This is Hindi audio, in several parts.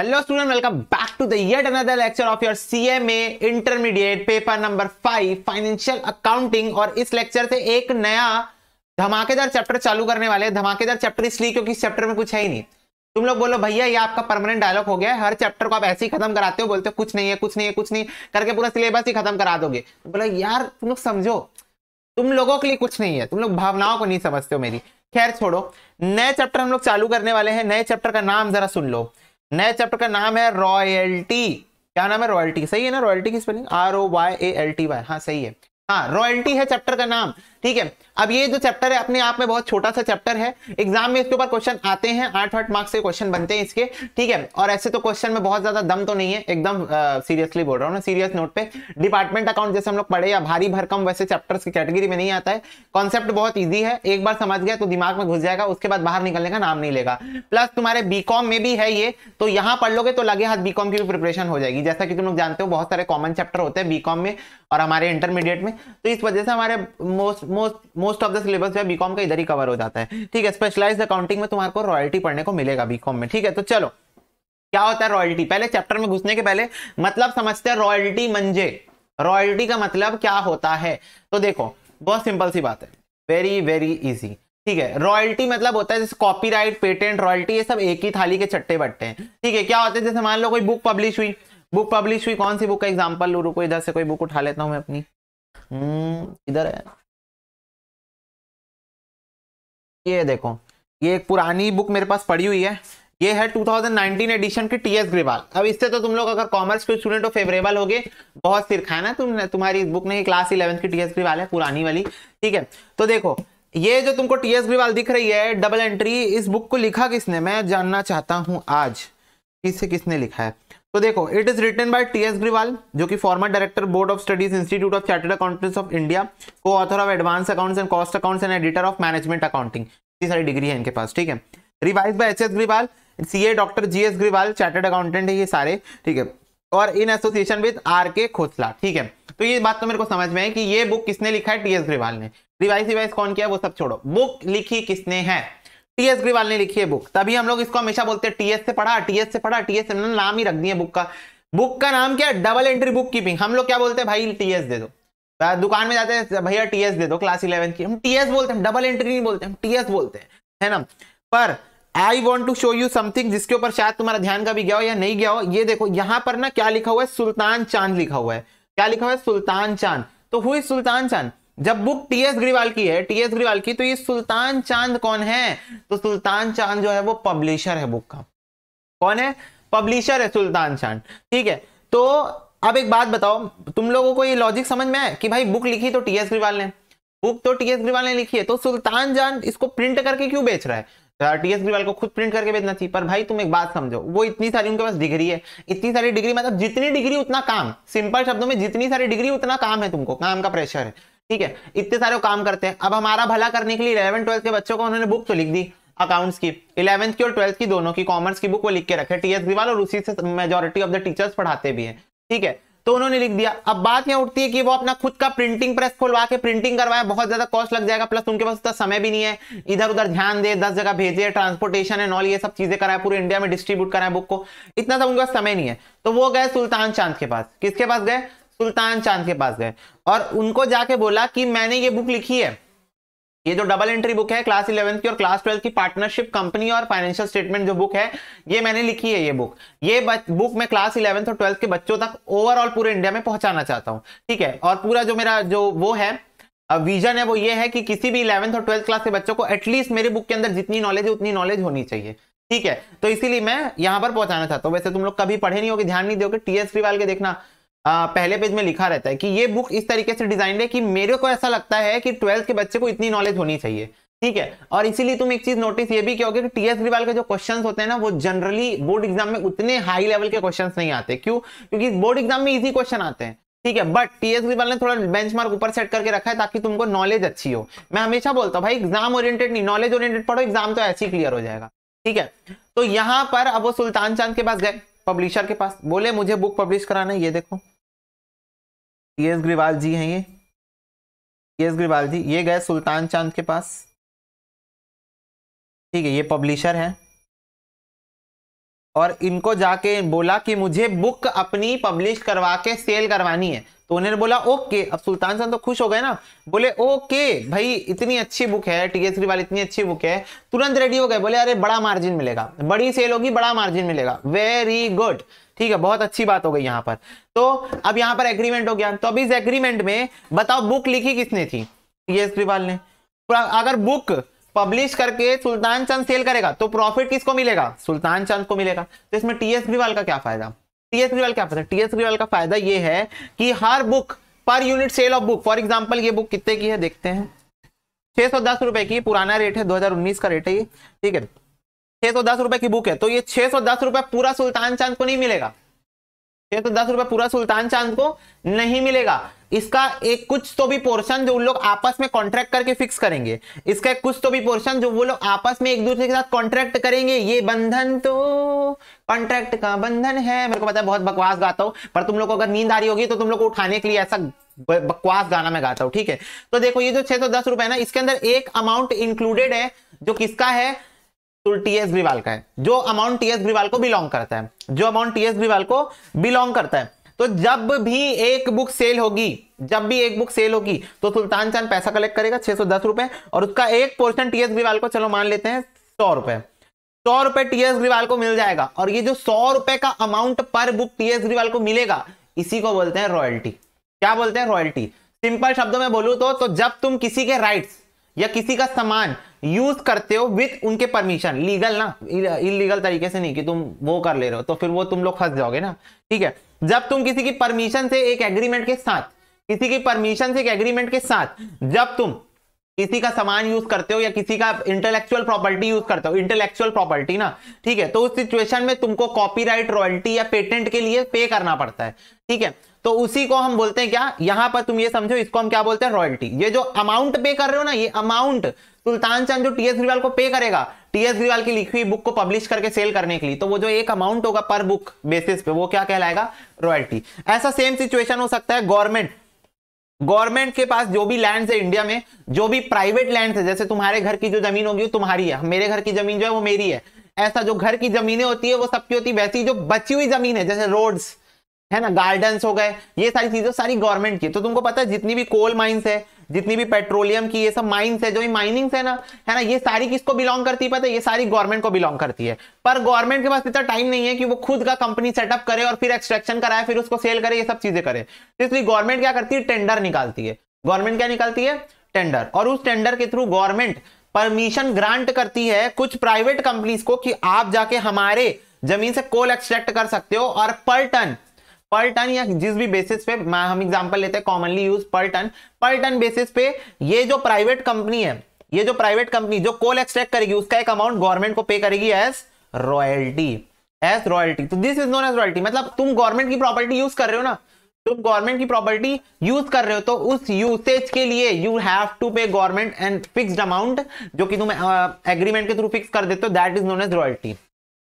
Hello student, welcome back to the yet another lecture of your CMA intermediate paper number five financial accounting और इस लेक्चर से एक नया धमाकेदार चैप्टर चालू करने वाले धमाकेदार चैप्टर इसलिए क्योंकि इस चैप्टर में कुछ है ही नहीं तुम लोग बोलो भैया ये आपका परमानेंट डायलॉग हो गया है हर चैप्टर को आप ऐसे ही खत्म कराते हो बोलते हो कुछ नहीं है कुछ नहीं है कुछ नहीं करके पूरा सिलेबस ही खत्म करा दोगे तो बोला यार तुम लोग समझो तुम लोगों के लिए कुछ नहीं है तुम लोग भावनाओं को नहीं समझते हो मेरी खैर छोड़ो नए चैप्टर हम लोग चालू करने वाले हैं नए चैप्टर का नाम जरा सुन लो नए चैप्टर का नाम है रॉयल्टी क्या नाम है रॉयल्टी सही है ना रॉयल्टी की spelling R O Y A L T Y हाँ सही है हाँ रॉयल्टी है चैप्टर का नाम ठीक है अब ये जो चैप्टर है अपने आप में बहुत छोटा सा चैप्टर है एग्जाम में इसके ऊपर क्वेश्चन आते हैं आठ आठ मार्क्स के क्वेश्चन बनते हैं इसके ठीक है और ऐसे तो क्वेश्चन में बहुत ज्यादा दम तो नहीं है एकदम सीरियसली बोल रहा हूँ ना सीरियस नोट पे डिपार्टमेंट अकाउंट जैसे हम लोग पढ़े या भारी भरकम वैसे चैप्टर्स की कैटेगरी में नहीं आता है कॉन्सेप्ट बहुत ईजी है एक बार समझ गया तो दिमाग में घुस जाएगा उसके बाद बाहर निकलने का नाम नहीं लेगा प्लस तुम्हारे बी में भी है ये तो यहाँ पढ़ लोगे तो लगे हाथ बी की भी प्रिपरेशन हो जाएगी जैसा कि तुम लोग जानते हो बहुत सारे कॉमन चैप्टर होते हैं बी में और हमारे इंटरमीडिएट में तो इस वजह से हमारे most most most of the syllabus जो है बीकॉम का इधर ही कवर हो जाता है ठीक है स्पेशलाइज्ड अकाउंटिंग में तुम्हारे को रॉयल्टी पढ़ने को मिलेगा बीकॉम में ठीक है तो चलो क्या होता है रॉयल्टी पहले चैप्टर में घुसने के पहले मतलब समझते हैं रॉयल्टी मंजे रॉयल्टी का मतलब क्या होता है तो देखो बहुत सिंपल सी बात है वेरी वेरी इजी ठीक है रॉयल्टी मतलब होता है जैसे कॉपीराइट पेटेंट रॉयल्टी ये सब एक ही थाली के चट्टे बट्टे हैं ठीक है क्या होता है जैसे मान लो कोई बुक पब्लिश हुई बुक पब्लिश हुई कौन सी बुक का एग्जाम्पल लू रुको इधर से कोई बुक उठा लेता हूँ मैं अपनी हम्म, इधर है ये देखो ये एक पुरानी बुक मेरे पास पड़ी हुई है ये है 2019 एडिशन की टी एस ग्रेवाल अब इससे तो तुम लोग अगर कॉमर्स के स्टूडेंट हो फेवरेबल होगे बहुत सिर ना तुम तुम्हारी बुक नहीं क्लास इलेवंथ की टी एस ग्रेवाल है पुरानी वाली ठीक है तो देखो ये जो तुमको टी एस ग्रेवाल दिख रही है डबल एंट्री इस बुक को लिखा किसने मैं जानना चाहता हूँ आज किससे किसने लिखा है तो देखो it is written by T S Grewal जो कि former director board of studies institute of chartered accountants of India को author of advance accounts and cost accounts and editor of management accounting सारी डिग्री है इनके पास ठीक है revise by H S Grewal C A doctor G S Grewal chartered accountant है ये सारे ठीक है और इन एसोसिएशन विद आर के खोसला ठीक है तो ये बात तो मेरे को समझ में है कि ये बुक किसने लिखा है टी एस ग्रीवाल ने रिवाइज रिवाइज कौन किया वो सब छोड़ो बुक लिखी किसने है टीएस ग्रीवाल ने लिखी है बुक तभी हम लोग इसको हमेशा बोलते हैं टीएस से पढ़ा टीएस से पढ़ा टीएस ने नाम ही रख दिया बुक का बुक का नाम क्या डबल एंट्री बुक कीपिंग हम लोग क्या बोलते हैं भाई टीएस दे दो दुकान में जाते हैं भैया टीएस दे दो क्लास इलेवन की हम टीएस बोलते हैं डबल एंट्री नहीं बोलते हम टीएस बोलते हैं है ना पर I want to show you something जिसके ऊपर शायद तुम्हारा ध्यान कभी गया हो या नहीं गया हो ये देखो यहाँ पर ना क्या लिखा हुआ है सुल्तान चांद लिखा हुआ है क्या लिखा हुआ है सुल्तान चांद तो हुई सुल्तान चांद जब बुक टीएस ग्रीवाल की है टीएस ग्रीवाल की तो ये सुल्तान चांद कौन है तो सुल्तान चांद जो है वो पब्लिशर है बुक का कौन है पब्लिशर है सुल्तान चांद ठीक है तो अब एक बात बताओ तुम लोगों को ये लॉजिक समझ में आया कि भाई बुक लिखी तो टीएस ग्रीवाल ने बुक तो टीएस ग्रीवाल ने लिखी है तो सुल्तान चांद इसको प्रिंट करके क्यों बेच रहा है तो टीएस ग्रीवाल को खुद प्रिंट करके बेचना चाहिए पर भाई तुम एक बात समझो वो इतनी सारी उनके पास डिग्री है इतनी सारी डिग्री मतलब जितनी डिग्री उतना काम सिंपल शब्दों में जितनी सारी डिग्री उतना काम है तुमको काम का प्रेशर है ठीक है इतने सारे काम करते हैं अब हमारा भला करने के लिए इलेवन ट्वेल्थ के बच्चों को उन्होंने बुक तो लिख दी अकाउंट्स की इलेवंथ की और ट्वेल्थ की दोनों की कॉमर्स की बुक वो लिख के रखे टी एस ग्रीवाल और उसी से मेजोरिटी ऑफ द टीचर्स पढ़ाते भी हैं ठीक है तो उन्होंने लिख दिया अब बात यहाँ उठती है कि वो अपना खुद का प्रिंटिंग प्रेस खोलवा के प्रिंटिंग करवाए बहुत ज्यादा कॉस्ट लग जाएगा प्लस उनके पास उतना समय भी नहीं है इधर उधर ध्यान दे दस जगह भेजे ट्रांसपोर्टेशन एंड ऑल ये सब चीजें कराए पूरे इंडिया में डिस्ट्रीब्यूट कराए बुक को इतना सब उनके पास समय नहीं है तो वो गए सुल्तान चांद के पास किसके पास गए सुल्तान चांद के पास गए और उनको जाके बोला कि मैंने ये बुक लिखी है ये जो डबल एंट्री बुक है क्लास इलेवेंथ की और क्लास ट्वेल्थ की पार्टनरशिप कंपनी और फाइनेंशियल स्टेटमेंट जो बुक है ये मैंने लिखी है ये बुक ये बुक मैं क्लास इलेवेंथ और ट्वेल्थ के बच्चों तक ओवरऑल पूरे इंडिया में पहुंचाना चाहता हूँ ठीक है और पूरा जो मेरा जो वो है विजन है वो ये है कि किसी भी इलेवंथ और ट्वेल्थ क्लास के बच्चों को एटलीस्ट मेरे बुक के अंदर जितनी नॉलेज है उतनी नॉलेज होनी चाहिए ठीक है तो इसीलिए मैं यहां पर पहुंचाना चाहता हूँ वैसे तुम लोग कभी पढ़े नहीं होगी ध्यान नहीं दोगे टीएस वाल के देखना आ, पहले पेज में लिखा रहता है कि ये बुक इस तरीके से डिजाइंड है कि मेरे को ऐसा लगता है कि ट्वेल्थ के बच्चे को इतनी नॉलेज होनी चाहिए ठीक है और इसीलिए तुम एक चीज नोटिस ये भी क्योंकि टी टीएस ग्रीवाल के जो क्वेश्चंस होते हैं ना वो जनरली बोर्ड एग्जाम में उतने हाई लेवल के क्वेश्चंस नहीं आते क्यों क्योंकि बोर्ड एग्जाम में इजी क्वेश्चन आते हैं ठीक है बट टी एस ग्रीवाल ने थोड़ा बेंचमार्क ऊपर सेट करके रखा है ताकि तुमको नॉलेज अच्छी हो मैं हमेशा बोलता हूँ भाई एग्जाम ओरिएंटेड नहीं नॉलेज ओरिएंटेड पढ़ो एग्जाम तो ऐसे ही क्लियर हो जाएगा ठीक है तो यहाँ पर अब वो सुल्तान चांद के पास गए पब्लिशर के पास बोले मुझे बुक पब्लिश कराना है ये देखो ये एस ग्रीवाल जी हैं ये ये एस ग्रीवाल जी ये गए सुल्तान चांद के पास ठीक है ये पब्लिशर है और इनको जाके बोला कि मुझे बुक अपनी पब्लिश करवा के सेल करवानी है तो उन्होंने बोला ओके अब सुल्तान सन तो खुश हो गए ना बोले ओके भाई इतनी अच्छी बुक है टी थ्री वाली इतनी अच्छी बुक है तुरंत रेडी हो गए बोले अरे बड़ा मार्जिन मिलेगा बड़ी सेल होगी बड़ा मार्जिन मिलेगा वेरी गुड ठीक है बहुत अच्छी बात हो गई यहाँ पर तो अब यहाँ पर एग्रीमेंट हो गया तो अब इस एग्रीमेंट में बताओ बुक लिखी किसने थी यस ग्रीवाल ने अगर बुक पब्लिश करके सुल्तान चंद सेल करेगा तो प्रॉफिट किसको मिलेगा सुल्तान चंद को मिलेगा तो इसमें टीएस ग्रीवाल का क्या फायदा टीएस ग्रीवाल क्या फायदा टीएस ग्रीवाल का फायदा ये है कि हर बुक पर unit sale of book for example ये बुक कितने की है देखते हैं छह सौ दस रुपए की पुराना रेट है उन्नीस का रेट है ये ठीक है छह सौ दस रुपए की बुक है तो ये छह सौ दस रुपए पूरा सुल्तान चांद को नहीं मिलेगा छह सौ दस रुपए पूरा सुल्तान चांद को नहीं मिलेगा इसका एक कुछ तो भी पोर्शन जो उन लोग आपस में कॉन्ट्रैक्ट करके फिक्स करेंगे इसका कुछ तो भी पोर्शन जो वो लोग आपस में एक दूसरे के साथ कॉन्ट्रैक्ट करेंगे ये बंधन तो कॉन्ट्रैक्ट का बंधन है मेरे को पता है बहुत बकवास गाता हूं पर तुम लोग को अगर नींद आ रही होगी तो तुम लोग को उठाने के लिए ऐसा बकवास गाना मैं गाता हूँ ठीक है तो देखो ये जो छह सौ दस रुपए है ना इसके अंदर एक अमाउंट इंक्लूडेड है जो किसका है टीएस तो ग्रीवाल का है जो अमाउंट टीएस ग्रीवाल को बिलोंग करता है जो अमाउंट टीएस ग्रीवाल को बिलोंग करता है तो जब भी एक बुक सेल होगी जब भी एक बुक सेल होगी तो सुल्तान चांद पैसा कलेक्ट करेगा छह सौ दस रुपए और उसका एक पोर्शन टीएस ग्रीवाल को चलो मान लेते हैं सौ रुपए सौ रुपए टीएस ग्रीवाल को मिल जाएगा और ये जो सौ रुपए का अमाउंट पर बुक टीएस ग्रीवाल को मिलेगा इसी को बोलते हैं रॉयल्टी क्या बोलते हैं रॉयल्टी सिंपल शब्दों में बोलू तो, तो जब तुम किसी के राइट या किसी का सामान यूज करते हो विथ उनके परमिशन लीगल ना इलीगल तरीके से नहीं कि तुम वो कर ले रहे हो तो फिर वो तुम लोग फंस जाओगे ना ठीक है जब तुम किसी की परमिशन से एक एग्रीमेंट के साथ किसी की परमिशन से एक एग्रीमेंट के साथ जब तुम किसी का सामान यूज करते हो या किसी का इंटेलेक्चुअल प्रॉपर्टी यूज करते हो इंटेलेक्चुअल प्रॉपर्टी ना ठीक है तो उस सिचुएशन में तुमको कॉपीराइट रॉयल्टी या पेटेंट के लिए पे करना पड़ता है ठीक है तो उसी को हम बोलते हैं क्या यहां पर तुम ये समझो इसको हम क्या बोलते हैं रॉयल्टी ये जो अमाउंट पे कर रहे हो ना ये अमाउंट सुल्तान चंद जो टीएस ग्रीवाल को पे करेगा टीएस ग्रीवाल की लिखी हुई बुक को पब्लिश करके सेल करने के लिए तो वो जो एक अमाउंट होगा पर बुक बेसिस पे वो क्या कहलाएगा रॉयल्टी ऐसा सेम सिचुएशन हो सकता है गवर्नमेंट गवर्नमेंट के पास जो भी लैंड्स है इंडिया में जो भी प्राइवेट लैंड है जैसे तुम्हारे घर की जो जमीन होगी वो तुम्हारी है मेरे घर की जमीन जो है वो मेरी है ऐसा जो घर की जमीनें होती है वो सबकी होती है वैसी जो बची हुई जमीन है जैसे रोड्स है ना गार्डन्स हो गए ये सारी चीजें सारी गवर्नमेंट की तो तुमको पता है जितनी भी कोल माइंस है जितनी भी पेट्रोलियम की ये सब माइंस है जो भी माइनिंग्स है ना है ना ये सारी किसको बिलोंग करती है पता है ये सारी गवर्नमेंट को बिलोंग करती है पर गवर्नमेंट के पास इतना टाइम नहीं है कि वो खुद का कंपनी सेटअप करे और फिर एक्सट्रैक्शन कराए फिर उसको सेल करे ये सब चीजें करे तो इसलिए गवर्नमेंट क्या करती है टेंडर निकालती है गवर्नमेंट क्या निकालती है टेंडर और उस टेंडर के थ्रू गवर्नमेंट परमिशन ग्रांट करती है कुछ प्राइवेट कंपनीज को कि आप जाके हमारे जमीन से कोल एक्सट्रैक्ट कर सकते हो और पर टन पर टन या जिस भी बेसिस पे हम एग्जांपल लेते हैं commonly use per ton per ton basis पे ये जो प्राइवेट कंपनी है ये जो प्राइवेट कंपनी जो कोल एक्सट्रैक्ट करेगी उसका एक अमाउंट गवर्नमेंट को पे करेगी एज रॉयल्टी एज रॉयल्टी तो this is known as royalty मतलब तुम गवर्नमेंट की प्रॉपर्टी यूज कर रहे हो ना तुम गवर्नमेंट की प्रॉपर्टी यूज कर रहे हो तो उस यूसेज के लिए you have to pay government and fixed amount जो कि तुम एग्रीमेंट uh, के थ्रू फिक्स कर देते हो that is known as royalty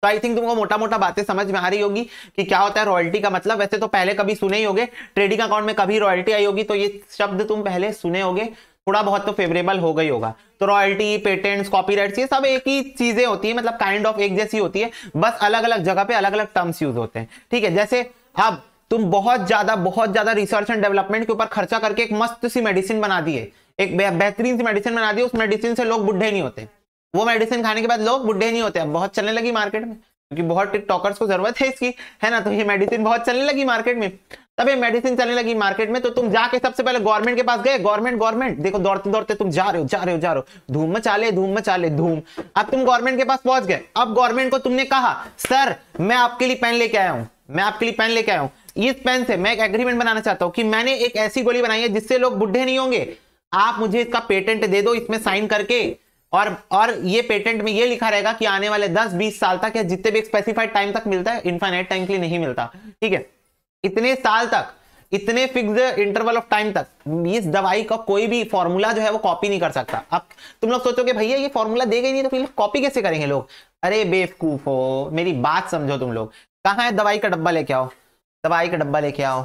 तो आई थिंक तुमको मोटा मोटा बातें समझ में आ रही होगी कि क्या होता है रॉयल्टी का मतलब वैसे तो पहले कभी सुने ही होगे ट्रेडिंग अकाउंट में कभी रॉयल्टी आई होगी तो ये शब्द तुम पहले सुने होगे थोड़ा बहुत तो फेवरेबल हो गई होगा तो रॉयल्टी पेटेंट्स कॉपीराइट्स ये सब एक ही चीजें होती है मतलब काइंड ऑफ एक जैसी होती है बस अलग अलग जगह पे अलग अलग टर्म्स यूज होते हैं ठीक है जैसे अब तुम बहुत ज्यादा बहुत ज्यादा रिसर्च एंड डेवलपमेंट के ऊपर खर्चा करके एक मस्त सी मेडिसिन बना दिए एक बेहतरीन सी मेडिसिन बना दी उस मेडिसिन से लोग बुढ़े नहीं होते वो मेडिसिन खाने के बाद लोग बुढ़े नहीं होते अब बहुत चलने लगी मार्केट में क्योंकि बहुत टिकटॉकर्स को जरूरत है इसकी है ना तो ये मेडिसिन बहुत चलने लगी मार्केट में तब ये मेडिसिन चलने लगी मार्केट में तो तुम जाके सबसे पहले गवर्नमेंट के पास गए गवर्नमेंट गवर्नमेंट देखो दौड़ते दौड़ते तुम जा रहे हो जा रहे हो जा रहे हो धूम मचा ले धूम मचा ले धूम अब तुम गवर्नमेंट के पास पहुंच गए अब गवर्नमेंट को तुमने कहा सर मैं आपके लिए पेन लेके आया हूं मैं आपके लिए पेन लेके आया हूं इस पेन से मैं एक एग्रीमेंट बनाना चाहता हूं कि मैंने एक ऐसी गोली बनाई है जिससे लोग बुढ़े नहीं होंगे आप मुझे इसका पेटेंट दे दो इसमें साइन करके और और ये पेटेंट में ये लिखा रहेगा कि आने वाले 10-20 साल तक या जितने भी स्पेसिफाइड टाइम तक मिलता है इन्फाइनाइट टाइम के लिए नहीं मिलता ठीक है इतने साल तक इतने फिक्स इंटरवल ऑफ टाइम तक इस दवाई का कोई भी फॉर्मूला जो है वो कॉपी नहीं कर सकता अब तुम लोग सोचोगे भैया ये फॉर्मूला दे गई नहीं तो फिर कॉपी कैसे करेंगे लोग अरे बेवकूफ हो मेरी बात समझो तुम लोग कहाँ है दवाई का डब्बा लेके आओ दवाई का डब्बा लेके आओ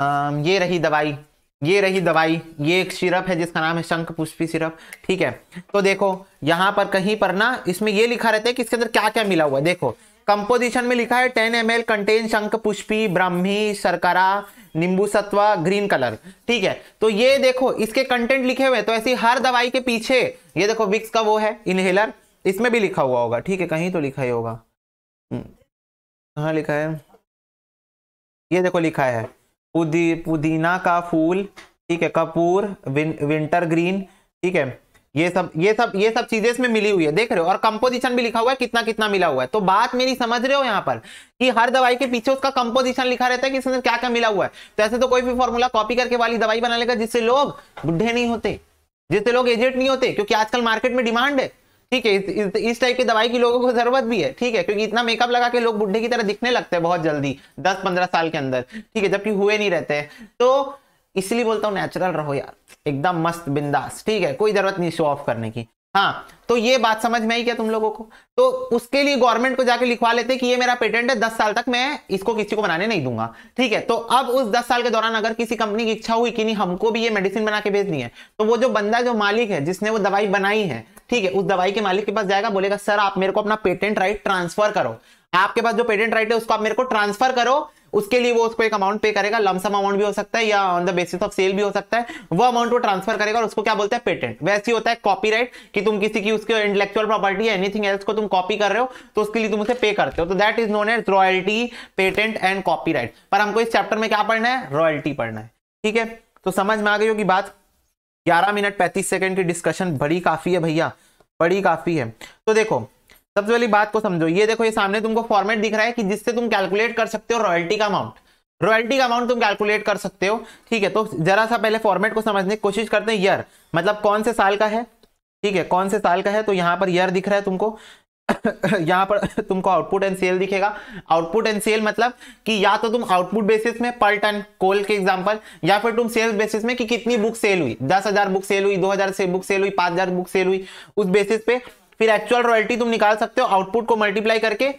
आ, ये रही दवाई ये रही दवाई ये एक सिरप है जिसका नाम है शंख पुष्पी सिरप ठीक है तो देखो यहाँ पर कहीं पर ना इसमें ये लिखा रहता है कि इसके अंदर क्या क्या मिला हुआ है देखो कंपोजिशन में लिखा है टेन एम एल कंटेन शंख पुष्पी ब्राह्मी शर्करा नींबू सत्वा ग्रीन कलर ठीक है तो ये देखो इसके कंटेंट लिखे हुए तो ऐसी हर दवाई के पीछे ये देखो विक्स का वो है इनहेलर इसमें भी लिखा हुआ होगा ठीक है कहीं तो लिखा ही होगा हम्म, कहा लिखा है ये देखो लिखा है पुदी पुदीना का फूल ठीक है कपूर विं, विंटर ग्रीन ठीक है ये सब ये सब ये सब चीजें इसमें मिली हुई है देख रहे हो और कंपोजिशन भी लिखा हुआ है कितना कितना मिला हुआ है तो बात मेरी समझ रहे हो यहाँ पर कि हर दवाई के पीछे उसका कंपोजिशन लिखा रहता है कि इसमें क्या क्या मिला हुआ है तो ऐसे तो कोई भी फॉर्मूला कॉपी करके वाली दवाई बना लेगा जिससे लोग बुढ़े नहीं होते जिससे लोग एजेंट नहीं होते क्योंकि आजकल मार्केट में डिमांड है ठीक है इस, इस टाइप की दवाई की लोगों को जरूरत भी है ठीक है क्योंकि इतना मेकअप लगा के लोग बुढ़े की तरह दिखने लगते हैं बहुत जल्दी दस पंद्रह साल के अंदर ठीक है जबकि हुए नहीं रहते तो इसलिए बोलता हूँ नेचुरल रहो यार एकदम मस्त बिंदास ठीक है कोई जरूरत नहीं शो ऑफ करने की हाँ तो ये बात समझ में आई क्या तुम लोगों को तो उसके लिए गवर्नमेंट को जाके लिखवा लेते कि ये मेरा पेटेंट है दस साल तक मैं इसको किसी को बनाने नहीं दूंगा ठीक है तो अब उस दस साल के दौरान अगर किसी कंपनी की इच्छा हुई कि नहीं हमको भी ये मेडिसिन बना के भेजनी है तो वो जो बंदा जो मालिक है जिसने वो दवाई बनाई है ठीक है उस दवाई के मालिक के पास जाएगा बोलेगा सर आप मेरे को अपना पेटेंट राइट ट्रांसफर करो आपके पास जो पेटेंट राइट है उसको आप मेरे को ट्रांसफर करो उसके लिए वो उसको एक अमाउंट पे करेगा लमसम अमाउंट भी हो सकता है या on the basis of sale भी हो सकता है वो अमाउंट वो ट्रांसफर करेगा और उसको क्या बोलते हैं पेटेंट वैसे ही होता है कॉपीराइट कि तुम किसी की उसके इंटेलेक्चुअल प्रॉपर्टी या एनीथिंग एल्स को तुम कॉपी कर रहे हो तो उसके लिए तुम उसे पे करते हो तो that is known as royalty patent and copy पर हमको इस चैप्टर में क्या पढ़ना है रॉयल्टी पढ़ना है ठीक है तो समझ में आ गई होगी बात ग्यारह मिनट पैंतीस सेकेंड की डिस्कशन बड़ी काफी है भैया बड़ी काफी है तो देखो सबसे पहली बात को समझो ये देखो ये सामने तुमको फॉर्मेट दिख रहा है कि जिससे तुम कैलकुलेट कर सकते हो रॉयल्टी का अमाउंट रॉयल्टी का अमाउंट तुम कैलकुलेट कर सकते हो ठीक है तो जरा सा पहले फॉर्मेट को समझने की कोशिश करते हैं ईयर मतलब कौन से साल का है ठीक है कौन से साल का है तो यहाँ पर ईयर दिख रहा है तुमको यहाँ पर तुमको आउटपुट एंड सेल दिखेगा आउटपुट एंड सेल मतलब कि या तो तुम आउटपुट बेसिस में पर टन कोल के एग्जांपल या फिर तुम सेल्स बेसिस में कि कितनी बुक सेल हुई दस हजार बुक सेल हुई दो हजार से बुक सेल हुई पांच हजार बुक सेल हुई उस बेसिस पे फिर एक्चुअल रॉयल्टी तुम निकाल सकते हो आउटपुट को मल्टीप्लाई करके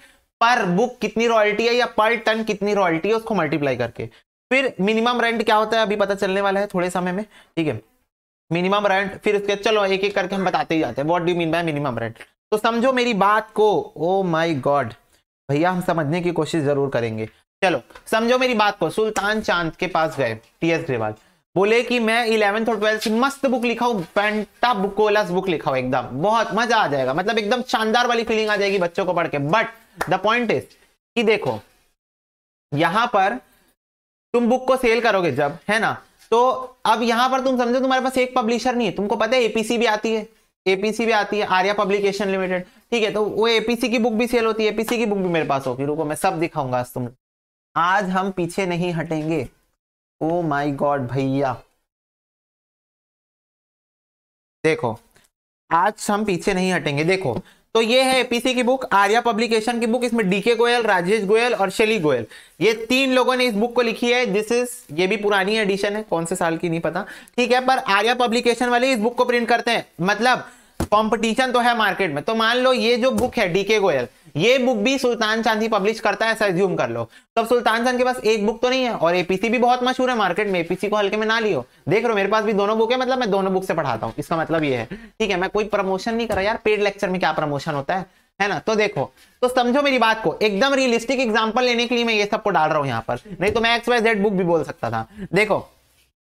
पर बुक कितनी रॉयल्टी है या पर टन कितनी रॉयल्टी है उसको मल्टीप्लाई करके फिर मिनिमम रेंट क्या होता है अभी पता चलने वाला है थोड़े समय में ठीक है मिनिमम रेंट फिर उसके चलो एक एक करके हम बताते ही जाते हैं what do mean by minimum rent तो समझो मेरी बात को ओ माय गॉड भैया हम समझने की कोशिश जरूर करेंगे चलो समझो मेरी बात को सुल्तान चांद के पास गए टी एस ग्रेवाल बोले कि मैं इलेवेंथ और ट्वेल्थ की मस्त बुक लिखा पेंटा बुकोलस बुक लिखा एकदम बहुत मजा आ जाएगा मतलब एकदम शानदार वाली फीलिंग आ जाएगी बच्चों को पढ़ के बट द पॉइंट इज कि देखो यहां पर तुम बुक को सेल करोगे जब है ना तो अब यहां पर तुम समझो तुम्हारे पास एक पब्लिशर नहीं है तुमको पता है एपीसी भी आती है एपीसी भी आती है आर्या पब्लिकेशन लिमिटेड ठीक है तो वो एपीसी की बुक भी सेल होती है एपीसी की बुक भी मेरे पास होगी रुको मैं सब दिखाऊंगा आज तुम आज हम पीछे नहीं हटेंगे ओ माई गॉड भैया देखो आज हम पीछे नहीं हटेंगे देखो तो ये है एपीसी की बुक आर्या पब्लिकेशन की बुक इसमें डीके गोयल राजेश गोयल और शैली गोयल ये तीन लोगों ने इस बुक को लिखी है दिस इज ये भी पुरानी एडिशन है कौन से साल की नहीं पता ठीक है पर आर्या पब्लिकेशन वाले इस बुक को प्रिंट करते हैं मतलब कॉम्पिटिशन तो है मार्केट में तो मान लो ये जो बुक है डीके गोयल ये बुक भी सुल्तान ही पब्लिश करता है ऐसा रिज्यूम कर लो तब तो सुल्तान चांद के पास एक बुक तो नहीं है और एपीसी भी बहुत मशहूर है मार्केट में एपीसी को हल्के में ना लियो देख रहे हो मेरे पास भी दोनों बुक है मतलब मैं दोनों बुक से पढ़ाता हूँ इसका मतलब ये है ठीक है मैं कोई प्रमोशन नहीं कर रहा यार पेड लेक्चर में क्या प्रमोशन होता है है ना तो देखो तो समझो मेरी बात को एकदम रियलिस्टिक एग्जाम्पल लेने के लिए मैं ये सबको डाल रहा हूँ यहाँ पर नहीं तो मैं एक्स वाई जेड बुक भी बोल सकता था देखो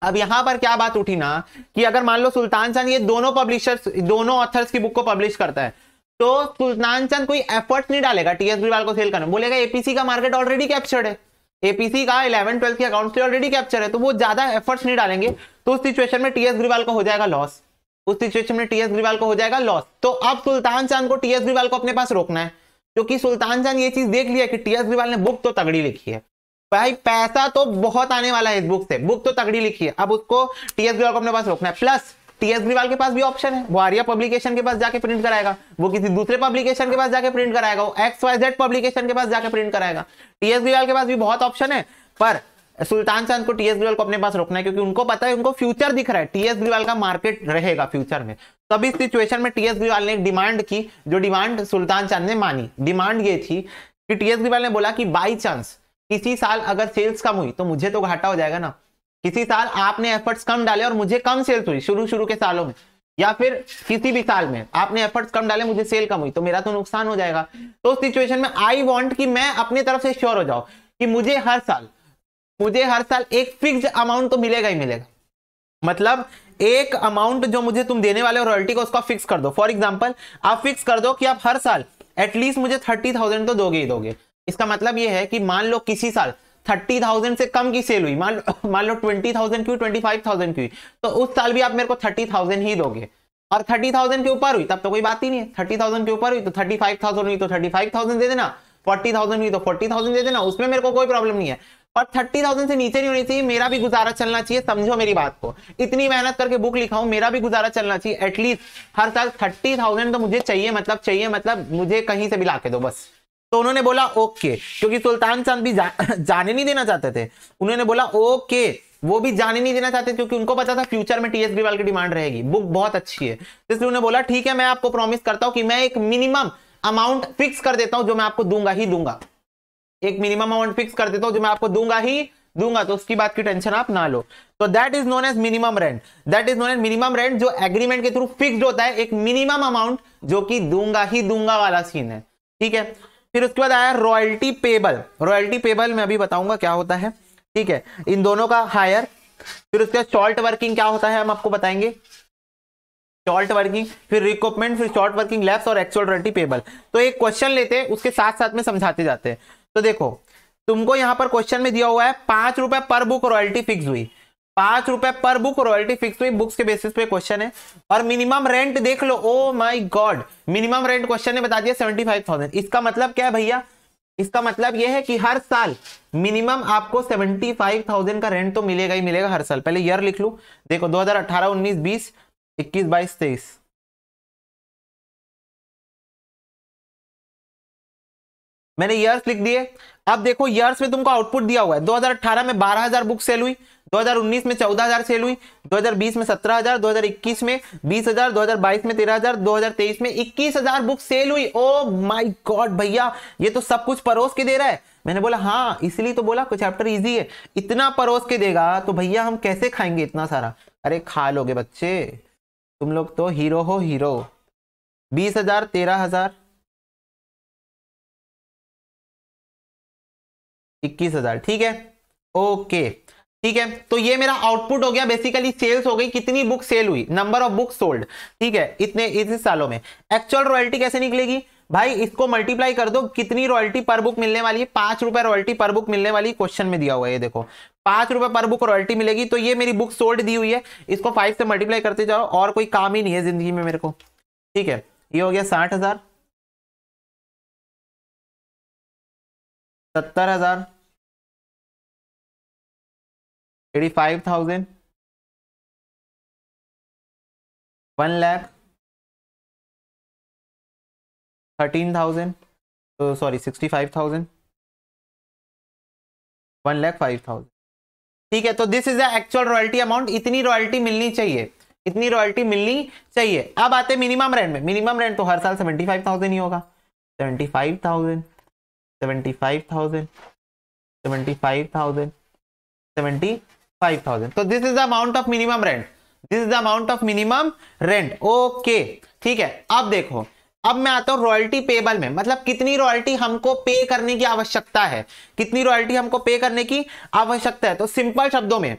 अब यहां पर क्या बात उठी ना कि अगर मान लो सुल्तान चांद ये दोनों पब्लिशर्स दोनों ऑथर्स की बुक को पब्लिश करता है तो सुशांत चंद कोई एफर्ट्स नहीं डालेगा टीएस वाल को सेल करने बोलेगा एपीसी का मार्केट ऑलरेडी कैप्चर्ड है एपीसी का इलेवन ट्वेल्थ के अकाउंट से ऑलरेडी कैप्चर है तो वो ज्यादा एफर्ट्स नहीं डालेंगे तो उस सिचुएशन में टीएस ग्रीवाल को हो जाएगा लॉस उस सिचुएशन में टीएस ग्रीवाल को हो जाएगा लॉस तो अब सुल्तान चांद को टीएस ग्रीवाल को अपने पास रोकना है क्योंकि सुल्तान चांद ये चीज देख लिया कि टीएस ग्रीवाल ने बुक तो तगड़ी लिखी है भाई पैसा तो बहुत आने वाला है इस बुक से बुक तो तगड़ी लिखी है अब उसको टीएस ग्रीवाल को अपने पास रोकना है प्लस टी एस ग्रीवाल के पास भी ऑप्शन है वो आर्या पब्लिकेशन के पास जाके प्रिंट कराएगा वो किसी दूसरे पब्लिकेशन के पास जाके प्रिंट कराएगा वो एक्स वाई जेड पब्लिकेशन के पास जाके प्रिंट कराएगा टी एस ग्रीवाल के पास भी बहुत ऑप्शन है पर सुल्तान चांद को टीएस ग्रीवाल को अपने पास रोकना है क्योंकि उनको पता है उनको फ्यूचर दिख रहा है टीएस ग्रीवाल का मार्केट रहेगा फ्यूचर में तभी सिचुएशन में टीएस ग्रीवाल ने एक डिमांड की जो डिमांड सुल्तान चांद ने मानी डिमांड ये थी कि टीएस ग्रीवाल ने बोला कि बाई चांस किसी साल अगर सेल्स कम हुई तो मुझे तो घाटा हो जाएगा ना किसी साल आपने एफर्ट्स कम डाले और मुझे कम सेल्स हुई शुरू शुरू के सालों में या फिर किसी भी साल में आपने एफर्ट्स कम डाले मुझे सेल कम हुई तो मेरा तो नुकसान हो जाएगा तो उस सिचुएशन में आई वॉन्ट कि मैं अपनी तरफ से श्योर हो जाऊं कि मुझे हर साल मुझे हर साल एक फिक्स अमाउंट तो मिलेगा ही मिलेगा मतलब एक अमाउंट जो मुझे तुम देने वाले हो रॉयल्टी का उसका फिक्स कर दो फॉर एग्जाम्पल आप फिक्स कर दो कि आप हर साल एटलीस्ट मुझे थर्टी थाउजेंड तो दोगे ही दोगे इसका मतलब ये है कि मान लो किसी साल थर्टी थाउजेंड से कम की सेल हुई मान मान लो ट्वेंटी थाउजेंड की ट्वेंटी फाइव थाउजेंड की तो उस साल भी आप मेरे को थर्टी थाउजेंड ही दोगे और थर्टी थाउजेंड के ऊपर हुई तब तो कोई बात ही नहीं है थर्टी थाउजेंड के ऊपर हुई तो थर्टी फाइव थाउजेंड हुई तो थर्टी फाइव थाउजेंड दे देना फोर्टी थाउजेंड हुई तो फोर्टी थाउजेंड दे देना उसमें मेरे को कोई प्रॉब्लम नहीं है और थर्टी थाउजेंड से नीचे नहीं होनी चाहिए मेरा भी गुजारा चलना चाहिए समझो मेरी बात को इतनी मेहनत करके बुक लिखा हूं मेरा भी गुजारा चलना चाहिए एटलीस्ट हर साल थर्टी थाउजेंड तो मुझे चाहिए मतलब चाहिए मतलब मुझे कहीं से भी ला के दो बस तो उन्होंने बोला ओके क्योंकि सुल्तान चंद भी जा, जाने नहीं देना चाहते थे उन्होंने बोला ओके वो भी जाने नहीं देना चाहते क्योंकि उनको पता था फ्यूचर में टीएस बीवाल की डिमांड रहेगी बुक बहुत अच्छी है इसलिए उन्होंने बोला ठीक है मैं आपको प्रॉमिस करता हूं कि मैं एक मिनिमम अमाउंट फिक्स कर देता हूं जो मैं आपको दूंगा ही दूंगा एक मिनिमम अमाउंट फिक्स कर देता हूं जो मैं आपको दूंगा ही दूंगा तो उसकी बात की टेंशन आप ना लो तो that is known as minimum rent that is known as minimum rent जो एग्रीमेंट के थ्रू फिक्स होता है एक मिनिमम अमाउंट जो कि दूंगा ही दूंगा वाला सीन है ठीक है फिर उसके बाद आया रॉयल्टी पेबल रॉयल्टी पेबल में अभी बताऊंगा क्या होता है ठीक है इन दोनों का हायर फिर उसके बाद शॉर्ट वर्किंग क्या होता है हम आपको बताएंगे शॉर्ट वर्किंग फिर रिक्वपमेंट फिर शॉर्ट वर्किंग लैब्स और एक्चुअल रॉयल्टी पेबल तो एक क्वेश्चन लेते हैं उसके साथ साथ में समझाते जाते हैं तो देखो तुमको यहां पर क्वेश्चन में दिया हुआ है पांच रुपए पर बुक रॉयल्टी फिक्स हुई पांच रुपए पर बुक रॉयल्टी फिक्स हुई बुक्स के बेसिस पे क्वेश्चन है और मिनिमम रेंट देख लो oh my god minimum rent question ने बता दिया सेवेंटी फाइव थाउजेंड इसका मतलब क्या है भैया इसका मतलब यह है कि हर साल मिनिमम आपको सेवेंटी फाइव थाउजेंड का रेंट तो मिलेगा ही मिलेगा हर साल पहले ईयर लिख लू देखो दो हजार अठारह उन्नीस बीस इक्कीस बाईस तेईस मैंने ईयर्स लिख दिए अब देखो ईयर्स में तुमको आउटपुट दिया हुआ है 2018 में 12000 बुक सेल हुई 2019 में 14000 सेल हुई 2020 में 17000 2021 में 20000 2022 में 13000 2023 में 21000 बुक सेल हुई ओ माय गॉड भैया ये तो सब कुछ परोस के दे रहा है मैंने बोला हाँ इसलिए तो बोला चैप्टर इजी है इतना परोस के देगा तो भैया हम कैसे खाएंगे इतना सारा अरे खा लोगे बच्चे तुम लोग तो हीरो हो हीरो बीस हजार तेरह हजार इक्कीस हजार ठीक है ओके ठीक है तो ये मेरा आउटपुट हो गया बेसिकली सेल्स हो गई कितनी बुक सेल हुई नंबर ऑफ बुक सोल्ड ठीक है इतने इस सालों में एक्चुअल रॉयल्टी कैसे निकलेगी भाई इसको मल्टीप्लाई कर दो कितनी रॉयल्टी पर बुक मिलने वाली है पांच रुपए रॉयल्टी पर बुक मिलने वाली क्वेश्चन में दिया हुआ है ये देखो पांच रुपए पर बुक रॉयल्टी मिलेगी तो ये मेरी बुक सोल्ड दी हुई है इसको फाइव से मल्टीप्लाई करते जाओ और कोई काम ही नहीं है जिंदगी में मेरे को ठीक है ये हो गया साठ हजार सत्तर हजार eighty five thousand one lakh thirteen thousand तो sorry sixty five thousand one lakh five thousand ठीक है तो this is the actual royalty amount इतनी रॉयल्टी मिलनी चाहिए इतनी रॉयल्टी मिलनी चाहिए अब आते मिनिमम रेंट में मिनिमम रेंट तो हर साल सेवेंटी फाइव थाउजेंड ही होगा सेवेंटी फाइव थाउजेंड तो this is the amount of minimum rent this is the amount of minimum rent okay ठीक है अब देखो अब मैं आता हूं रॉयल्टी पेबल में मतलब कितनी रॉयल्टी हमको पे करने की आवश्यकता है कितनी रॉयल्टी हमको पे करने की आवश्यकता है तो सिंपल शब्दों में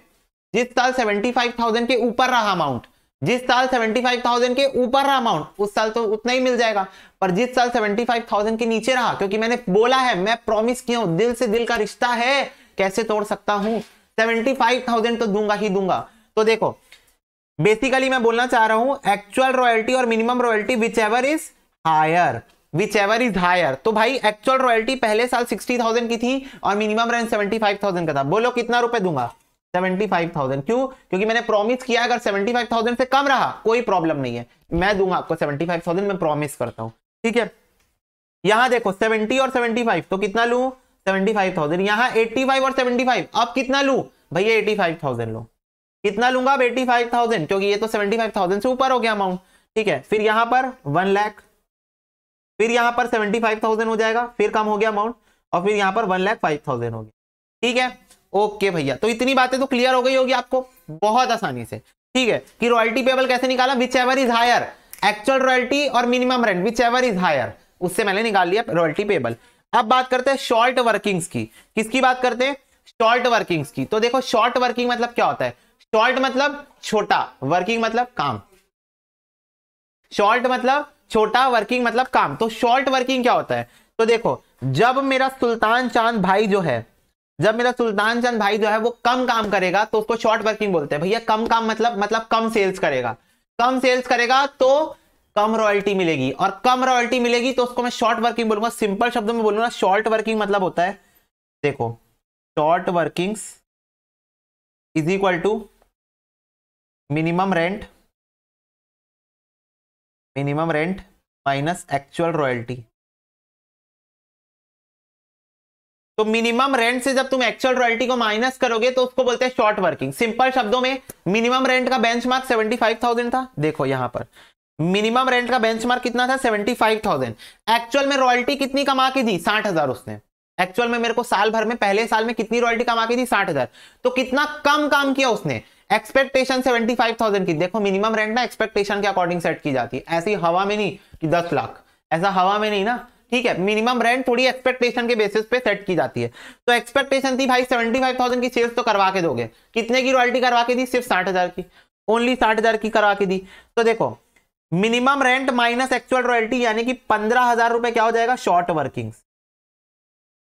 जिस साल 75,000 के ऊपर रहा अमाउंट जिस साल 75,000 के ऊपर रहा अमाउंट उस साल तो उतना ही मिल जाएगा पर जिस साल 75,000 के नीचे रहा क्योंकि मैंने बोला है मैं प्रॉमिस किया हूं दिल से दिल का रिश्ता है कैसे तोड़ सकता हूं 75,000 तो दूंगा ही दूंगा तो देखो बेसिकली मैं बोलना चाह रहा हूं एक्चुअल रॉयल्टी और minimum royalty whichever is higher whichever is higher तो भाई एक्चुअल रॉयल्टी पहले साल थाउजेंड की थी और मिनिमम रेंज थाउजेंड का था बोलो कितना रुपए दूंगा 75,000 क्यों क्योंकि मैंने प्रॉमिस किया अगर 75,000 से कम रहा कोई प्रॉब्लम नहीं है मैं दूंगा आपको 75,000 मैं प्रॉमिस करता हूं ठीक है यहां देखो 70 और 75 तो कितना लू 75,000 यहां 85 और 75 अब कितना लू भैया 85,000 लो कितना लूंगा अब 85,000 क्योंकि ये तो 75,000 से ऊपर हो गया अमाउंट ठीक है फिर यहां पर वन लाख फिर यहां पर थाउजेंड हो जाएगा फिर कम हो गया अमाउंट और फिर यहां पर वन लाख थाउजेंड हो गया ठीक है ओके भैया तो इतनी बातें तो क्लियर हो गई होगी आपको बहुत आसानी से ठीक है कि रॉयल्टी पेबल कैसे निकाला whichever is higher actual royalty और minimum rent whichever is higher उससे मैंने निकाल लिया रॉयल्टी पेबल अब बात करते हैं शॉर्ट वर्किंग्स की किसकी बात करते हैं शॉर्ट वर्किंग्स की तो देखो शॉर्ट वर्किंग मतलब क्या होता है शॉर्ट मतलब छोटा वर्किंग मतलब काम शॉर्ट मतलब छोटा वर्किंग मतलब काम तो शॉर्ट वर्किंग क्या होता है तो देखो जब मेरा सुल्तान चांद भाई जो है जब मेरा सुल्तान चंद भाई जो है वो कम काम करेगा तो उसको शॉर्ट वर्किंग बोलते हैं भैया कम काम मतलब मतलब कम सेल्स करेगा कम सेल्स करेगा तो कम रॉयल्टी मिलेगी और कम रॉयल्टी मिलेगी तो उसको मैं शॉर्ट वर्किंग बोलूंगा सिंपल शब्दों में बोलूंगा शॉर्ट वर्किंग मतलब होता है देखो short working is equal to minimum rent minimum rent minus actual royalty तो मिनिमम रेंट से जब तुम एक्चुअल रॉयल्टी को माइनस करोगे तो उसको बोलते हैं शॉर्ट वर्किंग सिंपल शब्दों में मिनिमम रेंट का बेंचमार्क 75,000 था देखो यहां पर मिनिमम रेंट का बेंचमार्क कितना था 75,000 एक्चुअल में रॉयल्टी कितनी कमा के दी 60,000 उसने एक्चुअल में मेरे को साल भर में पहले साल में कितनी रॉयल्टी कमा के दी 60,000 तो कितना कम काम किया उसने एक्सपेक्टेशन 75,000 की देखो मिनिमम रेंट ना एक्सपेक्टेशन के अकॉर्डिंग सेट की जाती है ऐसी हवा में नहीं कि दस लाख ऐसा हवा में नहीं ना ठीक है मिनिमम रेंट थोड़ी एक्सपेक्टेशन के बेसिस पे सेट की जाती है तो एक्सपेक्टेशन थी भाई सेवेंटी फाइव थाउजेंड की सेल्स तो करवा के दोगे कितने की रॉयल्टी करवा के दी सिर्फ साठ हजार की ओनली साठ हजार की करवा के दी तो देखो minimum rent minus actual royalty यानी कि पंद्रह हजार रुपए क्या हो जाएगा शॉर्ट वर्किंग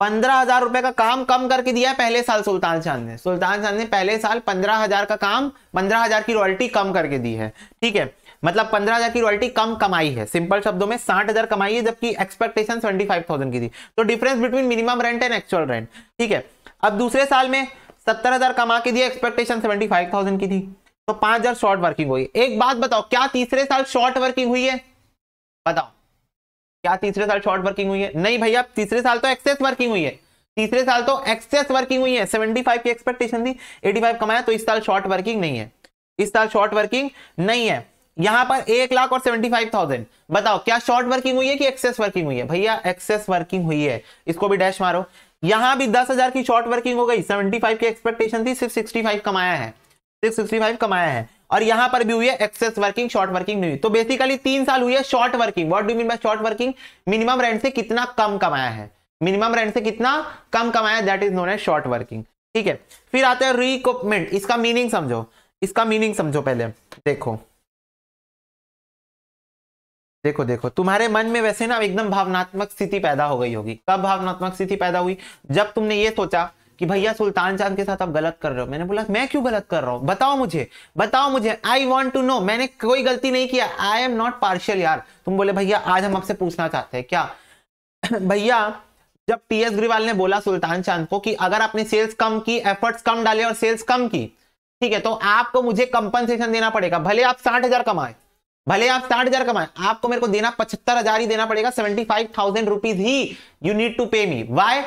पंद्रह हजार रुपए का काम कम करके दिया है पहले साल सुल्तान चांद ने सुल्तान चांद ने पहले साल पंद्रह हजार का काम पंद्रह हजार की रॉयल्टी कम करके दी है ठीक है मतलब पंद्रह हजार की रॉयल्टी कम कमाई है सिंपल शब्दों में साठ हजार कमाई है जबकि एक्सपेक्टेशन सेवेंटी फाइव थाउजेंड की थी तो difference between minimum rent and actual rent ठीक है अब दूसरे साल में सत्तर हजार कमा के दिए एक्सपेक्टेशन सेवेंटी फाइव थाउजेंड की थी तो पांच हजार शॉर्ट वर्किंग हुई एक बात बताओ क्या तीसरे साल शॉर्ट वर्किंग हुई है बताओ क्या तीसरे साल शॉर्ट वर्किंग हुई है नहीं भैया तीसरे साल तो एक्सेस वर्किंग हुई है तीसरे साल तो एक्सेस वर्किंग हुई है फाइव की एक्सपेक्टेशन थी फाइव कमाया तो इस साल शॉर्ट वर्किंग नहीं है इस साल शॉर्ट वर्किंग नहीं है यहां पर एक लाख और सेवेंटी फाइव थाउजेंड बताओ क्या शॉर्ट वर्किंग हुई है कि एक्सेस वर्किंग हुई है भैया एक्सेस वर्किंग हुई है इसको भी डैश मारो यहां भी दस हजार की शॉर्ट वर्किंग हो गई सेवेंटी फाइव की एक्सपेक्टेशन थी सिर्फ सिक्सटी फाइव कमाया है सिर्फ सिक्सटी फाइव कमाया है और यहां पर भी हुई है एक्सेस वर्किंग शॉर्ट वर्किंग नहीं हुई तो बेसिकली तीन साल हुई है short working what do mean by short working minimum rent से कितना कम कमाया है मिनिमम रेंट से कितना कम कमाया है that is known as short working ठीक है फिर आते हैं रिकॉपमेंट इसका मीनिंग समझो इसका मीनिंग समझो पहले देखो देखो देखो तुम्हारे मन में वैसे ना एकदम भावनात्मक स्थिति पैदा हो गई होगी कब भावनात्मक स्थिति पैदा हुई जब तुमने ये सोचा कि भैया सुल्तान चांद के साथ आप गलत कर रहे हो मैंने बोला मैं क्यों गलत कर रहा हूं बताओ मुझे बताओ मुझे आई वॉन्ट टू नो मैंने कोई गलती नहीं किया आई एम नॉट पार्शियल यार तुम बोले भैया आज हम आपसे पूछना चाहते हैं क्या भैया जब टी एस ग्रीवाल ने बोला सुल्तान चांद को कि अगर आपने सेल्स कम की एफर्ट्स कम डाले और सेल्स कम की ठीक है तो आपको मुझे कंपनसेशन देना पड़ेगा भले आप साठ हजार कमाए भले आप साठ हजार कमाए आपको मेरे को देना पचहत्तर हजार ही देना पड़ेगा सेवेंटी फाइव थाउजेंड रुपीज ही you need to pay me why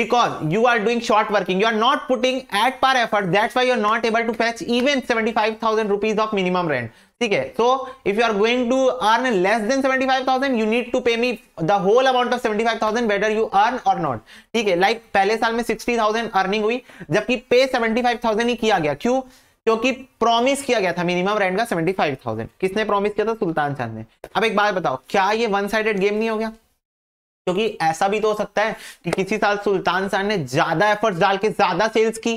because you are doing short working you are not putting at par effort that why you're not able to fetch even seventy five thousand rupees of minimum rent ठीक है so if you are going to earn less than seventy five thousand you need to pay me the whole amount of seventy five thousand better you earn or not ठीक है लाइक पहले साल में सिक्सटी थाउजेंड अर्निंग हुई जबकि पे सेवेंटी फाइव थाउजेंड ही किया गया क्यों क्योंकि प्रॉमिस किया गया था मिनिमम रेंट का 75,000 किसने प्रॉमिस किया था सुल्तान चांद ने अब एक बात बताओ क्या ये वन साइडेड गेम नहीं हो गया क्योंकि ऐसा भी तो हो सकता है कि किसी साल सुल्तान चांद ने ज्यादा एफर्ट्स डाल के ज्यादा सेल्स की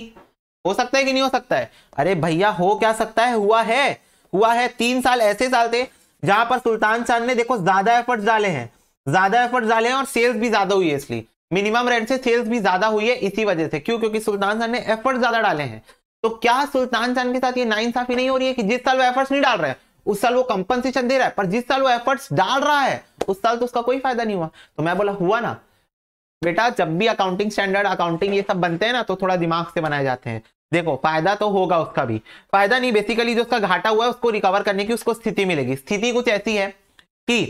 हो सकता है कि नहीं हो सकता है अरे भैया हो क्या सकता है हुआ है हुआ है तीन साल ऐसे साल थे जहां पर सुल्तान चांद ने देखो ज्यादा एफर्ट्स डाले हैं ज्यादा एफर्ट्स डाले हैं और सेल्स भी ज्यादा हुई है इसलिए मिनिमम रेंट से सेल्स भी ज्यादा हुई है इसी वजह से क्यों क्योंकि सुल्तान चांद ने एफर्ट ज्यादा डाले हैं तो क्या सुल्तान चंद के साथ ये नाइंसाफी नहीं हो रही है कि जिस साल वो एफर्ट्स नहीं डाल रहे हैं उस साल वो कंपनसेशन दे रहा है पर जिस साल वो एफर्ट्स डाल रहा है उस साल तो उसका कोई फायदा नहीं हुआ तो मैं बोला हुआ ना बेटा जब भी अकाउंटिंग स्टैंडर्ड अकाउंटिंग ये सब बनते हैं ना तो थोड़ा दिमाग से बनाए जाते हैं देखो फायदा तो होगा उसका भी फायदा नहीं बेसिकली जो उसका घाटा हुआ है उसको रिकवर करने की उसको स्थिति मिलेगी स्थिति कुछ ऐसी है कि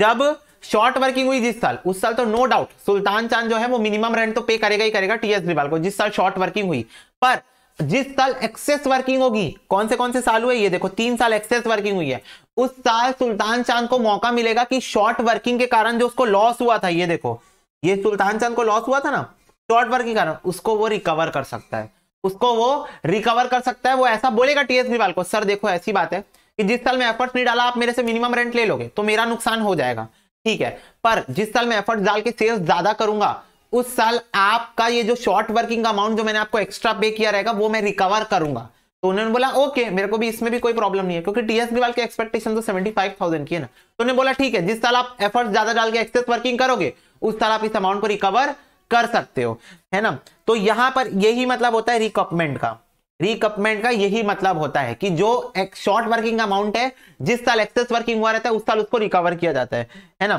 जब शॉर्ट वर्किंग हुई जिस साल उस साल तो नो डाउट सुल्तान चांद जो है वो मिनिमम रेंट तो पे करेगा ही करेगा टीएस ग्रीवाल को जिस साल शॉर्ट वर्किंग हुई पर जिस साल एक्सेस वर्किंग होगी कौन से कौन से साल हुए ये देखो तीन साल एक्सेस वर्किंग हुई है उस साल सुल्तान चांद को मौका मिलेगा कि शॉर्ट वर्किंग के कारण जो उसको लॉस हुआ था ये देखो ये सुल्तान चांद को लॉस हुआ था ना शॉर्ट वर्किंग कारण उसको वो रिकवर कर सकता है उसको वो रिकवर कर सकता है वो ऐसा बोलेगा टीएस ग्रीवाल को सर देखो ऐसी बात है कि जिस साल मैं एफर्ट्स नहीं डाला आप मेरे से मिनिमम रेंट ले लोगे तो मेरा नुकसान हो जाएगा ठीक है पर जिस साल मैं एफर्ट डाल के सेल्स ज्यादा करूंगा उस साल आपका ये जो शॉर्ट वर्किंग अमाउंट जो मैंने आपको एक्स्ट्रा पे किया रहेगा वो मैं रिकवर करूंगा तो उन्होंने बोला ओके मेरे को भी इसमें भी कोई प्रॉब्लम नहीं है क्योंकि टीएस ग्रीवाल के एक्सपेक्टेशन तो 75,000 की है ना तो उन्होंने बोला ठीक है जिस साल आप एफर्ट ज्यादा डाल के एक्सेस वर्किंग करोगे उस साल आप इस अमाउंट को रिकवर कर सकते हो है ना तो यहां पर यही मतलब होता है रिकॉपमेंट का रिकपमेंट का यही मतलब होता है कि जो एक शॉर्ट वर्किंग अमाउंट है जिस साल एक्सेस वर्किंग हुआ रहता है उस साल उसको रिकवर किया जाता है है ना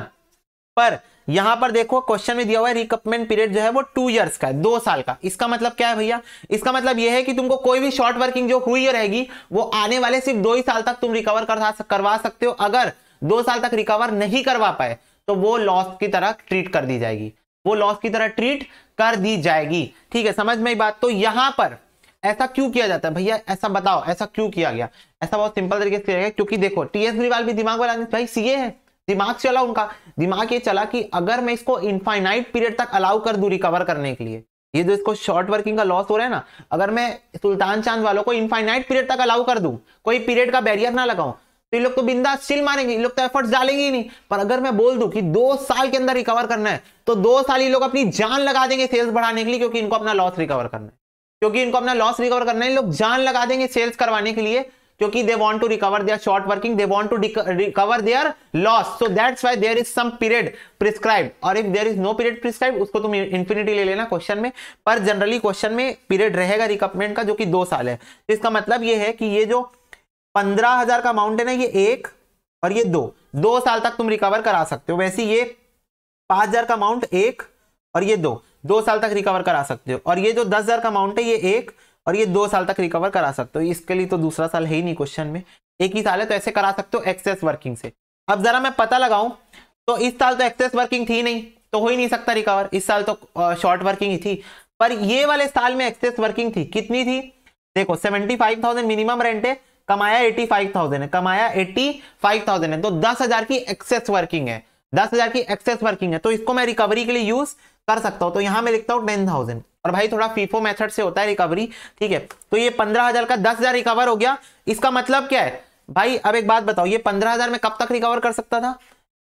पर यहां पर देखो क्वेश्चन में दिया हुआ है रिकपमेंट पीरियड जो है वो टू इयर्स का है दो साल का इसका मतलब क्या है भैया इसका मतलब यह है कि तुमको कोई भी शॉर्ट वर्किंग जो हुई रहेगी वो आने वाले सिर्फ दो ही साल तक तुम रिकवर करवा सकते हो अगर दो साल तक रिकवर नहीं करवा पाए तो वो लॉस की तरह ट्रीट कर दी जाएगी वो लॉस की तरह ट्रीट कर दी जाएगी ठीक है समझ में बात तो यहां पर ऐसा क्यों किया जाता है भैया ऐसा बताओ ऐसा क्यों किया गया ऐसा बहुत सिंपल तरीके से किया गया क्योंकि देखो टी एस ग्रीवाल भी दिमाग वाला भाई सीए है दिमाग चला उनका दिमाग ये चला कि अगर मैं इसको इनफाइनाइट पीरियड तक अलाउ कर दू रिकवर करने के लिए ये जो इसको शॉर्ट वर्किंग का लॉस हो रहा है ना अगर मैं सुल्तान चांद वालों को इनफाइनाइट पीरियड तक अलाउ कर दू कोई पीरियड का बैरियर ना लगाऊ तो ये लोग तो बिंदा स्टिल मारेंगे ये लोग तो एफर्ट्स डालेंगे ही नहीं पर अगर मैं बोल दूं कि दो साल के अंदर रिकवर करना है तो दो साल ये लोग अपनी जान लगा देंगे सेल्स बढ़ाने के लिए क्योंकि इनको अपना लॉस रिकवर करना है क्योंकि इनको अपना लॉस रिकवर करना है लोग जान लगा देंगे सेल्स करवाने के लिए क्योंकि they want to recover their short working they want to recover their loss so that's why there is some period prescribe और if there is no period prescribe उसको तुम इन्फिनिटी ले लेना क्वेश्चन में पर जनरली क्वेश्चन में पीरियड रहेगा रिकवमेंट का जो कि दो साल है इसका मतलब ये है कि ये जो पंद्रह हजार का अमाउंट है ना ये एक और ये दो दो साल तक तुम रिकवर करा सकते हो वैसे ये पांच हजार का अमाउंट एक और ये दो दो साल तक रिकवर करा सकते हो और ये जो दस हज़ार का अमाउंट है ये एक और ये दो साल तक रिकवर करा सकते हो इसके लिए तो दूसरा साल है ही नहीं क्वेश्चन में एक ही साल है तो ऐसे करा सकते हो एक्सेस वर्किंग से अब जरा मैं पता लगाऊं तो इस साल तो एक्सेस वर्किंग थी नहीं तो हो ही नहीं सकता रिकवर इस साल तो शॉर्ट वर्किंग ही थी पर ये वाले साल में एक्सेस वर्किंग थी कितनी थी देखो seventy five thousand minimum rent है कमाया एटी फाइव थाउजेंड है कमाया एटी फाइव थाउजेंड है तो दस हजार की एक्सेस वर्किंग है दस हजार की एक्सेस वर्किंग है तो इसको मैं रिकवरी के लिए यूज कर सकता हूं तो यहां मैं लिखता हूं टेन थाउजेंड और भाई थोड़ा फीफो मेथड से होता है रिकवरी ठीक है तो ये पंद्रह हजार का दस हजार रिकवर हो गया इसका मतलब क्या है भाई अब एक बात बताओ ये पंद्रह हजार में कब तक रिकवर कर सकता था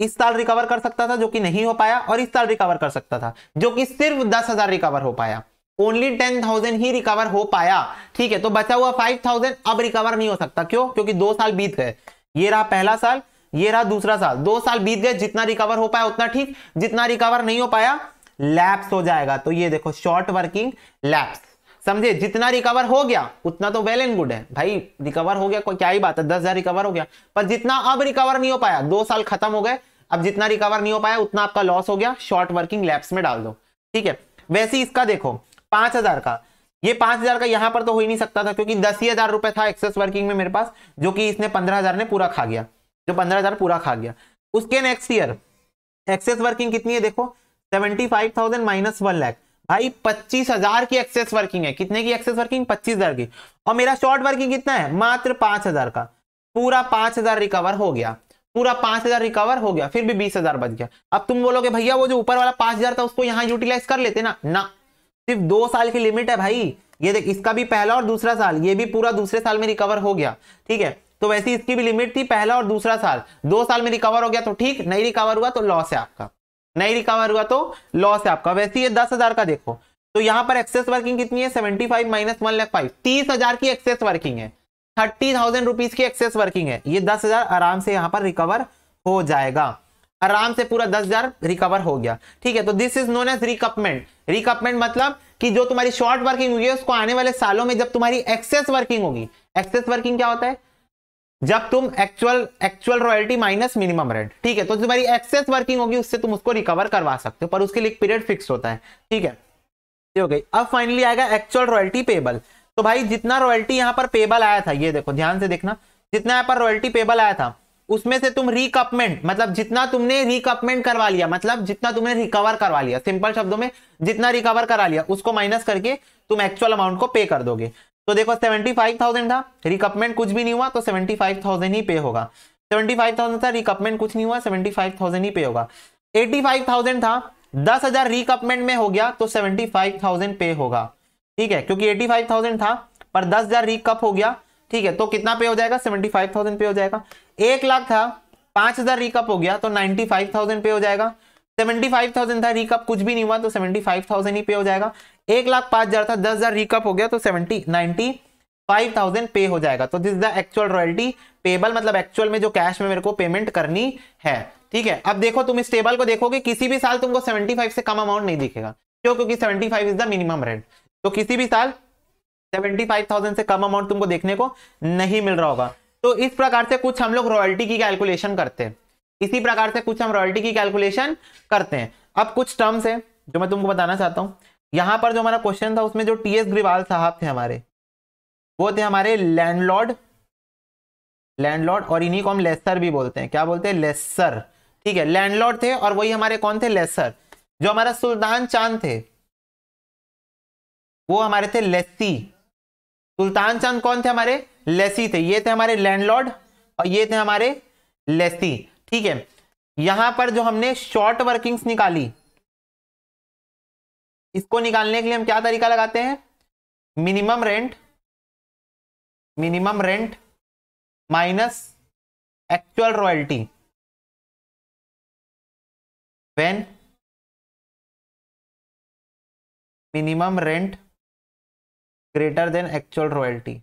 इस साल रिकवर कर सकता था जो कि नहीं हो पाया और इस साल रिकवर कर सकता था जो कि सिर्फ दस हजार रिकवर हो पाया ओनली टेन थाउजेंड ही रिकवर हो पाया ठीक है तो बचा हुआ फाइव थाउजेंड अब रिकवर नहीं हो सकता क्यों क्योंकि दो साल बीत गए ये रहा पहला साल ये रहा दूसरा साल दो साल बीत गए जितना रिकवर हो पाया उतना ठीक जितना रिकवर नहीं हो पाया लैप्स हो जाएगा तो ये देखो शॉर्ट वर्किंग लैप्स समझे जितना रिकवर हो गया उतना तो वेल एंड गुड है भाई रिकवर हो गया कोई क्या ही बात है दस हजार रिकवर हो गया पर जितना अब रिकवर नहीं हो पाया दो साल खत्म हो गए अब जितना रिकवर नहीं हो पाया उतना आपका लॉस हो गया शॉर्ट वर्किंग लैप्स में डाल दो ठीक है वैसे इसका देखो पांच हजार का ये पांच हजार का यहां पर तो हो ही नहीं सकता था क्योंकि दस ही हजार रुपए था एक्सेस वर्किंग में मेरे पास जो कि इसने पंद्रह हजार ने पूरा खा गया जो पंद्रह हजार पूरा खा गया उसके नेक्स्ट ईयर एक्सेस वर्किंग कितनी है देखो seventy five thousand minus one lakh भाई पच्चीस हजार की एक्सेस वर्किंग है कितने की एक्सेस वर्किंग पच्चीस हजार की और मेरा शॉर्ट वर्किंग कितना है मात्र पांच हजार का पूरा पांच हजार रिकवर हो गया पूरा पांच हजार रिकवर हो गया फिर भी बीस हजार बच गया अब तुम बोलोगे भैया वो जो ऊपर वाला पांच हजार था उसको यहाँ यूटिलाइज कर लेते ना ना सिर्फ दो साल की लिमिट है भाई ये देख इसका भी पहला और दूसरा साल ये भी पूरा दूसरे साल में रिकवर हो गया ठीक है तो वैसे इसकी भी लिमिट थी पहला और दूसरा साल दो साल में रिकवर हो गया तो ठीक नहीं रिकवर हुआ तो लॉस है आपका नहीं रिकवर हुआ तो लॉस है आपका वैसे ये दस हजार का देखो तो यहाँ पर एक्सेस वर्किंग कितनी है seventy five minus one lakh five तीस हजार की एक्सेस वर्किंग है थर्टी थाउजेंड रुपीज की एक्सेस वर्किंग है ये दस हजार आराम से यहाँ पर रिकवर हो जाएगा आराम से पूरा दस हजार रिकवर हो गया ठीक है तो this is known as recoupment recoupment मतलब कि जो तुम्हारी शॉर्ट वर्किंग हुई है उसको आने वाले सालों में जब तुम्हारी एक्सेस वर्किंग होगी एक्सेस वर्किंग क्या होता है जब तुम actual actual royalty minus minimum rent ठीक है तो तुम्हारी एक्सेस वर्किंग होगी उससे तुम उसको रिकवर करवा सकते हो पर उसके लिए पीरियड फिक्स होता है ठीक है हो गई अब फाइनली आएगा एक्चुअल रॉयल्टी पेबल तो भाई जितना रॉयल्टी यहाँ पर पेबल आया था ये देखो ध्यान से देखना जितना यहाँ पर रॉयल्टी पेबल आया था उसमें से तुम रिकपमेंट मतलब जितना तुमने रिकपमेंट करवा लिया मतलब जितना तुमने रिकवर करवा लिया सिंपल शब्दों में जितना रिकवर करा लिया उसको माइनस करके तुम एक्चुअल अमाउंट को पे कर दोगे तो देखो 75,000 था रिकपमेंट कुछ भी नहीं हुआ तो 75,000 ही पे होगा 75,000 था रिकपमेंट कुछ नहीं हुआ 75,000 ही पे होगा 85,000 था 10,000 रिकपमेंट में हो गया तो 75,000 पे होगा ठीक है क्योंकि 85,000 था पर 10,000 रिकप हो गया ठीक है तो कितना पे हो जाएगा 75,000 पे हो जाएगा एक लाख था 5,000 रिकप हो गया तो 95,000 पे हो जाएगा 75,000 था रिकअप कुछ भी नहीं हुआ तो 75,000 ही पे हो जाएगा एक लाख पांच हजार था दस हजार रिकअप हो गया तो सेवेंटी नाइनटी फाइव थाउजेंड पे हो जाएगा तो this the actual royalty payable मतलब एक्चुअल में जो कैश में मेरे को पेमेंट करनी है ठीक है अब देखो तुम इस टेबल को देखोगे किसी भी साल तुमको सेवेंटी फाइव से कम अमाउंट नहीं दिखेगा क्यों क्योंकि seventy five is the minimum rent तो किसी भी साल सेवेंटी फाइव थाउजेंड से कम अमाउंट तुमको देखने को नहीं मिल रहा होगा तो इस प्रकार से कुछ हम लोग रॉयल्टी की कैलकुलेशन करते हैं इसी प्रकार से कुछ हम रॉयल्टी की कैलकुलेशन करते हैं अब कुछ टर्म्स है जो मैं तुमको बताना चाहता हूँ यहां पर जो हमारा क्वेश्चन था उसमें जो टी एस ग्रीवाल साहब थे हमारे वो थे हमारे लैंडलॉर्ड लैंडलॉर्ड और इन्हीं को हम लेसर भी बोलते हैं क्या बोलते हैं लेसर ठीक है लैंडलॉर्ड थे और वही हमारे कौन थे लेसर जो हमारा सुल्तान चांद थे वो हमारे थे लेसी सुल्तान चांद कौन थे हमारे लेसी थे ये थे हमारे लैंडलॉर्ड और ये थे हमारे लेसी ठीक है यहां पर जो हमने शॉर्ट वर्किंग्स निकाली इसको निकालने के लिए हम क्या तरीका लगाते हैं minimum rent minimum rent minus actual royalty when minimum rent greater than actual royalty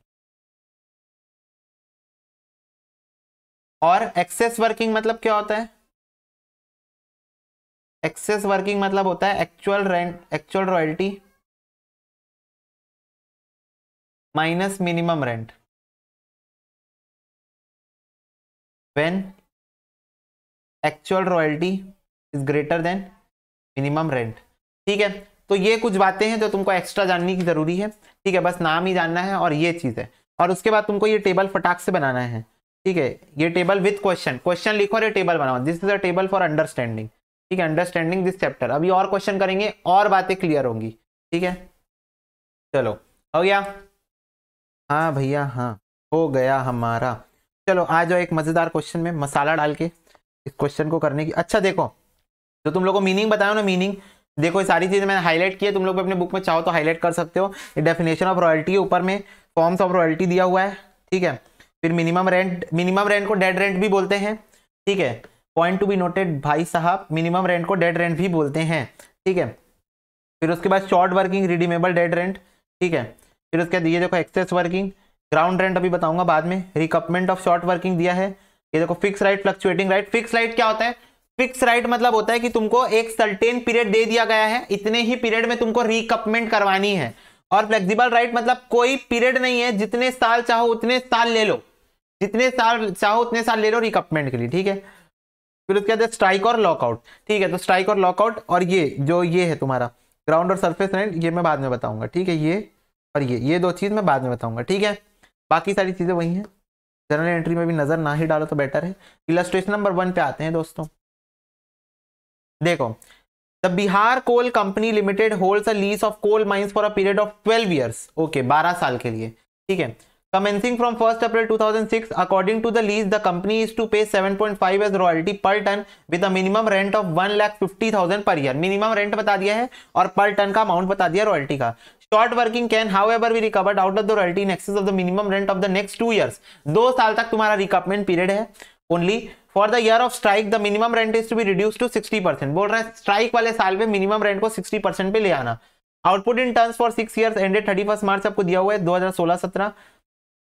और एक्सेस वर्किंग मतलब क्या होता है एक्सेस वर्किंग मतलब होता है actual rent actual royalty minus minimum rent when actual royalty is greater than minimum rent ठीक है तो ये कुछ बातें हैं जो तुमको एक्स्ट्रा जानने की ज़रूरी है ठीक है बस नाम ही जानना है और ये चीज़ है और उसके बाद तुमको ये टेबल फटाक से बनाना है ठीक है ये टेबल विथ क्वेश्चन क्वेश्चन लिखो और ये टेबल बनाओ this is a table for understanding ठीक है अंडरस्टैंडिंग दिस चैप्टर अभी और क्वेश्चन करेंगे और बातें क्लियर होंगी ठीक है चलो हो गया हाँ भैया हाँ हो गया हमारा चलो आ जाओ एक मज़ेदार क्वेश्चन में मसाला डाल के इस क्वेश्चन को करने की अच्छा देखो जो तुम लोग को मीनिंग बताओ ना मीनिंग देखो ये सारी चीज़ें मैंने हाईलाइट की है तुम लोग अपने बुक में चाहो तो हाईलाइट कर सकते हो डेफिनेशन ऑफ रॉयल्टी ऊपर में फॉर्म्स ऑफ रॉयल्टी दिया हुआ है ठीक है फिर मिनिमम रेंट मिनिमम रेंट को डेड रेंट भी बोलते हैं ठीक है पॉइंट टू बी नोटेड भाई साहब मिनिमम रेंट को डेड रेंट भी बोलते हैं ठीक है फिर उसके बाद short working redeemable dead rent ठीक है फिर उसके बाद ये देखो एक्सेस वर्किंग ग्राउंड रेंट अभी बताऊंगा बाद में रिकपमेंट ऑफ शॉर्ट वर्किंग दिया है ये देखो fix right fluctuating right fix right क्या होता है फिक्स राइट मतलब होता है कि तुमको एक सर्टेन पीरियड दे दिया गया है इतने ही पीरियड में तुमको रिकपमेंट करवानी है और फ्लेक्सिबल राइट मतलब कोई पीरियड नहीं है जितने साल चाहो उतने साल ले लो जितने साल चाहो उतने साल ले लो रिकपमेंट के लिए ठीक है फिर उसके बाद स्ट्राइक और लॉकआउट ठीक है तो स्ट्राइक और लॉकआउट और ये जो ये है तुम्हारा ग्राउंड और सरफेस रेंट ये मैं बाद में बताऊंगा ठीक है ये और ये ये दो चीज़ मैं बाद में बताऊंगा ठीक है बाकी सारी चीज़ें वही हैं जनरल एंट्री में भी नज़र ना ही डालो तो बेटर है इलास्ट्रेशन नंबर वन पे आते हैं दोस्तों देखो the Bihar coal company limited holds a lease of coal mines for a period of twelve years okay बारह साल के लिए ठीक है Commencing from 1st April 2006, according to the lease, the company is to pay 7.5 as royalty per ton with a minimum rent of 1,50,000 per year. Minimum rent बता दिया है और per ton का amount बता दिया royalty का. Short working can however be recovered out of the royalty in of the minimum rent of the next two years दो साल तक तुम्हारा रिकवमेंट पीरियड है only for the year of strike the minimum rent is to be reduce to 60 percent बोल रहे हैं स्ट्राइक वाले साल में मिनिमम रेंट को 60 परसेंट पे ले आना output in terms for six years ended thirty first March आपको दिया हुआ है दो हजार सोलह सत्रह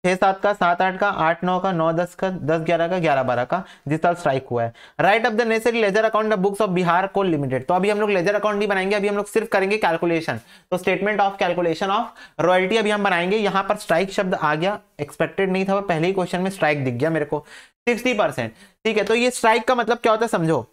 छह सात का सात आठ का आठ नौ का नौ दस का दस ग्यारह का ग्यारह बारह का जिस साल स्ट्राइक हुआ है write off the necessary ledger account of books of Bihar co limited तो अभी हम लोग लेजर अकाउंट नहीं बनाएंगे अभी हम लोग सिर्फ करेंगे कैलकुलेशन तो statement of calculation of royalty अभी हम बनाएंगे यहां पर स्ट्राइक शब्द आ गया एक्सपेक्टेड नहीं था पहले ही क्वेश्चन में स्ट्राइक दिख गया मेरे को सिक्सटी ठीक है तो ये स्ट्राइक का मतलब क्या होता है समझो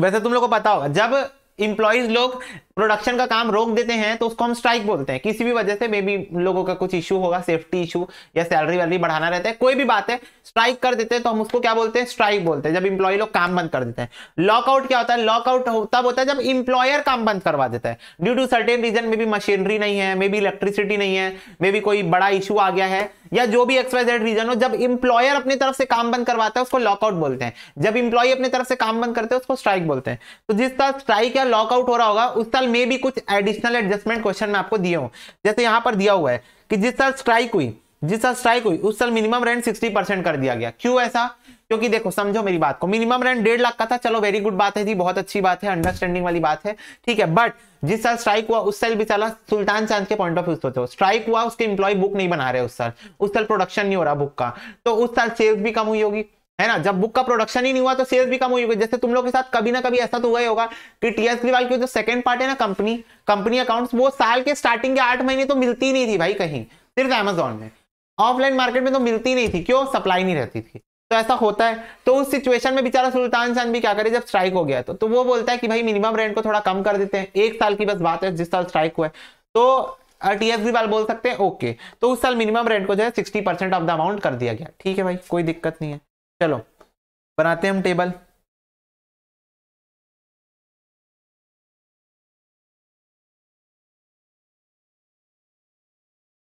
वैसे तुम लोग को पता होगा जब इंप्लॉइज लोग प्रोडक्शन का काम रोक देते हैं तो उसको हम स्ट्राइक बोलते हैं किसी भी वजह से मे बी लोगों का कुछ इशू होगा सेफ्टी इशू या सैलरी वैलरी बढ़ाना रहता है कोई भी बात है स्ट्राइक कर देते हैं तो हम उसको क्या बोलते हैं स्ट्राइक बोलते हैं जब इंप्लॉय लोग काम बंद कर देते हैं लॉकआउट क्या होता है लॉकआउट तब होता है जब इंप्लॉयर काम बंद करवा देता है ड्यू टू सर्टेन रीजन में भी मशीनरी नहीं है मे बी इलेक्ट्रिसिटी नहीं है मे बी कोई बड़ा इशू आ गया है या जो भी एक्सवाइजेड रीजन हो जब इंप्लॉयर अपनी तरफ से काम बंद करवाता है उसको लॉकआउट बोलते हैं जब इंप्लॉय अपनी तरफ से काम बंद करते हैं उसको स्ट्राइक बोलते हैं तो जिस तरह स्ट्राइक या लॉकआउट हो रहा होगा उस तरह साल में भी कुछ एडिशनल एडजस्टमेंट क्वेश्चन में आपको दिए हूँ जैसे यहाँ पर दिया हुआ है कि जिस साल स्ट्राइक हुई जिस साल स्ट्राइक हुई उस साल मिनिमम रेंट सिक्सटी परसेंट कर दिया गया क्यों ऐसा क्योंकि देखो समझो मेरी बात को मिनिमम रेंट डेढ़ लाख का था चलो वेरी गुड बात है जी बहुत अच्छी बात है अंडरस्टैंडिंग वाली बात है ठीक है बट जिस साल स्ट्राइक हुआ उस साल भी चला सुल्तान चांद के पॉइंट ऑफ व्यू सोचो स्ट्राइक हुआ उसके इंप्लॉय बुक नहीं बना रहे उस साल उस साल प्रोडक्शन नहीं हो रहा बुक का तो उस साल सेल्स भी कम हुई होगी है ना जब बुक का प्रोडक्शन ही नहीं हुआ तो सेल्स भी कम हुई होगी जैसे तुम लोग के साथ कभी ना कभी ऐसा तो हुआ ही होगा कि टी एस ग्रीवाल की जो सेकंड पार्ट है ना कंपनी कंपनी अकाउंट्स वो साल के स्टार्टिंग के आठ महीने तो मिलती ही नहीं थी भाई कहीं सिर्फ अमेजोन में ऑफलाइन मार्केट में तो मिलती नहीं थी क्यों सप्लाई नहीं रहती थी तो ऐसा होता है तो उस सिचुएशन में बेचारा सुल्तान चंद भी क्या करे जब स्ट्राइक हो गया तो तो वो बोलता है कि भाई मिनिमम रेंट को थोड़ा कम कर देते हैं एक साल की बस बात है जिस साल स्ट्राइक हुआ है तो टी एस ग्रीवाल बोल सकते हैं ओके तो उस साल मिनिमम रेंट को जो है sixty percent of the amount कर दिया गया ठीक है भाई कोई दिक्कत नहीं है चलो बनाते हैं हम टेबल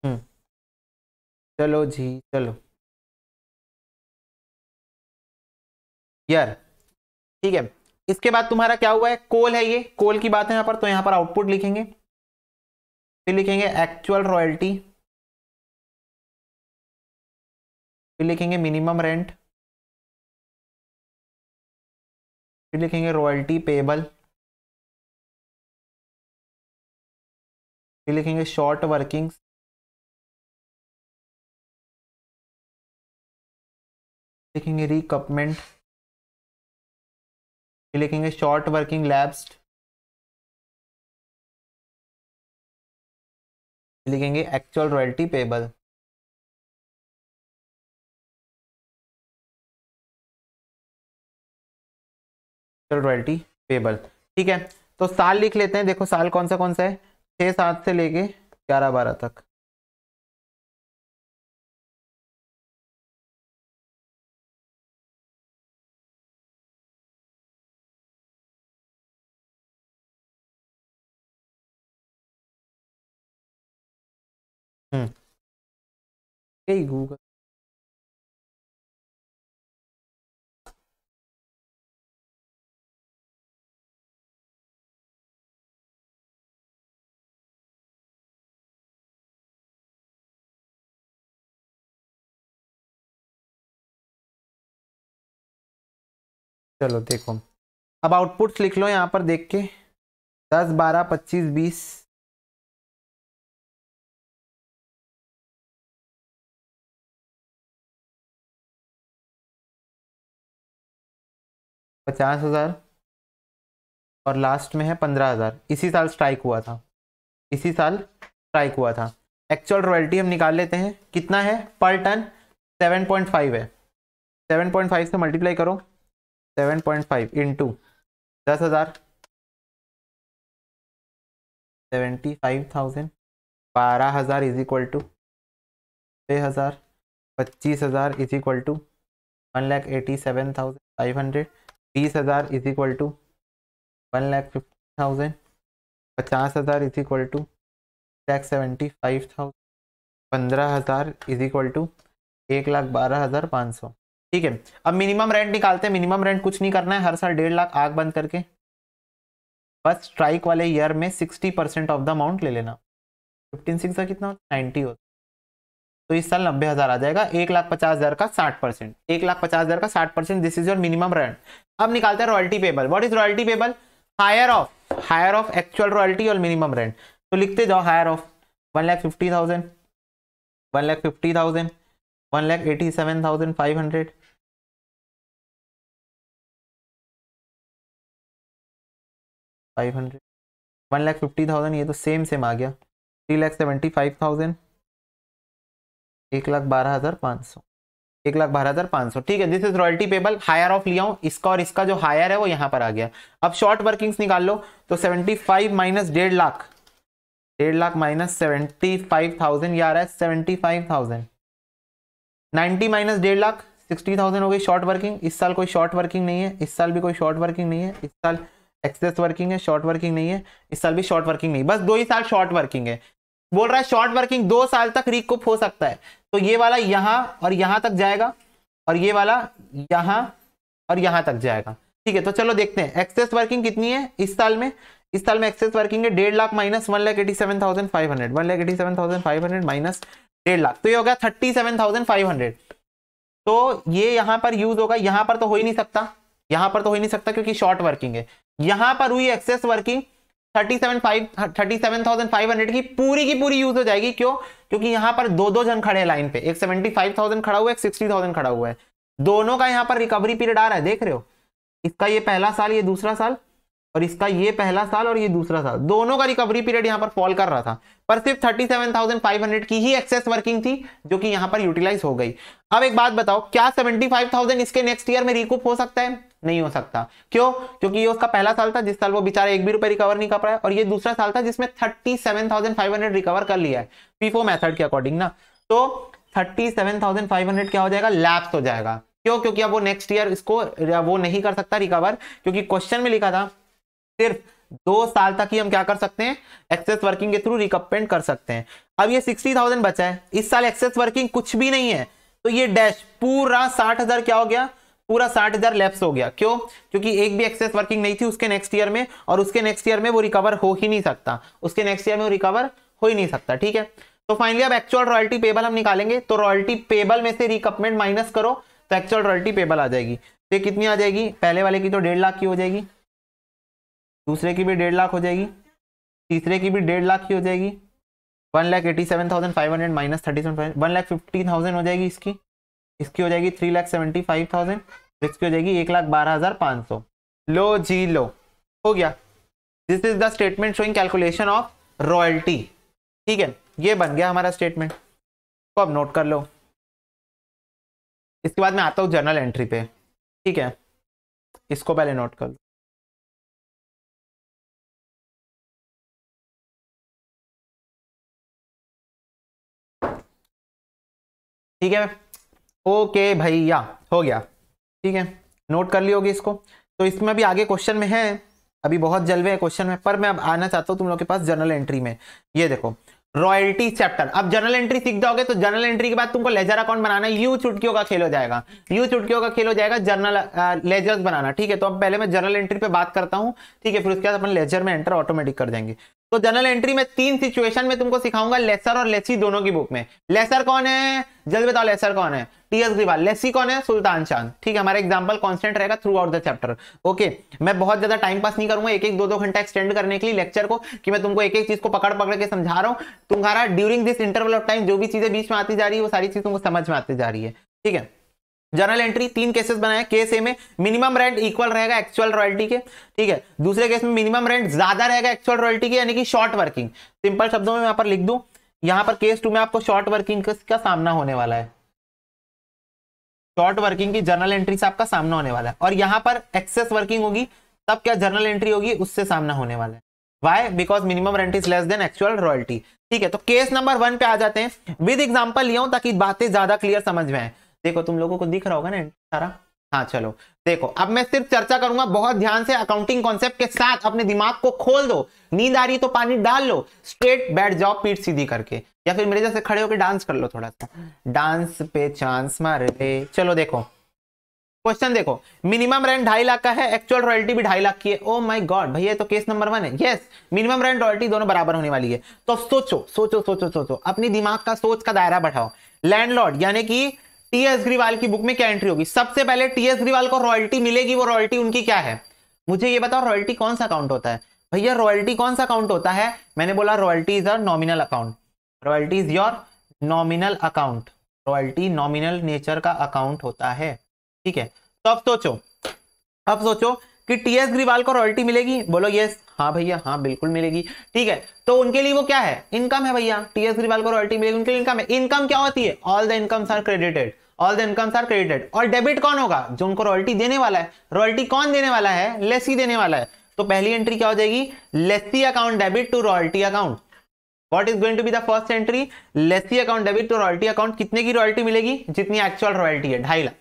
हम्म, चलो जी चलो यार ठीक है इसके बाद तुम्हारा क्या हुआ है कोल है ये कोल की बात है यहां पर तो यहां पर आउटपुट लिखेंगे फिर लिखेंगे एक्चुअल रॉयल्टी फिर लिखेंगे मिनिमम रेंट फिर लिखेंगे रॉयल्टी पेबल फिर लिखेंगे शॉर्ट वर्किंग्स लिखेंगे रिकपमेंट फिर लिखेंगे शॉर्ट वर्किंग लैब्स लिखेंगे actual royalty payable royalty payable ठीक है तो साल लिख लेते हैं देखो साल कौन सा कौन सा है छः सात से लेके ग्यारह बारह तक हम्म गूगल चलो देखो अब आउटपुट्स लिख लो यहाँ पर देख के दस बारह पच्चीस बीस पचास हज़ार और लास्ट में है पंद्रह हज़ार इसी साल स्ट्राइक हुआ था इसी साल स्ट्राइक हुआ था एक्चुअल रॉयल्टी हम निकाल लेते हैं कितना है per ton seven point five है सेवन पॉइंट फाइव से मल्टीप्लाई करो सेवन पॉइंट फाइव इंटू दस हज़ार सेवेंटी फाइव थाउजेंड बारह हज़ार इज इक्वल टू छः हज़ार पच्चीस हज़ार is equal to one lakh eighty seven thousand five hundred बीस हज़ार is equal to one lakh fifty thousand पचास हज़ार is equal to lakh seventy five thousand पंद्रह हज़ार इज इक्वल टू एक लाख बारह हज़ार पाँच सौ ठीक है अब मिनिमम रेंट निकालते हैं मिनिमम रेंट कुछ नहीं करना है हर साल डेढ़ लाख आग बंद करके बस स्ट्राइक वाले ईयर में sixty percent of the amount ले लेना फिफ्टीन सिक्स का कितना नाइन्टी होता तो इस साल नब्बे हज़ार आ जाएगा एक लाख पचास हज़ार का साठ परसेंट एक लाख पचास हज़ार का साठ percent this is your minimum rent अब निकालते हैं royalty payable what is royalty payable higher of higher of actual royalty और मिनिमम रेंट तो लिखते जाओ higher of one lakh fifty thousand one lakh fifty thousand one lakh eighty seven thousand five hundred five hundred one lakh fifty thousand ये तो सेम सेम आ गया three lakh seventy five thousand एक लाख बारह हज़ार पाँच सौ एक लाख बारह हज़ार पाँच सौ ठीक है this is royalty payable higher of लिया हूँ इसका और इसका जो हायर है वो यहाँ पर आ गया अब शॉर्ट वर्किंग्स निकाल लो तो सेवेंटी फाइव माइनस डेढ़ लाख डेढ़ lakh minus seventy five thousand ये आ रहा है seventy five thousand ninety minus डेढ़ लाख सिक्सटी थाउजेंड हो गई शॉर्ट वर्किंग इस साल कोई शॉर्ट वर्किंग नहीं है इस साल भी कोई शॉर्ट वर्किंग नहीं है इस साल एक्सेस वर्किंग है शॉर्ट वर्किंग नहीं है इस साल भी शॉर्ट वर्किंग नहीं बस दो ही साल शॉर्ट वर्किंग है बोल रहा है शॉर्ट वर्किंग दो साल तक रिकुप हो सकता है तो ये वाला यहाँ और यहाँ तक जाएगा और ये वाला यहाँ और यहाँ तक जाएगा ठीक है तो चलो देखते हैं एक्सेस वर्किंग कितनी है इस साल में इस साल में एक्सेस वर्किंग है डेढ़ lakh minus one lakh eighty seven thousand five hundred one lakh eighty seven thousand five hundred minus डेढ़ लाख तो ये हो गया thirty seven thousand five hundred तो ये यहाँ पर यूज होगा यहाँ पर तो हो ही नहीं सकता यहां पर तो हो ही नहीं सकता क्योंकि शॉर्ट वर्किंग है यहां पर हुई एक्सेस वर्किंग फाइव हंड्रेड की पूरी की पूरी यूज हो जाएगी क्यों क्योंकि यहां पर दो दो जन खड़े हैं लाइन पे एक 75,000 खड़ा हुआ है एक थाउजेंड खड़ा हुआ है दोनों का यहां पर रिकवरी पीरियड आ रहा है देख रहे हो इसका ये पहला साल ये दूसरा साल और इसका ये पहला साल और ये दूसरा साल दोनों का रिकवरी पीरियड यहाँ पर फॉल कर रहा था पर सिर्फ 37,500 की ही एक्सेस वर्किंग थी जो कि यहाँ पर यूटिलाइज हो गई अब एक बात बताओ क्या 75,000 इसके नेक्स्ट ईयर में रिकूप हो सकता है नहीं हो सकता क्यों क्योंकि ये उसका पहला साल था जिस साल वो बेचारा एक भी रुपए रिकवर नहीं कर पाया और ये दूसरा साल था जिसमें thirty seven thousand five hundred recover कर लिया है पीफो मेथड के अकॉर्डिंग ना तो thirty seven thousand five hundred क्या हो जाएगा लैप्स हो जाएगा क्यों क्योंकि अब वो नेक्स्ट ईयर इसको वो नहीं कर सकता रिकवर क्योंकि क्वेश्चन में लिखा था सिर्फ दो साल तक ही हम क्या कर सकते हैं एक्सेस वर्किंग के थ्रू रिकपेंट कर सकते हैं अब ये सिक्सटी थाउजेंड बचा है इस साल एक्सेस वर्किंग कुछ भी नहीं है तो ये डैश पूरा साठ हजार क्या हो गया पूरा साठ हजार लैप्स हो गया क्यों क्योंकि एक भी एक्सेस वर्किंग नहीं थी उसके नेक्स्ट ईयर में और उसके नेक्स्ट ईयर में वो रिकवर हो ही नहीं सकता उसके नेक्स्ट ईयर में वो रिकवर हो ही नहीं सकता ठीक है तो फाइनली अब एक्चुअल रॉयल्टी पेबल हम निकालेंगे तो रॉयल्टी पेबल में से रिकपमेंट माइनस करो तो एक्चुअल रॉयल्टी पेबल आ जाएगी तो कितनी आ जाएगी पहले वाले की तो डेढ़ लाख की हो जाएगी दूसरे की भी डेढ़ लाख हो जाएगी तीसरे की भी डेढ़ लाख की हो जाएगी one lakh eighty seven thousand five hundred minus thirty seven one lakh fifty thousand हो जाएगी इसकी इसकी हो जाएगी three lakh seventy five thousand इसकी हो जाएगी एक लाख बारह हजार पांच सौ लो जी लो हो गया this is the statement showing calculation of royalty ठीक है ये बन गया हमारा स्टेटमेंट तो अब नोट कर लो इसके बाद मैं आता हूँ जर्नल एंट्री पे ठीक है इसको पहले नोट कर लो ठीक है ओके भैया हो गया ठीक है नोट कर लियोगे इसको तो इसमें भी आगे क्वेश्चन में है अभी बहुत जलवे है क्वेश्चन में पर मैं अब आना चाहता हूँ तुम लोग के पास जनरल एंट्री में ये देखो रॉयल्टी चैप्टर अब जनरल एंट्री सीख जाओगे तो जर्नल एंट्री के बाद तुमको लेजर अकाउंट बनाना यू चुटकियों का खेल हो जाएगा यू चुटकियों का खेल हो जाएगा जर्नल लेजर बनाना ठीक है तो अब पहले मैं जर्नल एंट्री पे बात करता हूँ ठीक है फिर उसके बाद अपन लेजर में एंटर ऑटोमेटिक कर देंगे तो जर्नल एंट्री में तीन सिचुएशन में तुमको सिखाऊंगा लेसर और लेसी दोनों की बुक में लेसर कौन है जल्दी बताओ लेसर कौन है टीएस ग्रीवाल लेसी कौन है सुल्तान चांद ठीक है हमारा एग्जाम्पल कॉन्स्टेंट रहेगा throughout the chapter okay मैं बहुत ज्यादा टाइम पास नहीं करूंगा एक एक दो दो घंटा एक्सटेंड करने के लिए लेक्चर को कि मैं तुमको एक एक चीज को पकड़ पकड़ के समझा रहा हूँ तुम्हारा during this interval of time जो भी चीजें बीच में आती जा रही है वो सारी चीज तुमको समझ में आती जा रही है ठीक है जनरल एंट्री तीन केसेस बनाए केस ए में मिनिमम रेंट इक्वल रहेगा एक्चुअल रॉयल्टी के ठीक है दूसरे केस में मिनिमम रेंट ज्यादा रहेगा एक्चुअल रॉयल्टी के यानी कि शॉर्ट वर्किंग सिंपल शब्दों में यहां पर लिख दूं यहां पर केस टू में आपको शॉर्ट वर्किंग का सामना होने वाला है शॉर्ट वर्किंग की जर्नल एंट्री से आपका सामना होने वाला है और यहां पर एक्सेस वर्किंग होगी तब क्या जर्नल एंट्री होगी उससे सामना होने वाला है why because minimum rent is less than actual royalty ठीक है तो केस नंबर वन पे आ जाते हैं विद एग्जाम्पल लिया ताकि बातें ज्यादा क्लियर समझ में आए देखो तुम लोगों को दिख रहा होगा ना सारा हाँ चलो देखो अब मैं सिर्फ चर्चा करूंगा बहुत ध्यान से अकाउंटिंग कॉन्सेप्ट के साथ अपने दिमाग को खोल दो नींद आ रही तो पानी डाल लो स्ट्रेट बैठ जाओ पीठ सीधी करके या फिर मेरे जैसे खड़े होकर डांस कर लो थोड़ा सा डांस पे चांस मार दे चलो देखो क्वेश्चन देखो मिनिमम रेंट ढाई लाख का है एक्चुअल रॉयल्टी भी ढाई लाख की है ओ माय गॉड भैया तो केस नंबर वन है यस मिनिमम रेंट रॉयल्टी दोनों बराबर होने वाली है तो सोचो सोचो सोचो सोचो अपनी दिमाग का सोच का दायरा बढ़ाओ लैंडलॉर्ड यानी कि टीएस ग्रीवाल की बुक में क्या एंट्री होगी सबसे पहले टीएस ग्रीवाल को रॉयल्टी मिलेगी वो रॉयल्टी उनकी क्या है मुझे ये बताओ रॉयल्टी कौन सा अकाउंट होता है भैया रॉयल्टी कौन सा अकाउंट होता है मैंने बोला royalty is a nominal account royalty is your nominal account royalty nominal nature का अकाउंट होता है ठीक है तो अब सोचो अब सोचो कि टीएस ग्रीवाल को रॉयल्टी मिलेगी बोलो यस हाँ भैया हाँ बिल्कुल मिलेगी ठीक है तो उनके लिए वो क्या है इनकम है भैया टीएस ग्रीवाल को रॉयल्टी मिलेगी उनके लिए इनकम है इनकम क्या होती है all the incomes are credited all the incomes are credited और डेबिट कौन होगा जो उनको रॉयल्टी देने वाला है रॉयल्टी कौन देने वाला है लेसी देने वाला है तो पहली एंट्री क्या हो जाएगी lessee account debit to royalty account what is going to be the first entry lessee account debit to royalty account कितने की रॉयल्टी मिलेगी जितनी एक्चुअल रॉयल्टी है ढाई लाख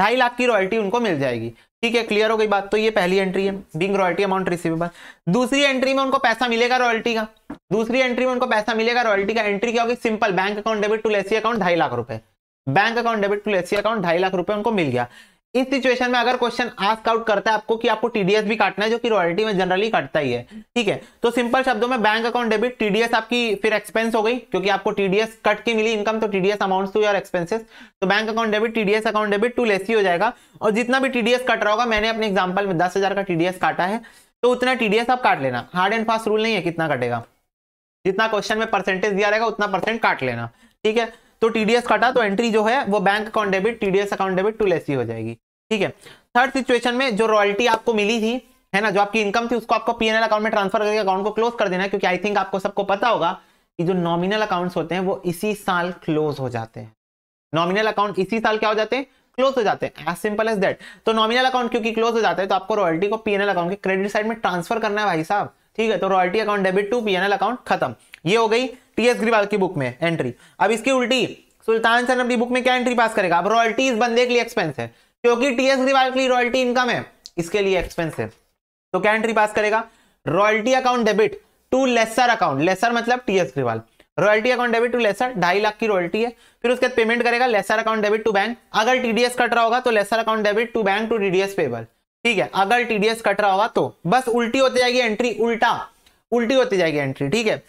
ढाई लाख की रॉयल्टी उनको मिल जाएगी ठीक है क्लियर हो गई बात तो ये पहली एंट्री है बिंग रॉयल्टी अमाउंट रिसीवेबल दूसरी एंट्री में उनको पैसा मिलेगा रॉयल्टी का दूसरी एंट्री में उनको पैसा मिलेगा रॉयल्टी का एंट्री क्या होगी simple bank account debit to lessee account ढाई लाख रुपए bank account debit to S account ढाई लाख रुपए उनको मिल गया इस सिचुएशन में अगर क्वेश्चन आस्क आउट करता है आपको कि आपको टीडीएस भी काटना है जो कि रॉयल्टी में जनरली कटता ही है ठीक है तो सिंपल शब्दों में बैंक अकाउंट डेबिट टीडीएस आपकी फिर एक्सपेंस हो गई क्योंकि आपको टीडीएस कट के मिली इनकम तो TDS amount to your expenses तो bank account debit TDS account debit to lessee हो जाएगा और जितना भी टीडीएस कट रहा होगा मैंने अपने एग्जाम्पल में दस का टीडीएस काटा है तो उतना टीडीएस आप काट लेना हार्ड एंड फास्ट रूल नहीं है कितना कटेगा जितना क्वेश्चन में परसेंटेज दिया रहेगा उतना परसेंट काट लेना ठीक है तो टीडीएस कटा तो एंट्री जो है वो bank account debit TDS account debit to lessee हो जाएगी ठीक है थर्ड सिचुएशन में जो रॉयल्टी आपको मिली थी है ना जो आपकी इनकम थी उसको आपको पीएनएल अकाउंट में ट्रांसफर करके अकाउंट को क्लोज कर देना क्योंकि आई थिंक आपको सबको पता होगा कि जो नॉमिनल अकाउंट होते हैं वो इसी साल क्लोज हो जाते हैं नॉमिनल अकाउंट इसी साल क्या हो जाते हैं क्लोज हो जाते हैं एज सिंपल एज दैट तो नॉमिनल अकाउंट क्योंकि क्लोज हो जाते हैं तो आपको रॉयल्टी को पीएनएल अकाउंट के क्रेडिट साइड में ट्रांसफर करना है भाई साहब ठीक है तो royalty account debit to PNL account खत्म ये हो गई टी एस ग्रीवाल की बुक में एंट्री अब इसकी उल्टी सुल्तान सर अपनी बुक में क्या एंट्री पास करेगा अब रॉयल्टी इस बंदे के लिए एक्सपेंस है क्योंकि टी एस ग्रीवाल के लिए रॉयल्टी इनकम है इसके लिए एक्सपेंस है तो क्या एंट्री पास करेगा royalty account debit to lessor account lessor मतलब T S Grewal royalty account debit to lessor ढाई लाख की रॉयल्टी है फिर उसके बाद पेमेंट करेगा lessor account debit to bank अगर टीडीएस कट रहा होगा तो lessor account debit to bank to TDS payable ठीक है अगर टीडीएस कट रहा होगा तो बस उल्टी होती जाएगी एंट्री उल्टा उल्टी होती जाएगी एंट्री ठीक है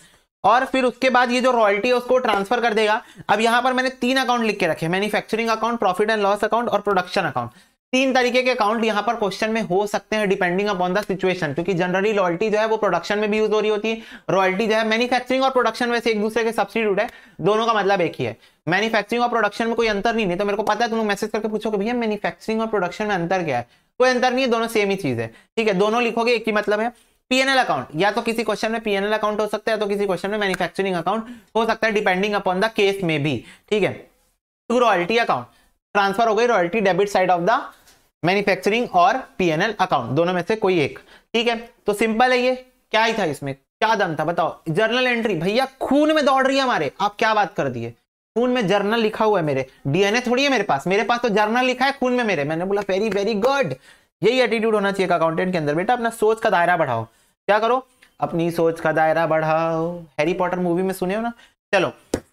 और फिर उसके बाद ये जो रॉयल्टी है उसको ट्रांसफर कर देगा अब यहां पर मैंने तीन अकाउंट लिख के रखे manufacturing account profit and loss account और प्रोडक्शन अकाउंट तीन तरीके के अकाउंट यहां पर क्वेश्चन में हो सकते हैं डिपेंडिंग अपॉन द सिचुएशन क्योंकि जनरली रॉयल्टी जो है वो प्रोडक्शन में भी यूज हो रही होती है रॉयल्टी जो है मैन्युफैक्चरिंग और प्रोडक्शन में से एक दूसरे के सब्सिट्यूट है दोनों का मतलब एक ही है मैन्युफैक्चरिंग और प्रोडक्शन में कोई अंतर नहीं है तो मेरे को पता है तुम लोग मैसेज करके पूछोगे भैया मैन्युफैक्चरिंग और प्रोडक्शन में अंतर क्या है कोई अंतर नहीं है दोनों सेम ही चीज है ठीक है दोनों लिखोगे एक ही मतलब है पीएनएल अकाउंट या तो किसी क्वेश्चन में पीएनएल अकाउंट हो सकता है या तो किसी क्वेश्चन में मैन्युफैक्चरिंग अकाउंट हो सकता है डिपेंडिंग अपॉन द केस में भी ठीक है टू रॉयल्टी अकाउंट ट्रांसफर हो गई royalty debit side of the manufacturing और पीएनएल अकाउंट दोनों में से कोई एक ठीक है तो सिंपल है ये क्या ही था इसमें क्या दम था बताओ जर्नल एंट्री भैया खून में दौड़ रही है हमारे आप क्या बात कर दिए खून में जर्नल लिखा हुआ है मेरे डीएनए थोड़ी है मेरे पास मेरे पास तो जर्नल लिखा है खून में मेरे मैंने बोला वेरी वेरी गुड यही एटीट्यूड होना चाहिए अकाउंटेंट के अंदर बेटा अपना सोच का दायरा बढ़ाओ क्या करो अपनी सोच का दायरा बढ़ाओ हैरी पॉटर मूवी में सुने हो ना चलो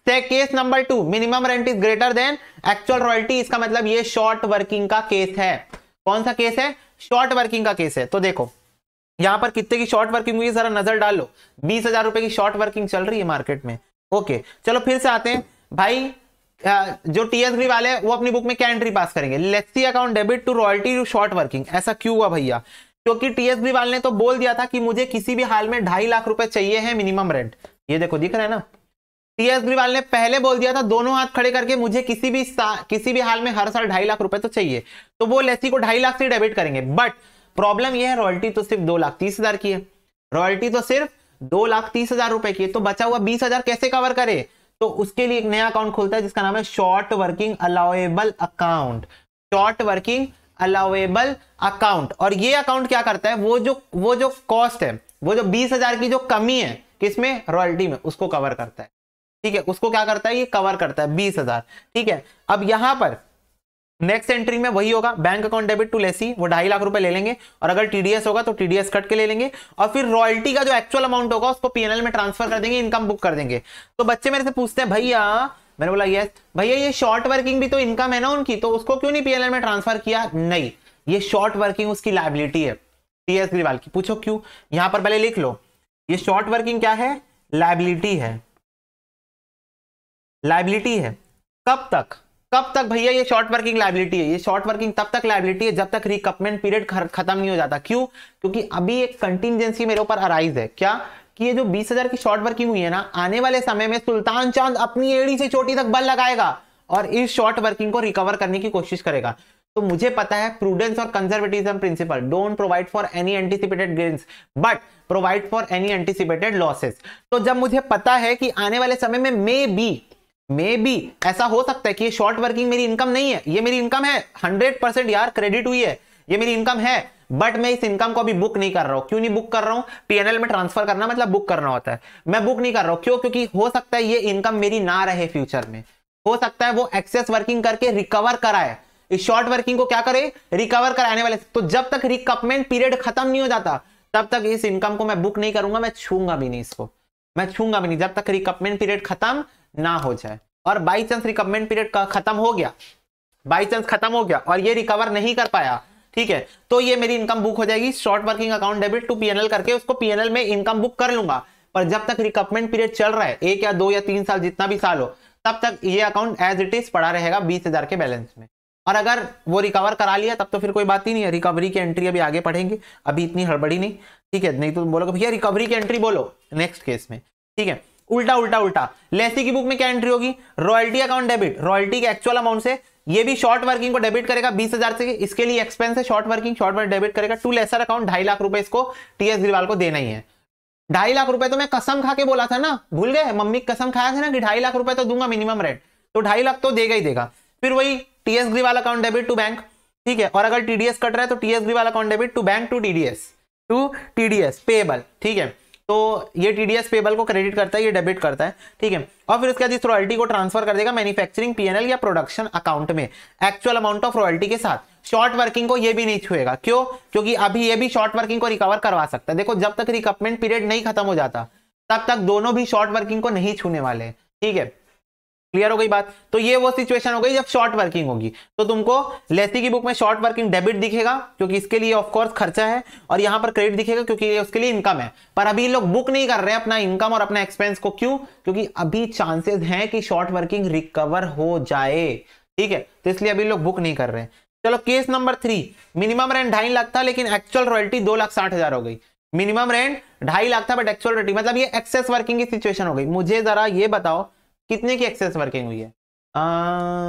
case number two minimum rent is greater than actual royalty इसका मतलब ये शॉर्ट वर्किंग का केस है कौन सा केस है शॉर्ट वर्किंग का केस है तो देखो यहां पर कितने की शॉर्ट वर्किंग हुई जरा नजर डाल लो बीस हजार रुपए की शॉर्ट वर्किंग चल रही है मार्केट में ओके चलो फिर से आते हैं भाई जो टीयर ग्री वाले वो अपनी बुक में क्या एंट्री पास करेंगे lessee account debit to royalty to short working ऐसा क्यों हुआ भैया क्योंकि टीएस वाले ने तो बोल दिया था कि मुझे किसी भी हाल में ढाई लाख रुपए चाहिए है मिनिमम रेंट ये देखो दिख रहा है ना टीएस ग्रीवाल ने पहले बोल दिया था दोनों हाथ खड़े करके मुझे किसी भी किसी भी हाल में हर साल ढाई लाख रुपए तो चाहिए तो वो लेसी को ढाई लाख से डेबिट करेंगे बट प्रॉब्लम यह है रॉयल्टी तो सिर्फ दो लाख तीस हजार की है रॉयल्टी तो सिर्फ दो लाख तीस हजार रुपए की है तो बचा हुआ बीस हजार कैसे कवर करे तो उसके लिए एक नया अकाउंट खुलता है जिसका नाम है short working allowable account short working allowable account और ये अकाउंट क्या करता है वो जो वो जो कॉस्ट है वो जो बीस हजार की जो कमी है किसमें रॉयल्टी में उसको कवर करता है ठीक है उसको क्या करता है ये कवर करता है बीस हजार ठीक है अब यहां पर नेक्स्ट एंट्री में वही होगा bank account debit to lessee वो ढाई लाख रुपए ले लेंगे और अगर टीडीएस होगा तो टीडीएस कट के ले लेंगे और फिर रॉयल्टी का जो एक्चुअल अमाउंट होगा उसको पीएनएल में ट्रांसफर कर देंगे इनकम बुक कर देंगे तो बच्चे मेरे से पूछते हैं भैया मैंने बोला यस भैया ये शॉर्ट वर्किंग भी तो इनकम है ना उनकी तो उसको क्यों नहीं पीएनएल में ट्रांसफर किया नहीं ये शॉर्ट वर्किंग उसकी लाइबिलिटी है टीएस ग्रीवाल की पूछो क्यों यहां पर पहले लिख लो ये शॉर्ट वर्किंग क्या है लाइबिलिटी है लाइबिलिटी है कब तक कब तक भैया ये शॉर्ट वर्किंग लाइबिलिटी है ये शॉर्ट वर्किंग तब तक लाइबिलिटी है जब तक रिकपमेंट पीरियड खत्म नहीं हो जाता क्यों क्योंकि अभी एक कंटिजेंसी मेरे ऊपर अराइज है क्या कि ये जो 20,000 की शॉर्ट वर्किंग हुई है ना आने वाले समय में सुल्तान चांद अपनी एड़ी से चोटी तक बल लगाएगा और इस शॉर्ट वर्किंग को रिकवर करने की कोशिश करेगा तो मुझे पता है प्रूडेंस और conservatism principle don't provide for any anticipated gains but provide for any anticipated losses तो जब मुझे पता है कि आने वाले समय में मे बी मे बी ऐसा हो सकता है कि ये शॉर्ट वर्किंग मेरी इनकम नहीं है ये मेरी इनकम है हंड्रेड परसेंट यार क्रेडिट हुई है ये मेरी इनकम है बट मैं इस इनकम को अभी बुक नहीं कर रहा हूं क्यों नहीं बुक कर रहा हूं पीएनएल में ट्रांसफर करना मतलब बुक करना होता है मैं बुक नहीं कर रहा हूं क्यों क्योंकि हो सकता है ये इनकम मेरी ना रहे फ्यूचर में हो सकता है वो एक्सेस वर्किंग करके रिकवर कराए इस शॉर्ट वर्किंग को क्या करे रिकवर कराने वाले तो जब तक रिकपमेंट पीरियड खत्म नहीं हो जाता तब तक इस इनकम को मैं बुक नहीं करूंगा मैं छूंगा भी नहीं इसको मैं छूंगा भी नहीं जब तक रिकपमेंट पीरियड खत्म ना हो जाए और बाई चांस रिकमेंड पीरियड का खत्म हो गया बाई चांस खत्म हो गया और ये रिकवर नहीं कर पाया ठीक है तो ये मेरी इनकम बुक हो जाएगी short working account debit to PNL करके उसको पीएनएल में इनकम बुक कर लूंगा पर जब तक रिकमेंड पीरियड चल रहा है एक या दो या तीन साल जितना भी साल हो तब तक ये अकाउंट एज इट इज पड़ा रहेगा बीस हजार के बैलेंस में और अगर वो रिकवर करा लिया तब तो फिर कोई बात ही नहीं है रिकवरी की एंट्री अभी आगे पढ़ेंगे अभी इतनी हड़बड़ी नहीं ठीक है नहीं तो बोलोगे भैया रिकवरी की एंट्री बोलो नेक्स्ट केस में ठीक है उल्टा उल्टा उल्टा लेसी की बुक में क्या एंट्री होगी रॉयल्टी अकाउंट डेबिट रॉयल्टी के एक्चुअल अमाउंट से ये भी शॉर्ट वर्किंग को डेबिट करेगा बीस हजार से इसके लिए एक्सपेंस है short working short work debit करेगा टू लेसर अकाउंट ढाई लाख रुपए इसको टीएस ग्रीवाल को देना ही है ढाई लाख रुपए तो मैं कसम खा के बोला था ना भूल गए मम्मी कसम खाया था ना कि ढाई लाख रुपए तो दूंगा मिनिमम रेट तो ढाई लाख तो देगा ही देगा फिर वही TS Grewal account debit to bank ठीक है और अगर टीडीएस कट रहा है तो TS Grewal account debit to bank to TDS to TDS payable ठीक है तो ये टीडीएस पेबल को क्रेडिट करता है ये डेबिट करता है ठीक है और फिर उसके बाद इस रॉयल्टी को ट्रांसफर कर देगा मैन्युफैक्चरिंग पीएनएल या प्रोडक्शन अकाउंट में एक्चुअल अमाउंट ऑफ रॉयल्टी के साथ शॉर्ट वर्किंग को ये भी नहीं छुएगा क्यों क्योंकि अभी ये भी शॉर्ट वर्किंग को रिकवर करवा सकता है देखो जब तक रिकवमेंट पीरियड नहीं खत्म हो जाता तब तक दोनों भी शॉर्ट वर्किंग को नहीं छूने वाले ठीक है क्लियर हो गई बात तो ये वो सिचुएशन हो गई जब शॉर्ट वर्किंग होगी तो तुमको लेसी की बुक में शॉर्ट वर्किंग डेबिट दिखेगा क्योंकि इसके लिए ऑफकोर्स खर्चा है और यहां पर क्रेडिट दिखेगा क्योंकि ये उसके लिए इनकम है पर अभी लोग बुक नहीं कर रहे हैं अपना इनकम और अपना एक्सपेंस को क्यों क्योंकि अभी चांसेस है कि शॉर्ट वर्किंग रिकवर हो जाए ठीक है तो इसलिए अभी लोग बुक नहीं कर रहे हैं चलो case number three minimum rent ढाई लाख था लेकिन एक्चुअल रॉयल्टी दो लाख साठ हजार हो गई मिनिमम रेंट ढाई लाख था बट एक्चुअल रॉयल्टी मतलब ये एक्सेस वर्किंग की सिचुएशन हो गई मुझे जरा ये बताओ कितने की एक्सेस वर्किंग हुई है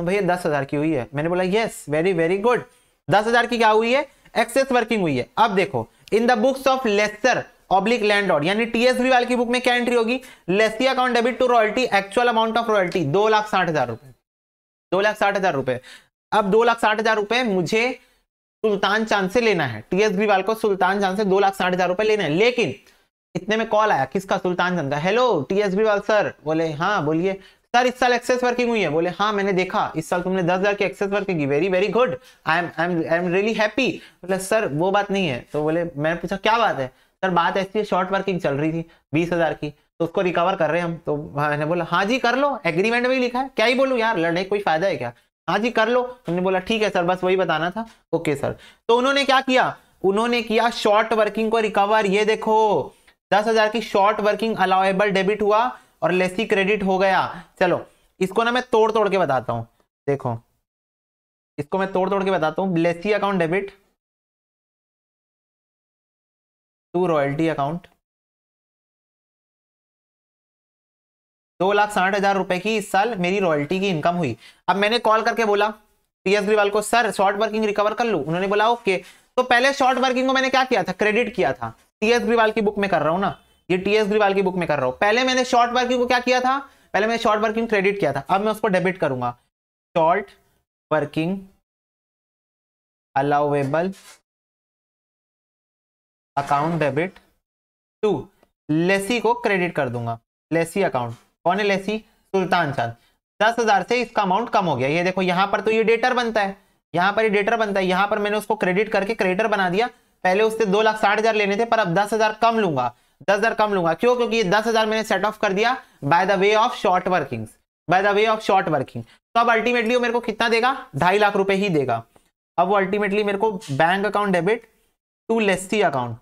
भैया दस हजार की हुई है मैंने बोला यस वेरी वेरी गुड दस हजार की क्या हुई है एक्सेस वर्किंग हुई है अब देखो in the books of lessor oblique landlord यानी टीएसबी वाल की बुक में क्या एंट्री होगी lessee account debit to royalty actual amount of royalty दो लाख साठ हजार रुपए दो लाख साठ हजार रुपए अब दो लाख साठ हजार रुपए मुझे सुल्तान चांद से लेना है टीएसबी वाल को सुल्तान चांद से दो लाख साठ हजार रुपए लेना है लेकिन इतने में कॉल आया किसका सुल्तान चंद का hello T S Grewal sir बोले हाँ बोलिए सर इस साल एक्सेस वर्किंग हुई है बोले हाँ मैंने देखा इस साल तुमने दस हजार की एक्सेस वर्किंग की very very good I am I am I am really happy बोले सर वो बात नहीं है तो बोले मैंने पूछा क्या बात है सर बात ऐसी है शॉर्ट वर्किंग चल रही थी बीस हजार की तो उसको रिकवर कर रहे हैं हम तो मैंने बोला हाँ जी कर लो एग्रीमेंट में ही लिखा है क्या ही बोलूँ यार लड़ने कोई फायदा है क्या हाँ जी कर लो उन्होंने बोला ठीक है सर बस वही बताना था ओके सर तो उन्होंने क्या किया उन्होंने किया शॉर्ट वर्किंग को रिकवर ये देखो दस हजार की शॉर्ट वर्किंग अलाउेबल डेबिट हुआ और लेसी क्रेडिट हो गया चलो इसको ना मैं तोड़ तोड़ के बताता हूँ देखो इसको मैं तोड़ तोड़ के बताता हूं lessee account debit to royalty account दो लाख साठ हजार रुपए की इस साल मेरी रॉयल्टी की इनकम हुई अब मैंने कॉल करके बोला पीएस ग्रीवाल को सर शॉर्ट वर्किंग रिकवर कर लू उन्होंने बोला ओके तो पहले शॉर्ट वर्किंग को मैंने क्या किया था क्रेडिट किया था टीएस ग्रीवाल की बुक में कर रहा हूं ना ये टीएस ग्रीवाल की बुक में कर रहा हूं पहले मैंने शॉर्ट वर्किंग को क्या किया था पहले मैंने शॉर्ट वर्किंग क्रेडिट किया था अब मैं उसको डेबिट करूंगा short working allowable account debit to lessee को क्रेडिट कर दूंगा लेसी अकाउंट कौन है लेसी सुल्तान चांद दस हजार से इसका अमाउंट कम हो गया ये देखो यहां पर तो ये डेटर बनता है यहां पर ये डेटर बनता है यहां पर मैंने उसको क्रेडिट करके क्रेडिटर बना दिया पहले उससे दो लाख साठ हजार लेने थे पर अब दस हजार कम लूंगा दस हजार कम लूंगा क्यों क्योंकि ये दस हजार मैंने सेट ऑफ कर दिया by the way of short working by the way of short working तो अब अल्टीमेटली वो मेरे को कितना देगा ढाई लाख रुपए ही देगा अब वो अल्टीमेटली मेरे को bank account debit to lessee account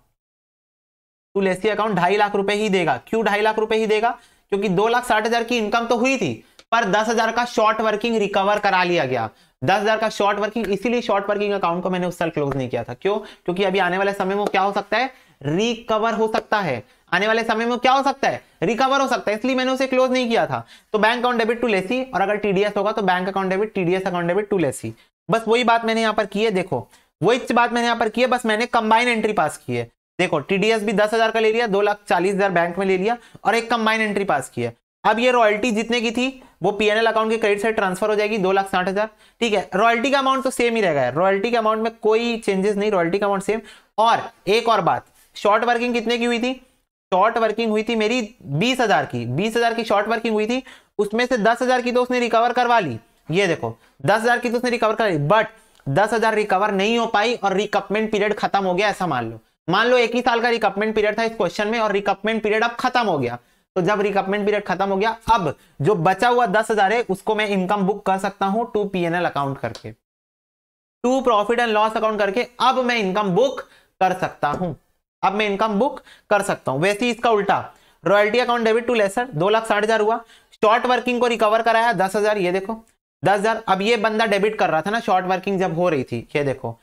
to lessee account ढाई लाख रुपए ही देगा क्यों ढाई लाख रुपए ही देगा क्योंकि दो लाख साठ हजार की इनकम तो हुई थी पर दस हजार का शॉर्ट वर्किंग रिकवर करा लिया गया दस हजार का शॉर्ट वर्किंग इसीलिए शॉर्ट वर्किंग अकाउंट को मैंने उस साल क्लोज नहीं किया था क्यों क्योंकि अभी आने वाले समय में क्या हो सकता है रिकवर हो सकता है आने वाले समय में क्या हो सकता है रिकवर हो सकता है इसलिए मैंने उसे क्लोज नहीं किया था तो bank account debit to lessee और अगर टीडीएस होगा तो bank account debit TDS account debit to lessee बस वही बात मैंने यहाँ पर की है देखो वही बात मैंने यहाँ पर की है बस मैंने कंबाइन एंट्री पास की है देखो टीडीएस भी दस हजार का ले लिया दो लाख चालीस हजार बैंक में ले लिया और एक कंबाइन एंट्री पास की है अब ये रॉयल्टी जितने की थी वो पीएनएल अकाउंट के क्रेडिट से ट्रांसफर हो जाएगी दो लाख साठ हज़ार ठीक है रॉयल्टी का अमाउंट तो सेम ही रहेगा रॉयल्टी के अमाउंट में कोई चेंजेस नहीं रॉयल्टी का अमाउंट सेम और एक और बात शॉर्ट वर्किंग कितने की हुई थी शॉर्ट वर्किंग हुई थी मेरी बीस हजार की बीस हजार की शॉर्ट वर्किंग हुई थी उसमें से दस हजार की तो उसने रिकवर करवा ली ये देखो दस हजार की तो उसने रिकवर कर ली बट दस हजार रिकवर नहीं हो पाई और रिकपमेंट पीरियड खत्म हो गया ऐसा मान लो मान लो एक ही साल का रिकपमेंट पीरियड था इस क्वेश्चन में और रिकपमेंट पीरियड अब खत्म हो गया तो जब रिकमेंट पीरियड खत्म हो गया अब जो बचा हुआ दस हजार है उसको मैं इनकम बुक कर सकता हूं टू पी अकाउंट करके to profit and loss account करके अब मैं इनकम बुक कर सकता हूं अब मैं इनकम बुक कर सकता हूं वैसे इसका उल्टा royalty account debit to lessor दो लाख साठ हजार हुआ शॉर्ट वर्किंग को रिकवर कराया दस हजार ये देखो दस हजार अब ये बंदा डेबिट कर रहा था ना शॉर्ट वर्किंग जब हो रही थी ये देखो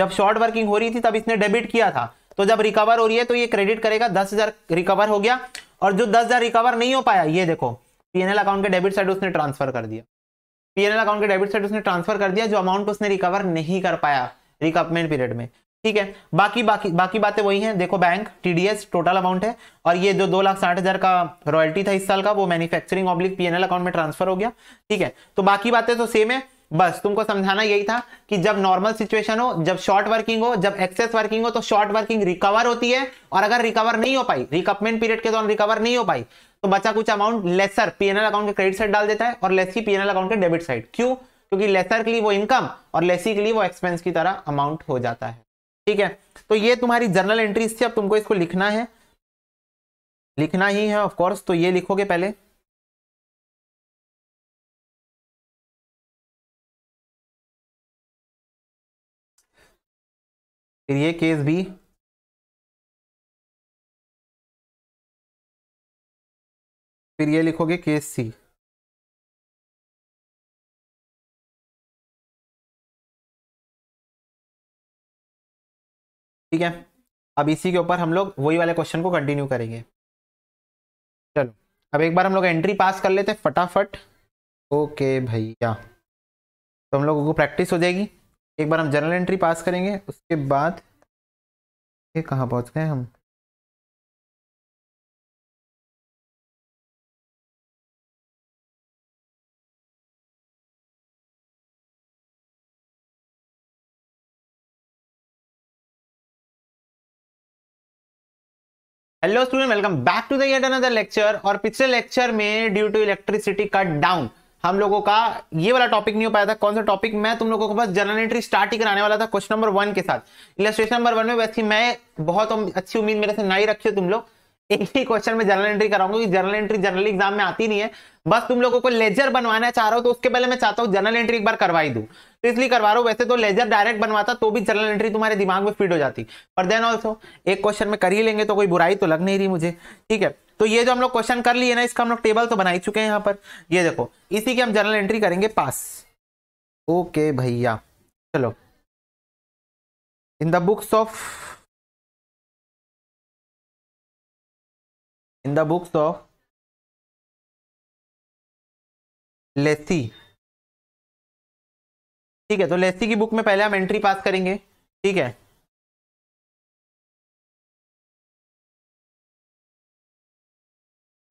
जब शॉर्ट वर्किंग हो रही थी तब इसने डेबिट किया था तो जब रिकवर हो रही है तो ये क्रेडिट करेगा दस हजार रिकवर हो गया और जो दस हजार रिकवर नहीं हो पाया ये देखो पीएनएल अकाउंट के डेबिट साइड उसने ट्रांसफर कर दिया पीएनएल अकाउंट के डेबिट साइड उसने ट्रांसफर कर दिया जो अमाउंट उसने रिकवर नहीं कर पाया रिकवमेंट पीरियड में ठीक है बाकी बाकी बाकी बातें वही हैं देखो बैंक टीडीएस टोटल अमाउंट है और ये जो दो लाख साठ हजार का रॉयल्टी था इस साल का वो मैन्युफैक्चरिंग ऑब्लिक पीएनएल अकाउंट में ट्रांसफर हो गया ठीक है तो बाकी बातें तो सेम है बस तुमको समझाना यही था कि जब नॉर्मल सिचुएशन हो जब शॉर्ट वर्किंग हो जब एक्सेस वर्किंग हो तो शॉर्ट वर्किंग रिकवर होती है और अगर रिकवर नहीं हो पाई रिकपमेंट पीरियड के दौरान रिकवर नहीं हो पाई तो बचा कुछ अमाउंट लेसर पीएनएल अकाउंट के क्रेडिट साइड डाल देता है और लेस ही पीएनएल अकाउंट के डेबिट साइड क्यों क्योंकि लेसर के लिए वो इनकम और लेसी के लिए वो एक्सपेंस की तरह अमाउंट हो जाता है ठीक है तो ये तुम्हारी जर्नल एंट्रीज थी अब तुमको इसको लिखना है लिखना ही है ऑफकोर्स तो ये लिखोगे पहले फिर ये केस भी फिर ये लिखोगे केस सी ठीक है अब इसी के ऊपर हम लोग वही वाले क्वेश्चन को कंटिन्यू करेंगे चलो अब एक बार हम लोग एंट्री पास कर लेते हैं फटाफट ओके भैया तो हम लोगों को प्रैक्टिस हो जाएगी एक बार हम जनरल एंट्री पास करेंगे उसके बाद ये कहाँ पहुँच गए हम hello student welcome back to the another lecture और पिछले लेक्चर में due to electricity cut down हम लोगों का ये वाला टॉपिक नहीं हो पाया था कौन सा टॉपिक मैं तुम लोगों को बस जनरल एंट्री स्टार्ट ही कराने वाला था क्वेश्चन नंबर वन के साथ इलेस्ट्रेशन नंबर वन में वैसे मैं बहुत अच्छी उम्मीद मेरे से नहीं रखी हो तुम लोग एक ही क्वेश्चन में जनरल एंट्री कराऊंगा क्योंकि जनरल एंट्री जनरल एग्जाम में आती नहीं है बस तुम लोगों को लेजर बनवाना चाह रहा हो तो उसके पहले मैं चाहता हूँ जनरल एंट्री एक बार करवाई दू तो इसलिए करवा रहा हूँ वैसे तो लेजर डायरेक्ट बनवाता तो भी जनरल एंट्री तुम्हारे दिमाग में फिट हो जाती पर देन ऑल्सो एक क्वेश्चन में कर ही लेंगे तो कोई बुराई तो लग नहीं रही मुझे ठीक है तो ये जो हम लोग क्वेश्चन कर लिए ना इसका हम लोग टेबल तो बना ही चुके हैं यहाँ पर ये देखो इसी की हम जनरल एंट्री करेंगे पास ओके भैया चलो in the books of in the books of lessee ठीक है तो लेसी की बुक में पहले हम एंट्री पास करेंगे ठीक है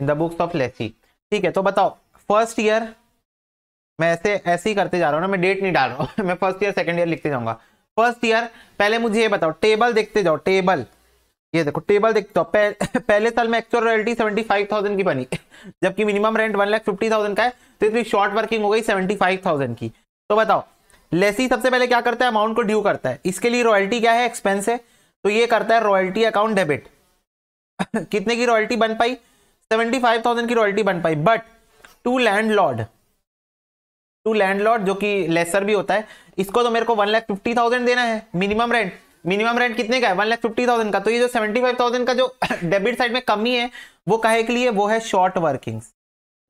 in the books of lessee ठीक है तो बताओ फर्स्ट ईयर मैं ऐसे ऐसे ही करते जा रहा हूँ ना मैं डेट नहीं डाल रहा हूँ मैं फर्स्ट ईयर सेकंड ईयर लिखते जाऊंगा फर्स्ट ईयर पहले मुझे ये बताओ टेबल देखते जाओ टेबल ये देखो टेबल देखते जाओ पह, पहले साल में actual royalty seventy five thousand की बनी जबकि minimum rent one lakh fifty thousand का है तो इतनी शॉर्ट वर्किंग हो गई सेवेंटी फाइव थाउजेंड की तो बताओ लेसी सबसे पहले क्या करता है अमाउंट को ड्यू करता है इसके लिए रॉयल्टी क्या है एक्सपेंस है तो ये करता है रॉयल्टी अकाउंट डेबिट कितने की रॉयल्टी बन पाई सेवेंटी फाइव थाउजेंड की रॉयल्टी बन पाई but to landlord to landlord जो कि लेसर भी होता है इसको तो मेरे को वन लाख फिफ्टी थाउजेंड देना है मिनिमम रेंट मिनिमम रेंट कितने का है वन लाख फिफ्टी थाउजेंड का तो ये जो सेवेंटी फाइव थाउजेंड का जो डेबिट साइड में कमी है वो कहे के लिए वो है शॉर्ट वर्किंग्स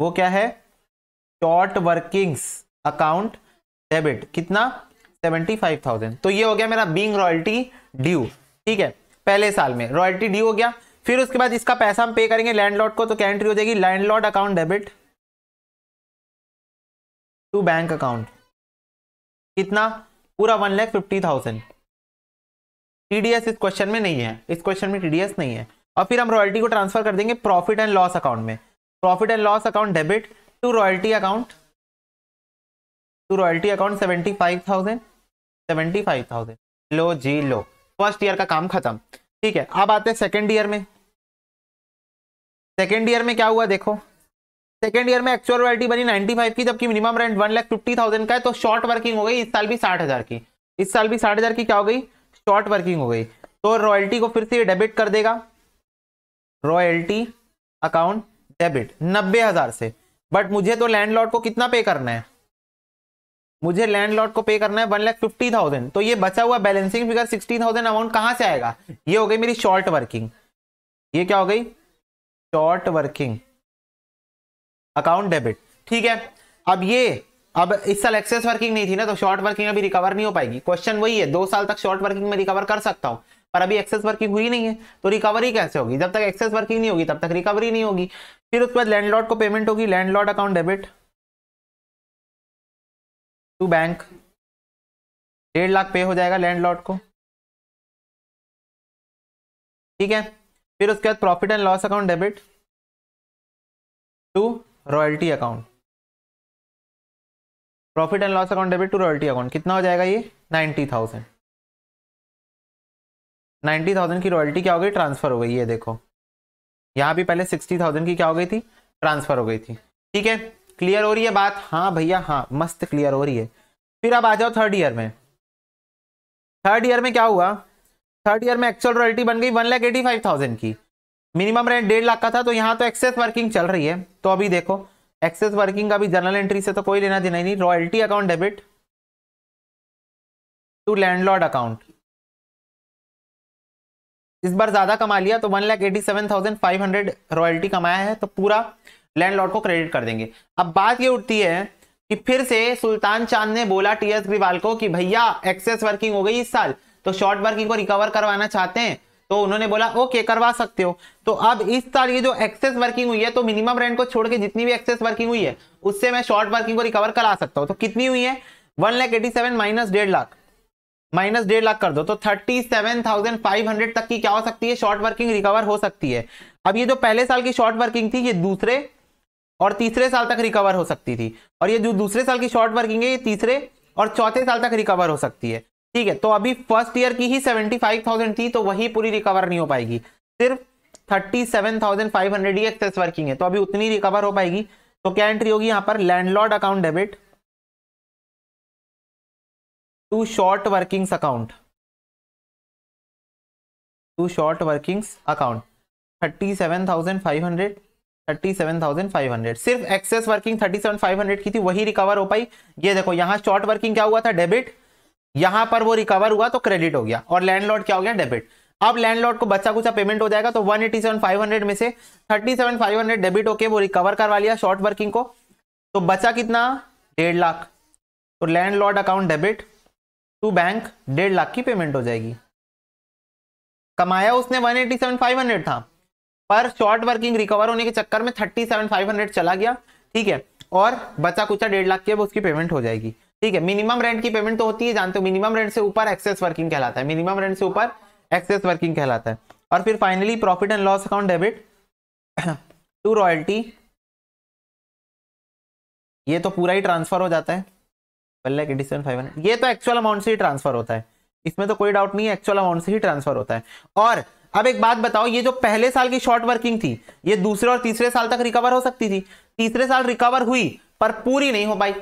वो क्या है शॉर्ट वर्किंग्स अकाउंट डेबिट कितना सेवेंटी फाइव थाउजेंड तो ये हो गया मेरा बींग रॉयल्टी ड्यू ठीक है पहले साल में रॉयल्टी ड्यू हो गया फिर उसके बाद इसका पैसा हम पे करेंगे लैंडलॉर्ड को तो क्या एंट्री हो जाएगी landlord account debit to bank account कितना पूरा one lakh fifty thousand TDS इस क्वेश्चन में नहीं है इस क्वेश्चन में टीडीएस नहीं है और फिर हम रॉयल्टी को ट्रांसफर कर देंगे प्रॉफिट एंड लॉस अकाउंट में profit and loss account debit to royalty account to royalty account seventy five thousand seventy five thousand लो जी लो फर्स्ट ईयर का काम खत्म ठीक है अब आते हैं सेकेंड ईयर में सेकेंड ईयर में क्या हुआ देखो सेकेंड ईयर में एक्चुअल रॉयल्टी बनी 95 की जबकि minimum rent one lakh fifty thousand का है तो शॉर्ट वर्किंग हो गई इस साल भी साठ हज़ार की इस साल भी साठ हज़ार की क्या हो गई शॉर्ट वर्किंग हो गई तो रॉयल्टी को फिर से डेबिट कर देगा रॉयल्टी अकाउंट डेबिट नब्बे हज़ार से बट मुझे तो लैंडलॉर्ड को कितना पे करना है मुझे लैंडलॉर्ड को पे करना है वन लाख फिफ्टी थाउजेंड तो ये बचा हुआ balancing figure sixty thousand amount कहां से आएगा ये हो गई मेरी शॉर्ट वर्किंग ये क्या हो गई शॉर्ट वर्किंग अकाउंट डेबिट ठीक है अब ये अब इस साल एक्सेस वर्किंग नहीं थी ना तो शॉर्ट वर्किंग अभी रिकवर नहीं हो पाएगी क्वेश्चन वही है दो साल तक शॉर्ट वर्किंग में रिकवर कर सकता हूं पर अभी एक्सेस वर्किंग हुई नहीं है तो रिकवरी कैसे होगी जब तक एक्सेस वर्किंग नहीं होगी तब तक रिकवरी नहीं होगी फिर उसके बाद लैंडलॉर्ड को पेमेंट होगी landlord account debit to bank डेढ़ लाख पे हो जाएगा लैंडलॉर्ड को ठीक है फिर उसके बाद profit and loss account debit to royalty account profit and loss account debit to royalty account कितना हो जाएगा ये नाइन्टी थाउजेंड नाइन्टी थाउजेंड की रॉयल्टी क्या हो गई ट्रांसफर हो गई ये देखो यहाँ भी पहले सिक्सटी थाउजेंड की क्या हो गई थी ट्रांसफर हो गई थी ठीक है क्लियर हो रही है बात हाँ भैया हाँ मस्त क्लियर हो रही है फिर आप आ जाओ थर्ड ईयर में थर्ड ईयर में क्या हुआ थर्ड ईयर में एक्चुअल रॉयल्टी बन गई one lakh eighty five thousand की मिनिमम रेंट डेढ़ लाख का था तो यहाँ तो एक्सेस वर्किंग चल रही है तो अभी देखो एक्सेस वर्किंग का भी जनरल एंट्री से तो कोई लेना देना ही नहीं royalty account debit to landlord account इस बार ज्यादा कमा लिया तो one lakh eighty seven thousand five hundred royalty कमाया है तो पूरा लैंडलॉर्ड को क्रेडिट कर देंगे अब बात ये उठती है कि फिर से सुल्तान चांद ने बोला टीएस ग्रीवाल को कि भैया एक्सेस वर्किंग हो गई इस साल तो शॉर्ट वर्किंग को रिकवर करवाना चाहते हैं तो उन्होंने बोला ओके करवा सकते हो तो अब इस साल ये जो एक्सेस वर्किंग हुई है तो मिनिमम रेंट को छोड़ के जितनी भी एक्सेस वर्किंग हुई है उससे मैं शॉर्ट वर्किंग को रिकवर करा सकता हूँ तो कितनी हुई है one lakh eighty seven minus डेढ़ लाख माइनस डेढ़ लाख कर दो तो thirty seven thousand five hundred तक की क्या हो सकती है शॉर्ट वर्किंग रिकवर हो सकती है अब ये जो पहले साल की शॉर्ट वर्किंग थी ये दूसरे और तीसरे साल तक रिकवर हो सकती थी और ये जो दूसरे साल की शॉर्ट वर्किंग है ये तीसरे और चौथे साल तक रिकवर हो सकती है ठीक है तो अभी फर्स्ट ईयर की ही सेवेंटी फाइव थाउजेंड थी तो वही पूरी रिकवर नहीं हो पाएगी सिर्फ thirty seven thousand five hundred ही एक्सेस वर्किंग है तो अभी उतनी रिकवर हो पाएगी तो क्या एंट्री होगी यहां पर landlord account debit to short workings account to short workings account thirty seven thousand five hundred thirty seven thousand five hundred सिर्फ excess working thirty seven five hundred की थी वही रिकवर हो पाई ये देखो यहां शॉर्ट वर्किंग क्या हुआ था डेबिट यहां पर वो रिकवर हुआ तो क्रेडिट हो गया और लैंडलॉर्ड क्या हो गया डेबिट अब लैंडलॉर्ड को बच्चा कुछ पेमेंट हो जाएगा तो 187,500 में से 37,500 डेबिट होके वो रिकवर करवा लिया शॉर्ट वर्किंग को तो बचा कितना डेढ़ लाख तो landlord account debit to bank डेढ़ लाख की पेमेंट हो जाएगी कमाया उसने 187,500 था पर शॉर्ट वर्किंग रिकवर होने के चक्कर में 37,500 चला गया ठीक है और बचा कुचा डेढ़ लाख की अब उसकी पेमेंट हो जाएगी ठीक है मिनिमम रेंट की पेमेंट तो होती है जानते हो मिनिमम रेंट से ऊपर एक्सेस वर्किंग कहलाता है मिनिमम रेंट से ऊपर एक्सेस वर्किंग कहलाता है और फिर finally profit and loss account debit to royalty ये तो पूरा ही ट्रांसफर हो जाता है पल्लैक एडिसन फाइव हंड्रेड ये तो एक्चुअल अमाउंट से ही ट्रांसफर होता है इसमें तो कोई डाउट नहीं है एक्चुअल अमाउंट से ही ट्रांसफर होता है और अब एक बात बताओ ये जो पहले साल की शॉर्ट वर्किंग थी ये दूसरे और तीसरे साल तक रिकवर हो सकती थी तीसरे साल रिकवर हुई पर पूरी नहीं हो पाई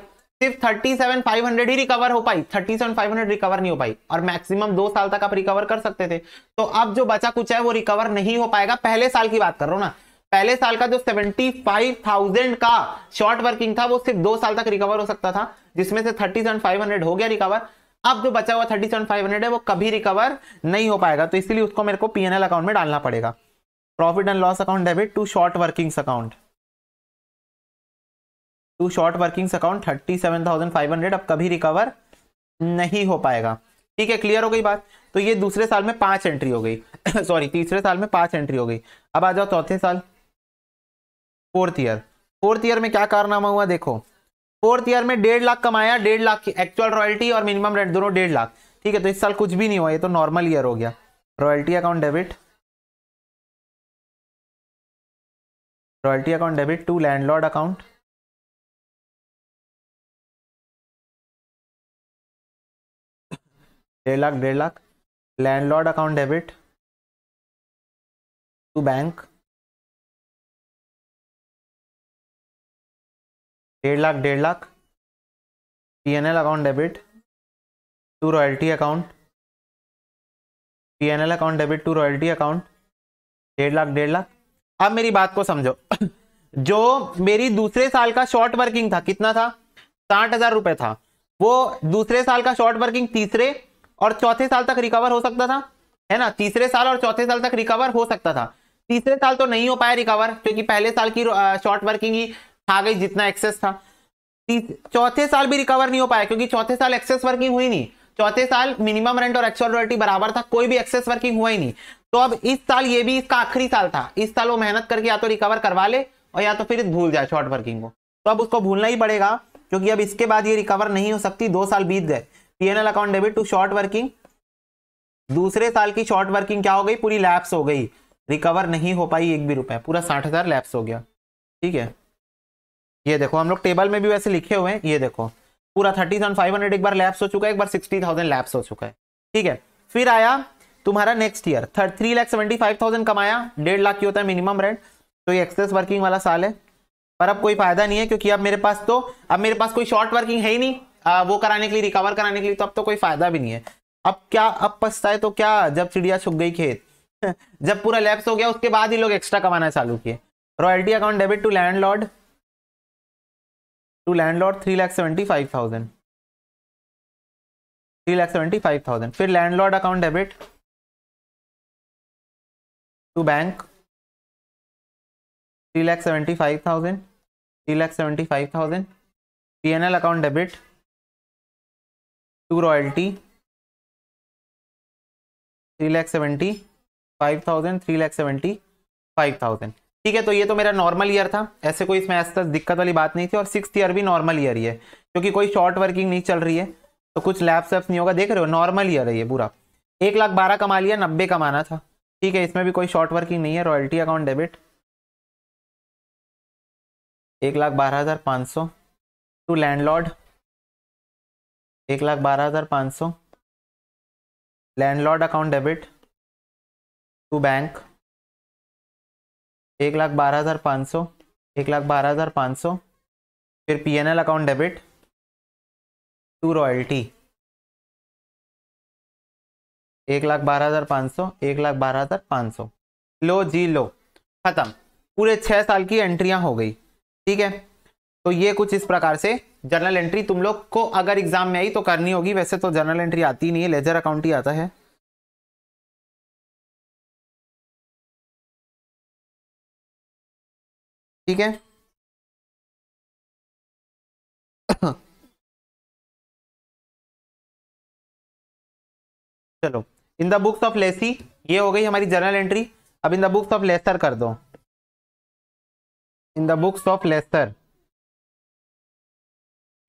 सिर्फ थर्टी सेवन फाइव हंड्रेड ही रिकवर हो पाई thirty seven five hundred recover नहीं हो पाई और मैक्सिमम दो साल तक आप रिकवर कर सकते थे तो अब जो बचा कुछ है वो रिकवर नहीं हो पाएगा पहले साल की बात कर रहा हूं ना पहले साल का जो 75,000 का शॉर्ट वर्किंग था वो सिर्फ दो साल तक रिकवर हो सकता था जिसमें से 37,500 हो गया रिकवर अब जो बचा हुआ हंड्रेड है वो कभी रिकवर नहीं हो पाएगा तो इसलिए उसको मेरे को पीएनएल अकाउंट में डालना पड़ेगा profit and loss account debit to short working account to short workings account thirty seven thousand five hundred अब कभी रिकवर नहीं हो पाएगा ठीक है क्लियर हो गई बात तो ये दूसरे साल में पांच एंट्री हो गई सॉरी तीसरे साल में पांच एंट्री हो गई अब आ जाओ चौथे साल फोर्थ ईयर फोर्थ ईयर में क्या कारनामा हुआ देखो फोर्थ ईयर में डेढ़ लाख कमाया डेढ़ लाख की एक्चुअल रॉयल्टी और मिनिमम रेंट दोनों डेढ़ लाख ठीक है तो इस साल कुछ भी नहीं हुआ ये तो नॉर्मल ईयर हो गया royalty account debit royalty account debit to landlord account डेढ़ लाख डेढ़ lakh landlord account debit to bank डेढ़ लाख डेढ़ lakh P N L account debit to royalty account P N L account debit to royalty account डेढ़ लाख डेढ़ लाख अब मेरी बात को समझो जो मेरी दूसरे साल का शॉर्ट वर्किंग था कितना था साठ हजार रुपए था वो दूसरे साल का शॉर्ट वर्किंग तीसरे और चौथे साल तक रिकवर हो सकता था है ना तीसरे साल और चौथे साल तक रिकवर हो सकता था तीसरे साल तो नहीं हो पाया रिकवर क्योंकि पहले साल की शॉर्ट वर्किंग ही खा गई जितना एक्सेस था चौथे साल भी रिकवर नहीं हो पाया क्योंकि चौथे साल एक्सेस वर्किंग हुई नहीं चौथे साल मिनिमम रेंट और एक्चुअल रॉयल्टी बराबर था कोई भी एक्सेस वर्किंग हुआ ही नहीं तो अब इस साल ये भी इसका आखिरी साल था इस साल वो मेहनत करके या तो रिकवर करवा ले और या तो फिर भूल जाए शॉर्ट वर्किंग को तो अब उसको भूलना ही पड़ेगा क्योंकि अब इसके बाद ये रिकवर नहीं हो सकती दो साल बीत गए PNL account debit to short working दूसरे साल की शॉर्ट वर्किंग क्या हो गई पूरी लैप्स हो गई रिकवर नहीं हो पाई एक भी रुपए पूरा साठ हजार लैप्स हो गया ठीक है ये देखो हम लोग टेबल में भी वैसे लिखे हुए हैं ये देखो पूरा थर्टी थाउजेंड फाइव हंड्रेड एक बार लैप्स हो चुका है एक बार सिक्सटी थाउजेंड लैप्स हो चुका है ठीक है फिर आया तुम्हारा next year three lakh seventy five thousand कमाया डेढ़ लाख की होता है मिनिमम रेंट तो ये एक्सेस वर्किंग वाला साल है पर अब कोई फायदा नहीं है क्योंकि अब मेरे पास तो अब मेरे पास कोई शॉर्ट वर्किंग है ही नहीं हाँ, वो कराने के लिए रिकवर कराने के लिए तो अब तो कोई फायदा भी नहीं है अब क्या अब पछता है तो क्या जब चिड़िया छुप गई खेत जब पूरा लैप्स हो गया उसके बाद ही लोग एक्स्ट्रा कमाना चालू किए royalty account debit to landlord to landlord three lakh seventy five thousand three lakh seventy five thousand फिर landlord account debit to bank three lakh seventy five thousand three lakh seventy five thousand P N L account debit to royalty three lakh seventy five thousand three lakh seventy five thousand ठीक है तो ये तो मेरा नॉर्मल ईयर था ऐसे कोई इसमें ऐसा दिक्कत वाली बात नहीं थी और सिक्स ईयर भी नॉर्मल ईयर ही है क्योंकि कोई शॉर्ट वर्किंग नहीं चल रही है तो कुछ लैब्स वैप्स नहीं होगा देख रहे हो नॉर्मल ईयर है ये पूरा एक लाख बारह कमा लिया नब्बे कमाना था ठीक है इसमें भी कोई शॉर्ट वर्किंग नहीं है रॉयल्टी अकाउंट डेबिट एक लाख बारह हज़ार पाँच सौ टू लैंडलॉर्ड एक लाख बारह हज़ार पाँच सौ landlord account debit to bank एक लाख बारह हज़ार पाँच सौ एक लाख बारह हज़ार पाँच सौ फिर P N L account debit to royalty एक लाख बारह हज़ार पाँच सौ एक लाख बारह हज़ार पाँच सौ लो जी लो ख़त्म पूरे छः साल की एंट्रियां हो गई ठीक है तो ये कुछ इस प्रकार से जर्नल एंट्री तुम लोग को अगर एग्जाम में आई तो करनी होगी वैसे तो जर्नल एंट्री आती नहीं है लेजर अकाउंट ही आता है ठीक है चलो in the books of lessee ये हो गई हमारी जर्नल एंट्री अब in the books of lessor कर दो in the books of lessor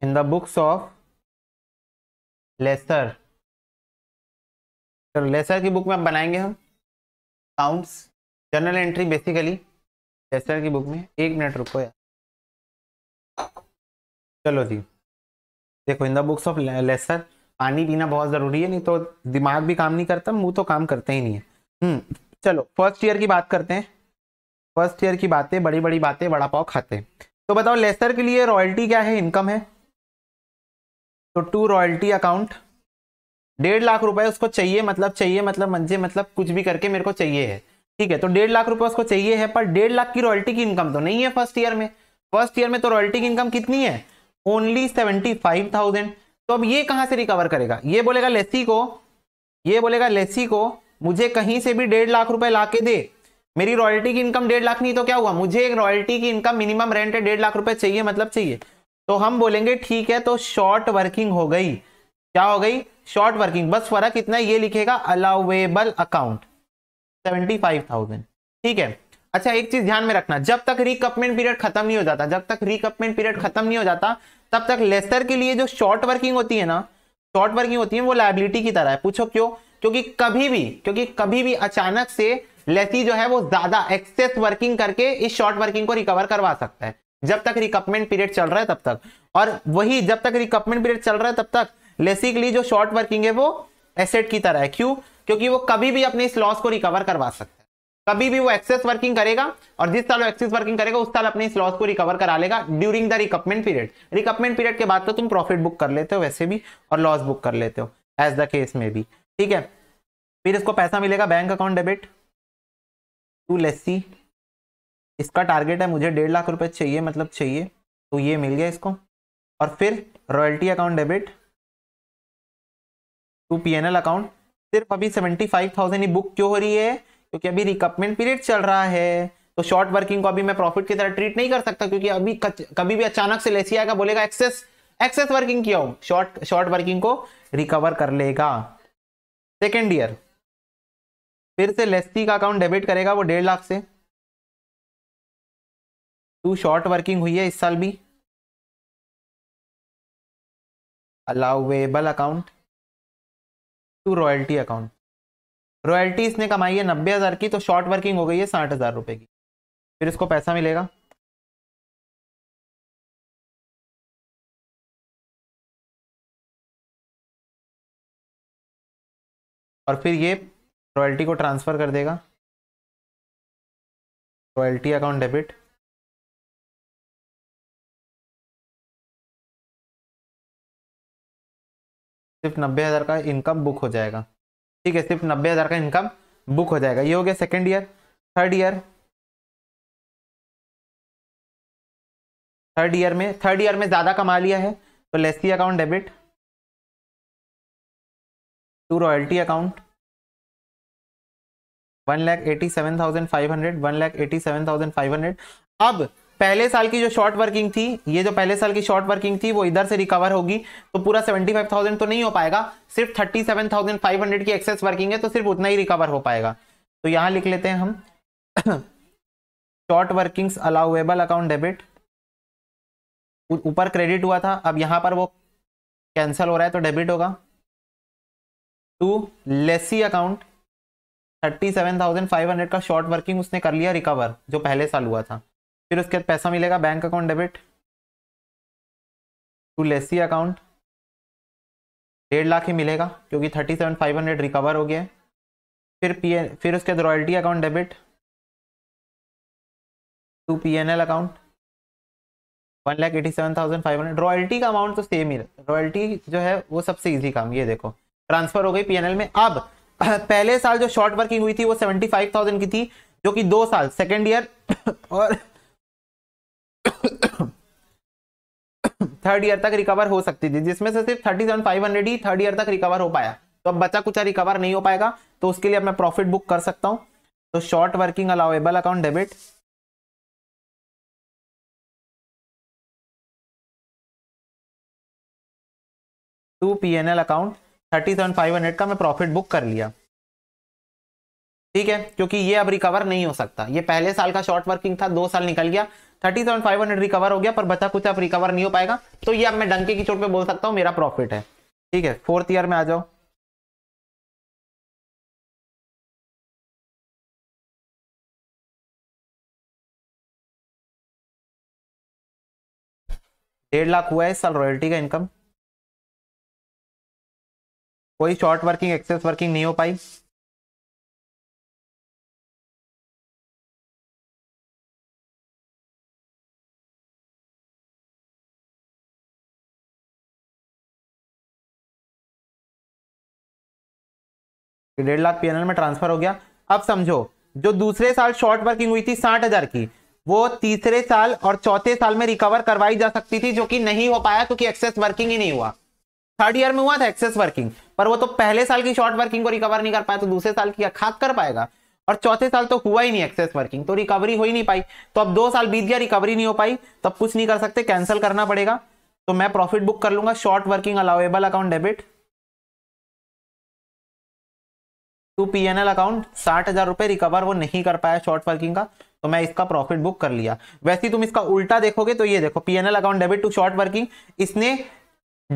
in the books of lessor चलो लेसर की बुक में बनाएंगे हम counts journal entry basically lessor की बुक में एक मिनट रुको यार चलो जी देखो in the books of lessor पानी पीना बहुत ज़रूरी है नहीं तो दिमाग भी काम नहीं करता मुंह तो काम करते ही नहीं है हम्म, चलो फर्स्ट ईयर की बात करते हैं फर्स्ट ईयर की बातें बड़ी बड़ी बातें वड़ा पाव खाते हैं तो बताओ लेसर के लिए रॉयल्टी क्या है इनकम है तो टू रॉयल्टी अकाउंट डेढ़ लाख रुपए उसको चाहिए मतलब चाहिए मतलब मंजे मतलब कुछ भी करके मेरे को चाहिए है ठीक है तो डेढ़ लाख रुपए उसको चाहिए है पर डेढ़ लाख की रॉयल्टी की इनकम तो नहीं है फर्स्ट ईयर में फर्स्ट ईयर में तो रॉयल्टी की इनकम कितनी है ओनली सेवेंटी फाइव थाउजेंड तो अब ये कहाँ से रिकवर करेगा ये बोलेगा लेसी को ये बोलेगा लेसी को मुझे कहीं से भी डेढ़ लाख रुपए ला के दे मेरी रॉयल्टी की इनकम डेढ़ लाख नहीं तो क्या हुआ मुझे एक रॉयल्टी की इनकम मिनिमम रेंट है डेढ़ लाख रुपए चाहिए मतलब चाहिए तो हम बोलेंगे ठीक है तो शॉर्ट वर्किंग हो गई क्या हो गई शॉर्ट वर्किंग बस फर्क इतना ये लिखेगा allowable account seventy five thousand ठीक है अच्छा एक चीज ध्यान में रखना जब तक रिकपमेंट पीरियड खत्म नहीं हो जाता जब तक रिकपमेंट पीरियड खत्म नहीं हो जाता तब तक लेस्टर के लिए जो शॉर्ट वर्किंग होती है ना शॉर्ट वर्किंग होती है वो लाइबिलिटी की तरह है पूछो क्यों क्योंकि कभी भी क्योंकि कभी भी अचानक से लेसी जो है वो ज्यादा एक्सेस वर्किंग करके इस शॉर्ट वर्किंग को रिकवर करवा सकता है जब तक रिकपमेंट पीरियड चल रहा है तब तक और वही जब तक रिकपमेंट पीरियड चल रहा है तब तक बेसिकली जो शॉर्ट वर्किंग है वो एसेट की तरह है क्यों क्योंकि वो कभी भी अपने इस लॉस को रिकवर करवा सकता है कभी भी वो एक्सेस वर्किंग करेगा और जिस साल वो एक्सेस वर्किंग करेगा उस साल अपने इस लॉस को रिकवर करा लेगा during the recoupment period recoupment period के बाद तो तुम प्रॉफिट बुक कर लेते हो वैसे भी और लॉस बुक कर लेते हो एज द केस में भी ठीक है फिर इसको पैसा मिलेगा bank account debit to lessee इसका टारगेट है मुझे डेढ़ लाख रुपए चाहिए मतलब चाहिए तो ये मिल गया इसको और फिर royalty account debit to P account सिर्फ अभी सेवेंटी फाइव थाउजेंड ही बुक क्यों हो रही है क्योंकि अभी रिकमेंट पीरियड चल रहा है तो शॉर्ट वर्किंग को अभी मैं प्रॉफिट की तरह ट्रीट नहीं कर सकता क्योंकि अभी कभी भी अचानक से लेसी आएगा बोलेगा एक्सेस एक्सेस वर्किंग किया हूं शॉर्ट शॉर्ट वर्किंग को रिकवर कर लेगा सेकेंड ईयर फिर से लेस्टी का अकाउंट डेबिट करेगा वो डेढ़ लाख से टू शॉर्ट वर्किंग हुई है इस साल भी allowable account to royalty account royalty इसने कमाई है नब्बे हज़ार की तो शॉर्ट वर्किंग हो गई है साठ हज़ार रुपए की फिर इसको पैसा मिलेगा और फिर ये रॉयल्टी को ट्रांसफ़र कर देगा रॉयल्टी अकाउंट डेबिट सिर्फ नब्बे हज़ार का इनकम बुक हो जाएगा ठीक है सिर्फ नब्बे हज़ार का इनकम बुक हो जाएगा ये हो गया second year third year third year में थर्ड ईयर में ज़्यादा कमा लिया है तो lessee account debit to royalty account one lakh eighty seven thousand five hundred one lakh eighty seven thousand five hundred अब पहले साल की जो शॉर्ट वर्किंग थी ये जो पहले साल की शॉर्ट वर्किंग थी वो इधर से रिकवर होगी तो पूरा 75,000 तो नहीं हो पाएगा सिर्फ 37,500 की एक्सेस वर्किंग है तो सिर्फ उतना ही रिकवर हो पाएगा तो यहां लिख लेते हैं हम short workings allowable account debit ऊपर क्रेडिट हुआ था अब यहां पर वो कैंसिल हो रहा है तो डेबिट होगा टू लेसी अकाउंट हंड्रेड का शॉर्ट वर्किंग उसने कर लिया रिकवर जो पहले साल हुआ था फिर उसके बाद पैसा मिलेगा bank account debit to lessee account डेढ़ लाख ही मिलेगा क्योंकि thirty seven five hundred recover हो गया फिर पी फिर उसके बाद royalty account debit to P N L account one lakh eighty seven thousand five hundred royalty का अमाउंट तो सेम ही रॉयल्टी जो है वो सबसे ईजी काम ये देखो ट्रांसफर हो गई एल में अब पहले साल जो शॉर्ट वर्किंग हुई थी वो सेवेंटी फाइव थाउजेंड की थी जो कि दो साल सेकेंड ईयर और थर्ड ईयर तक रिकवर हो सकती थी जिसमें से सिर्फ थर्टी सेवन फाइव हंड्रेड ही थर्ड ईयर तक रिकवर हो पाया तो अब बचा कुछ रिकवर नहीं हो पाएगा तो उसके लिए मैं प्रॉफिट बुक कर सकता हूँ तो short working allowable account debit to P N L account thirty seven five hundred का मैं प्रॉफिट बुक कर लिया ठीक है क्योंकि ये अब रिकवर नहीं हो सकता ये पहले साल का शॉर्ट वर्किंग था दो साल निकल गया thirty seven five hundred recover हो गया पर बचा कुछ आप रिकवर नहीं हो पाएगा तो ये अब मैं डंके की चोट पे बोल सकता हूँ मेरा प्रॉफिट है ठीक है फोर्थ ईयर में आ जाओ डेढ़ लाख हुआ है इस साल रॉयल्टी का इनकम कोई शॉर्ट वर्किंग एक्सेस वर्किंग नहीं हो पाई डेढ़ लाख पी में ट्रांसफर हो गया अब समझो जो दूसरे साल शॉर्ट वर्किंग हुई थी साठ हजार की वो तीसरे साल और चौथे साल में रिकवर करवाई जा सकती थी जो कि नहीं हो पाया क्योंकि एक्सेस वर्किंग ही नहीं हुआ थर्ड ईयर में हुआ था एक्सेस वर्किंग पर वो तो पहले साल की शॉर्ट वर्किंग को रिकवर नहीं कर पाया तो दूसरे साल की खाक कर पाएगा और चौथे साल तो हुआ ही नहीं एक्सेस वर्किंग तो रिकवरी हो ही नहीं पाई तो अब दो साल बीत गया रिकवरी नहीं हो पाई तो अब कुछ नहीं कर सकते कैंसिल करना पड़ेगा तो मैं प्रॉफिट बुक कर लूंगा short working allowable account debit to P N L account साठ हजार रुपए रिकवर वो नहीं कर पाया शॉर्ट वर्किंग का तो मैं इसका प्रॉफिट बुक कर लिया वैसे तुम इसका उल्टा देखोगे तो ये देखो PNL account debit to short working इसने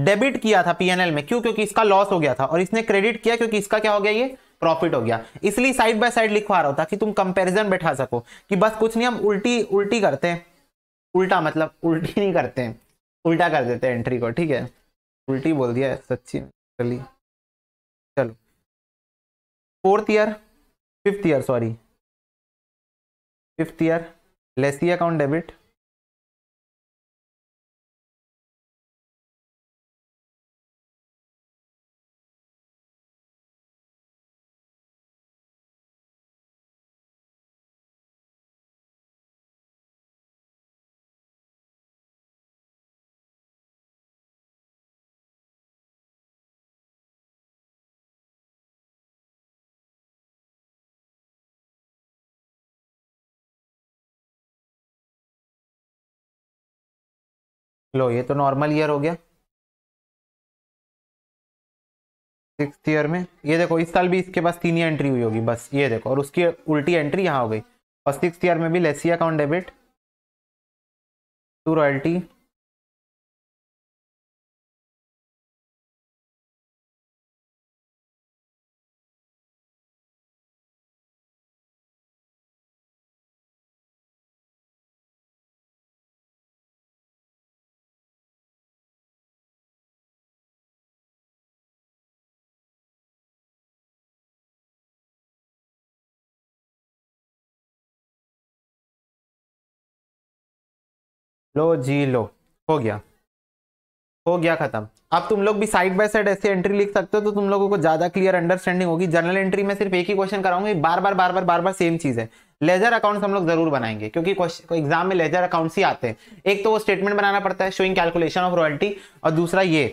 डेबिट किया था पीएनएल में क्यों क्योंकि इसका लॉस हो गया था और इसने क्रेडिट किया क्योंकि इसका क्या हो गया ये प्रॉफिट हो गया इसलिए साइड बाय साइड लिखवा रहा था कि तुम कंपेरिजन बैठा सको कि बस कुछ नहीं हम उल्टी उल्टी करते हैं उल्टा मतलब उल्टी नहीं करते हैं उल्टा कर देते हैं एंट्री को ठीक है उल्टी बोल दिया सच्ची चलिए fourth year fifth year sorry fifth year lessee account debit लो ये तो नॉर्मल ईयर हो गया सिक्स ईयर में ये देखो इस साल भी इसके पास तीन ही एंट्री हुई होगी बस ये देखो और उसकी उल्टी एंट्री यहाँ हो गई और सिक्स ईयर में भी lessee account debit to royalty लो जी लो हो गया हो गया खत्म अब तुम लोग भी साइड बाय साइड ऐसे एंट्री लिख सकते हो तो तुम लोगों को ज्यादा क्लियर अंडरस्टैंडिंग होगी जनरल एंट्री में सिर्फ एक ही क्वेश्चन कराऊंगी बार बार बार बार बार बार सेम चीज है लेजर अकाउंट्स हम लोग जरूर बनाएंगे क्योंकि एग्जाम में लेजर अकाउंट्स ही आते हैं एक तो वो स्टेटमेंट बनाना पड़ता है शोइंग कैलकुलेशन ऑफ रॉयल्टी और दूसरा ये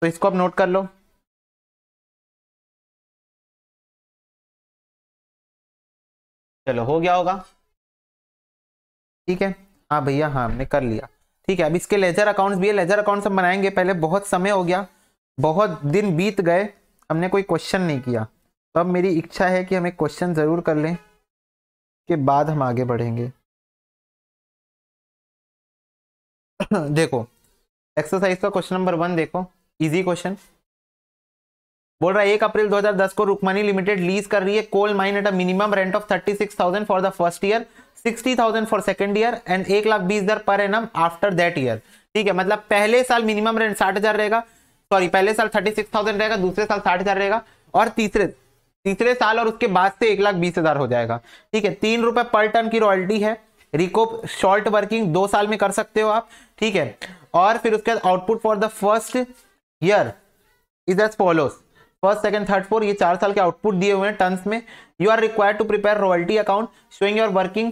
तो इसको आप नोट कर लो चलो हो गया होगा ठीक है हाँ भैया हाँ हमने कर लिया ठीक है अब इसके लेजर अकाउंट्स भी है लेजर अकाउंट्स हम बनाएंगे पहले बहुत समय हो गया बहुत दिन बीत गए हमने कोई क्वेश्चन नहीं किया तो अब मेरी इच्छा है कि हम एक क्वेश्चन ज़रूर कर लें के बाद हम आगे बढ़ेंगे देखो एक्सरसाइज का क्वेश्चन नंबर वन देखो इजी क्वेश्चन बोल रहा है एक अप्रैल 2010 को रुकमानी लिमिटेड लीज कर रही है coal mine at a minimum rent of 36,000 for the first year sixty thousand for second year and एक लाख बीस हजार per annum after that year ठीक है मतलब पहले साल मिनिमम रेंट साठ हजार रहेगा सॉरी पहले साल थर्टी सिक्स थाउजेंड रहेगा दूसरे साल साठ हजार रहेगा और तीसरे तीसरे साल और उसके बाद से एक लाख बीस हजार हो जाएगा ठीक है तीन रुपए पर टन की रॉयल्टी है रिकोप शॉर्ट वर्किंग दो साल में कर सकते हो आप ठीक है और फिर उसके बाद output for the first year is as follows first second third fourth ये चार साल के आउटपुट दिए हुए हैं टन्स में you are required to prepare royalty account showing your working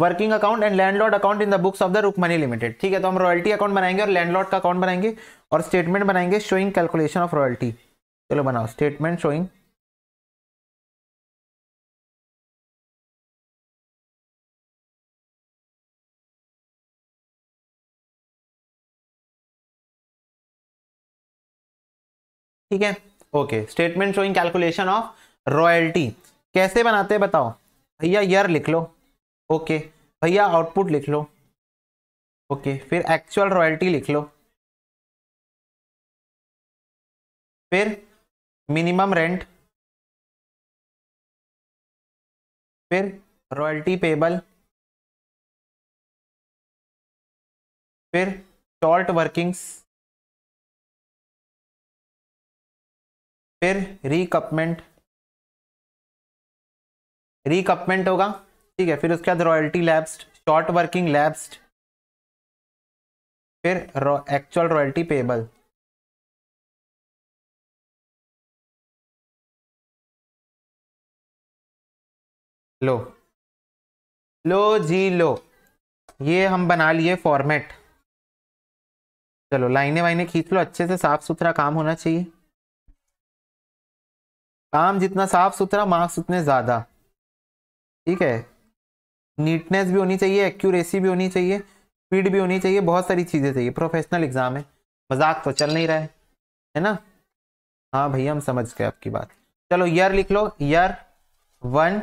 working account and landlord account in the books of the Rukmani Limited ठीक है तो हम रॉयल्टी अकाउंट बनाएंगे और लैंडलॉर्ड का अकाउंट बनाएंगे और स्टेटमेंट बनाएंगे शोइंग कैलकुलेशन ऑफ रॉयल्टी चलो बनाओ स्टेटमेंट शोइंग ठीक है okay statement showing calculation of royalty कैसे बनाते हैं बताओ भैया यर लिख लो ओके भैया आउटपुट लिख लो ओके फिर एक्चुअल रॉयल्टी लिख लो फिर मिनिमम रेंट फिर रॉयल्टी पेबल फिर टॉल्ट वर्किंग्स फिर रिकपमेंट रिकपमेंट होगा ठीक है फिर उसके बाद royalty lapse short working lapse फिर एक्चुअल रॉयल्टी पेबल लो लो जी लो ये हम बना लिए फॉर्मेट चलो लाइने वाइने खींच लो अच्छे से साफ सुथरा काम होना चाहिए काम जितना साफ सुथरा मार्क्स उतने ज्यादा ठीक है नीटनेस भी होनी चाहिए एक्यूरेसी भी होनी चाहिए स्पीड भी होनी चाहिए बहुत सारी चीज़ें चाहिए प्रोफेशनल एग्जाम है मजाक तो चल नहीं रहा है है ना हाँ भैया हम समझ गए आपकी बात चलो ईयर लिख लो year one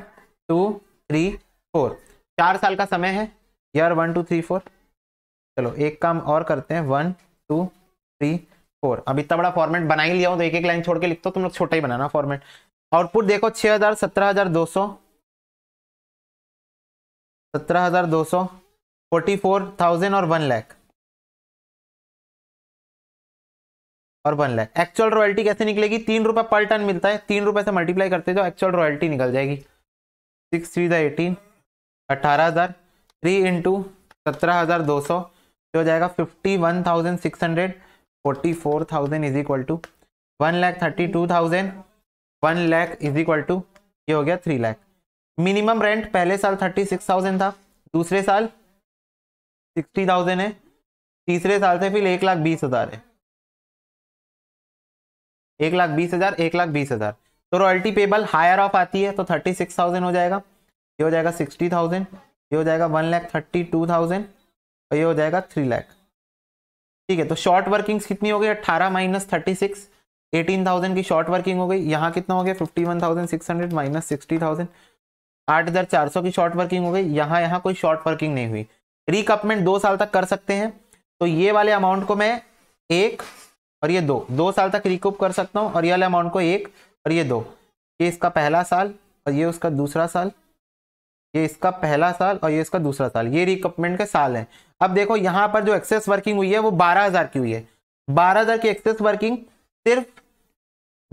two three four चार साल का समय है year one two three four चलो एक काम और करते हैं वन टू थ्री फोर अब इतना बड़ा फॉर्मेट बना ही लिया हूँ तो एक एक लाइन छोड़ के लिख दो तो तुम लोग छोटा ही बनाना फॉर्मेट आउटपुट देखो छः हज़ार सत्रह हज़ार दो सौ सत्रह हजार दो सौ फोर्टी फोर थाउजेंड और वन लैख और वन लैख एक्चुअल रॉयल्टी कैसे निकलेगी तीन रुपए पर टन मिलता है तीन रुपए से मल्टीप्लाई करते जो एक्चुअल रॉयल्टी निकल जाएगी सिक्स थ्री द एटीन अट्ठारह हज़ार थ्री इंटू सत्रह हज़ार दो सौ जो हो जाएगा fifty one thousand six hundred forty four thousand is equal to one lakh thirty two thousand one lakh is equal to ये हो गया थ्री लैख मिनिमम रेंट पहले साल थर्टी सिक्स थाउजेंड था दूसरे साल सिक्सटी थाउजेंड है तीसरे साल से फिर एक लाख बीस हजार है एक लाख बीस हजार एक लाख बीस हजार तो रॉयल्टी पेबल हायर ऑफ आती है तो थर्टी सिक्स थाउजेंड हो जाएगा ये हो जाएगा सिक्सटी थाउजेंड ये हो जाएगा one lakh thirty two thousand और ये हो जाएगा थ्री लैख ठीक है तो शॉर्ट वर्किंग्स कितनी हो गई अट्ठारह minus thirty six eighteen thousand की शॉर्ट वर्किंग हो गई यहाँ कितना हो गया fifty one thousand six hundred minus sixty thousand 8400 की शॉर्ट वर्किंग हो गई यहाँ यहाँ कोई शॉर्ट वर्किंग नहीं हुई रिकपमेंट दो साल तक कर सकते हैं तो ये वाले अमाउंट को मैं एक और ये दो दो साल तक रिकूप कर सकता हूँ और ये वाले अमाउंट को एक और ये दो ये इसका पहला साल और ये उसका दूसरा साल ये इसका पहला साल और ये इसका दूसरा साल ये रिकपमेंट के साल है अब देखो यहाँ पर जो एक्सेस वर्किंग हुई है वो बारह की हुई है बारह की एक्सेस वर्किंग सिर्फ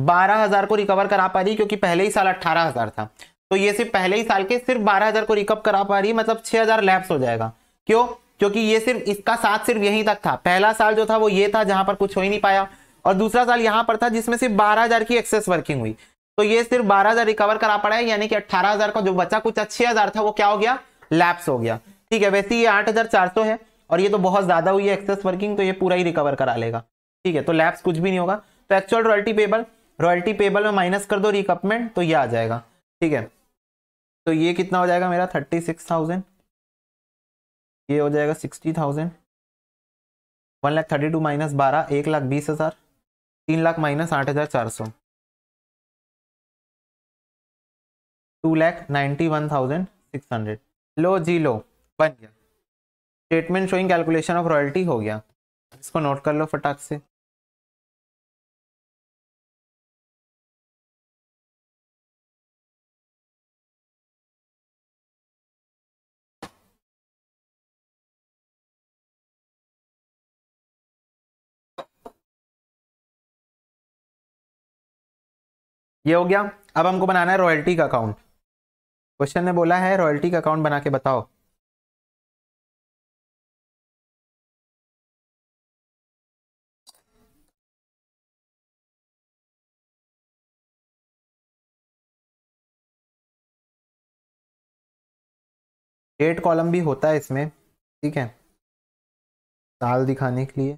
बारह हजार को रिकवर करा पा रही क्योंकि पहले ही साल अट्ठारह हजार था तो ये सिर्फ पहले ही साल के सिर्फ बारह हजार को रिकअप करा पा रही है मतलब छह हजार लैप्स हो जाएगा क्यों क्योंकि ये सिर्फ इसका साथ सिर्फ यहीं तक था पहला साल जो था वो ये था जहां पर कुछ हो ही नहीं पाया और दूसरा साल यहाँ पर था जिसमें सिर्फ बारह हजार की एक्सेस वर्किंग हुई तो ये सिर्फ बारह हजार रिकवर करा पड़ा है यानी कि अट्ठारह हजार का जो बचा कुछ अच्छे हजार था वो क्या हो गया लैप्स हो गया ठीक है वैसे ये आठ हजार चार सौ है और ये तो बहुत ज्यादा हुई है एक्सेस वर्किंग तो ये पूरा ही रिकवर करा लेगा ठीक है तो लैप्स कुछ भी नहीं होगा तो actual royalty payable royalty payable में माइनस कर दो रिकपमेंट तो ये आ जाएगा ठीक है तो ये कितना हो जाएगा मेरा थर्टी सिक्स थाउजेंड ये हो जाएगा sixty thousand one lakh thirty two minus बारह एक लाख बीस हज़ार तीन लाख माइनस आठ हज़ार चार सौ two lakh ninety one thousand six hundred लो जी लो बन गया statement showing calculation of royalty हो गया इसको नोट कर लो फटाक से ये हो गया अब हमको बनाना है रॉयल्टी का अकाउंट क्वेश्चन ने बोला है रॉयल्टी का अकाउंट बना के बताओ डेट कॉलम भी होता है इसमें ठीक है साल दिखाने के लिए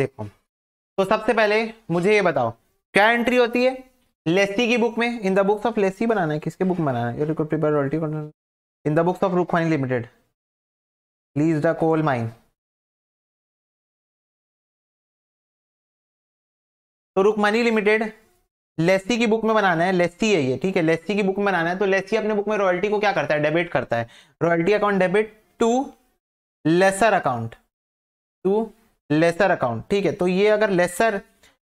देखो तो सबसे पहले मुझे ये बताओ क्या एंट्री होती है लेसी की बुक में in the books of lessee बनाना है किसके बुक बनाना है इन द बुक्स ऑफ रूक Limited lease the coal mine तो रुकमानी लिमिटेड लेसी की बुक में बनाना है लेसी तो है ये ठीक है लेसी की बुक में बनाना है तो लेसी अपने बुक में रॉयल्टी को क्या करता है डेबिट करता है royalty account debit to lessor account to lessor account ठीक है तो ये अगर लेसर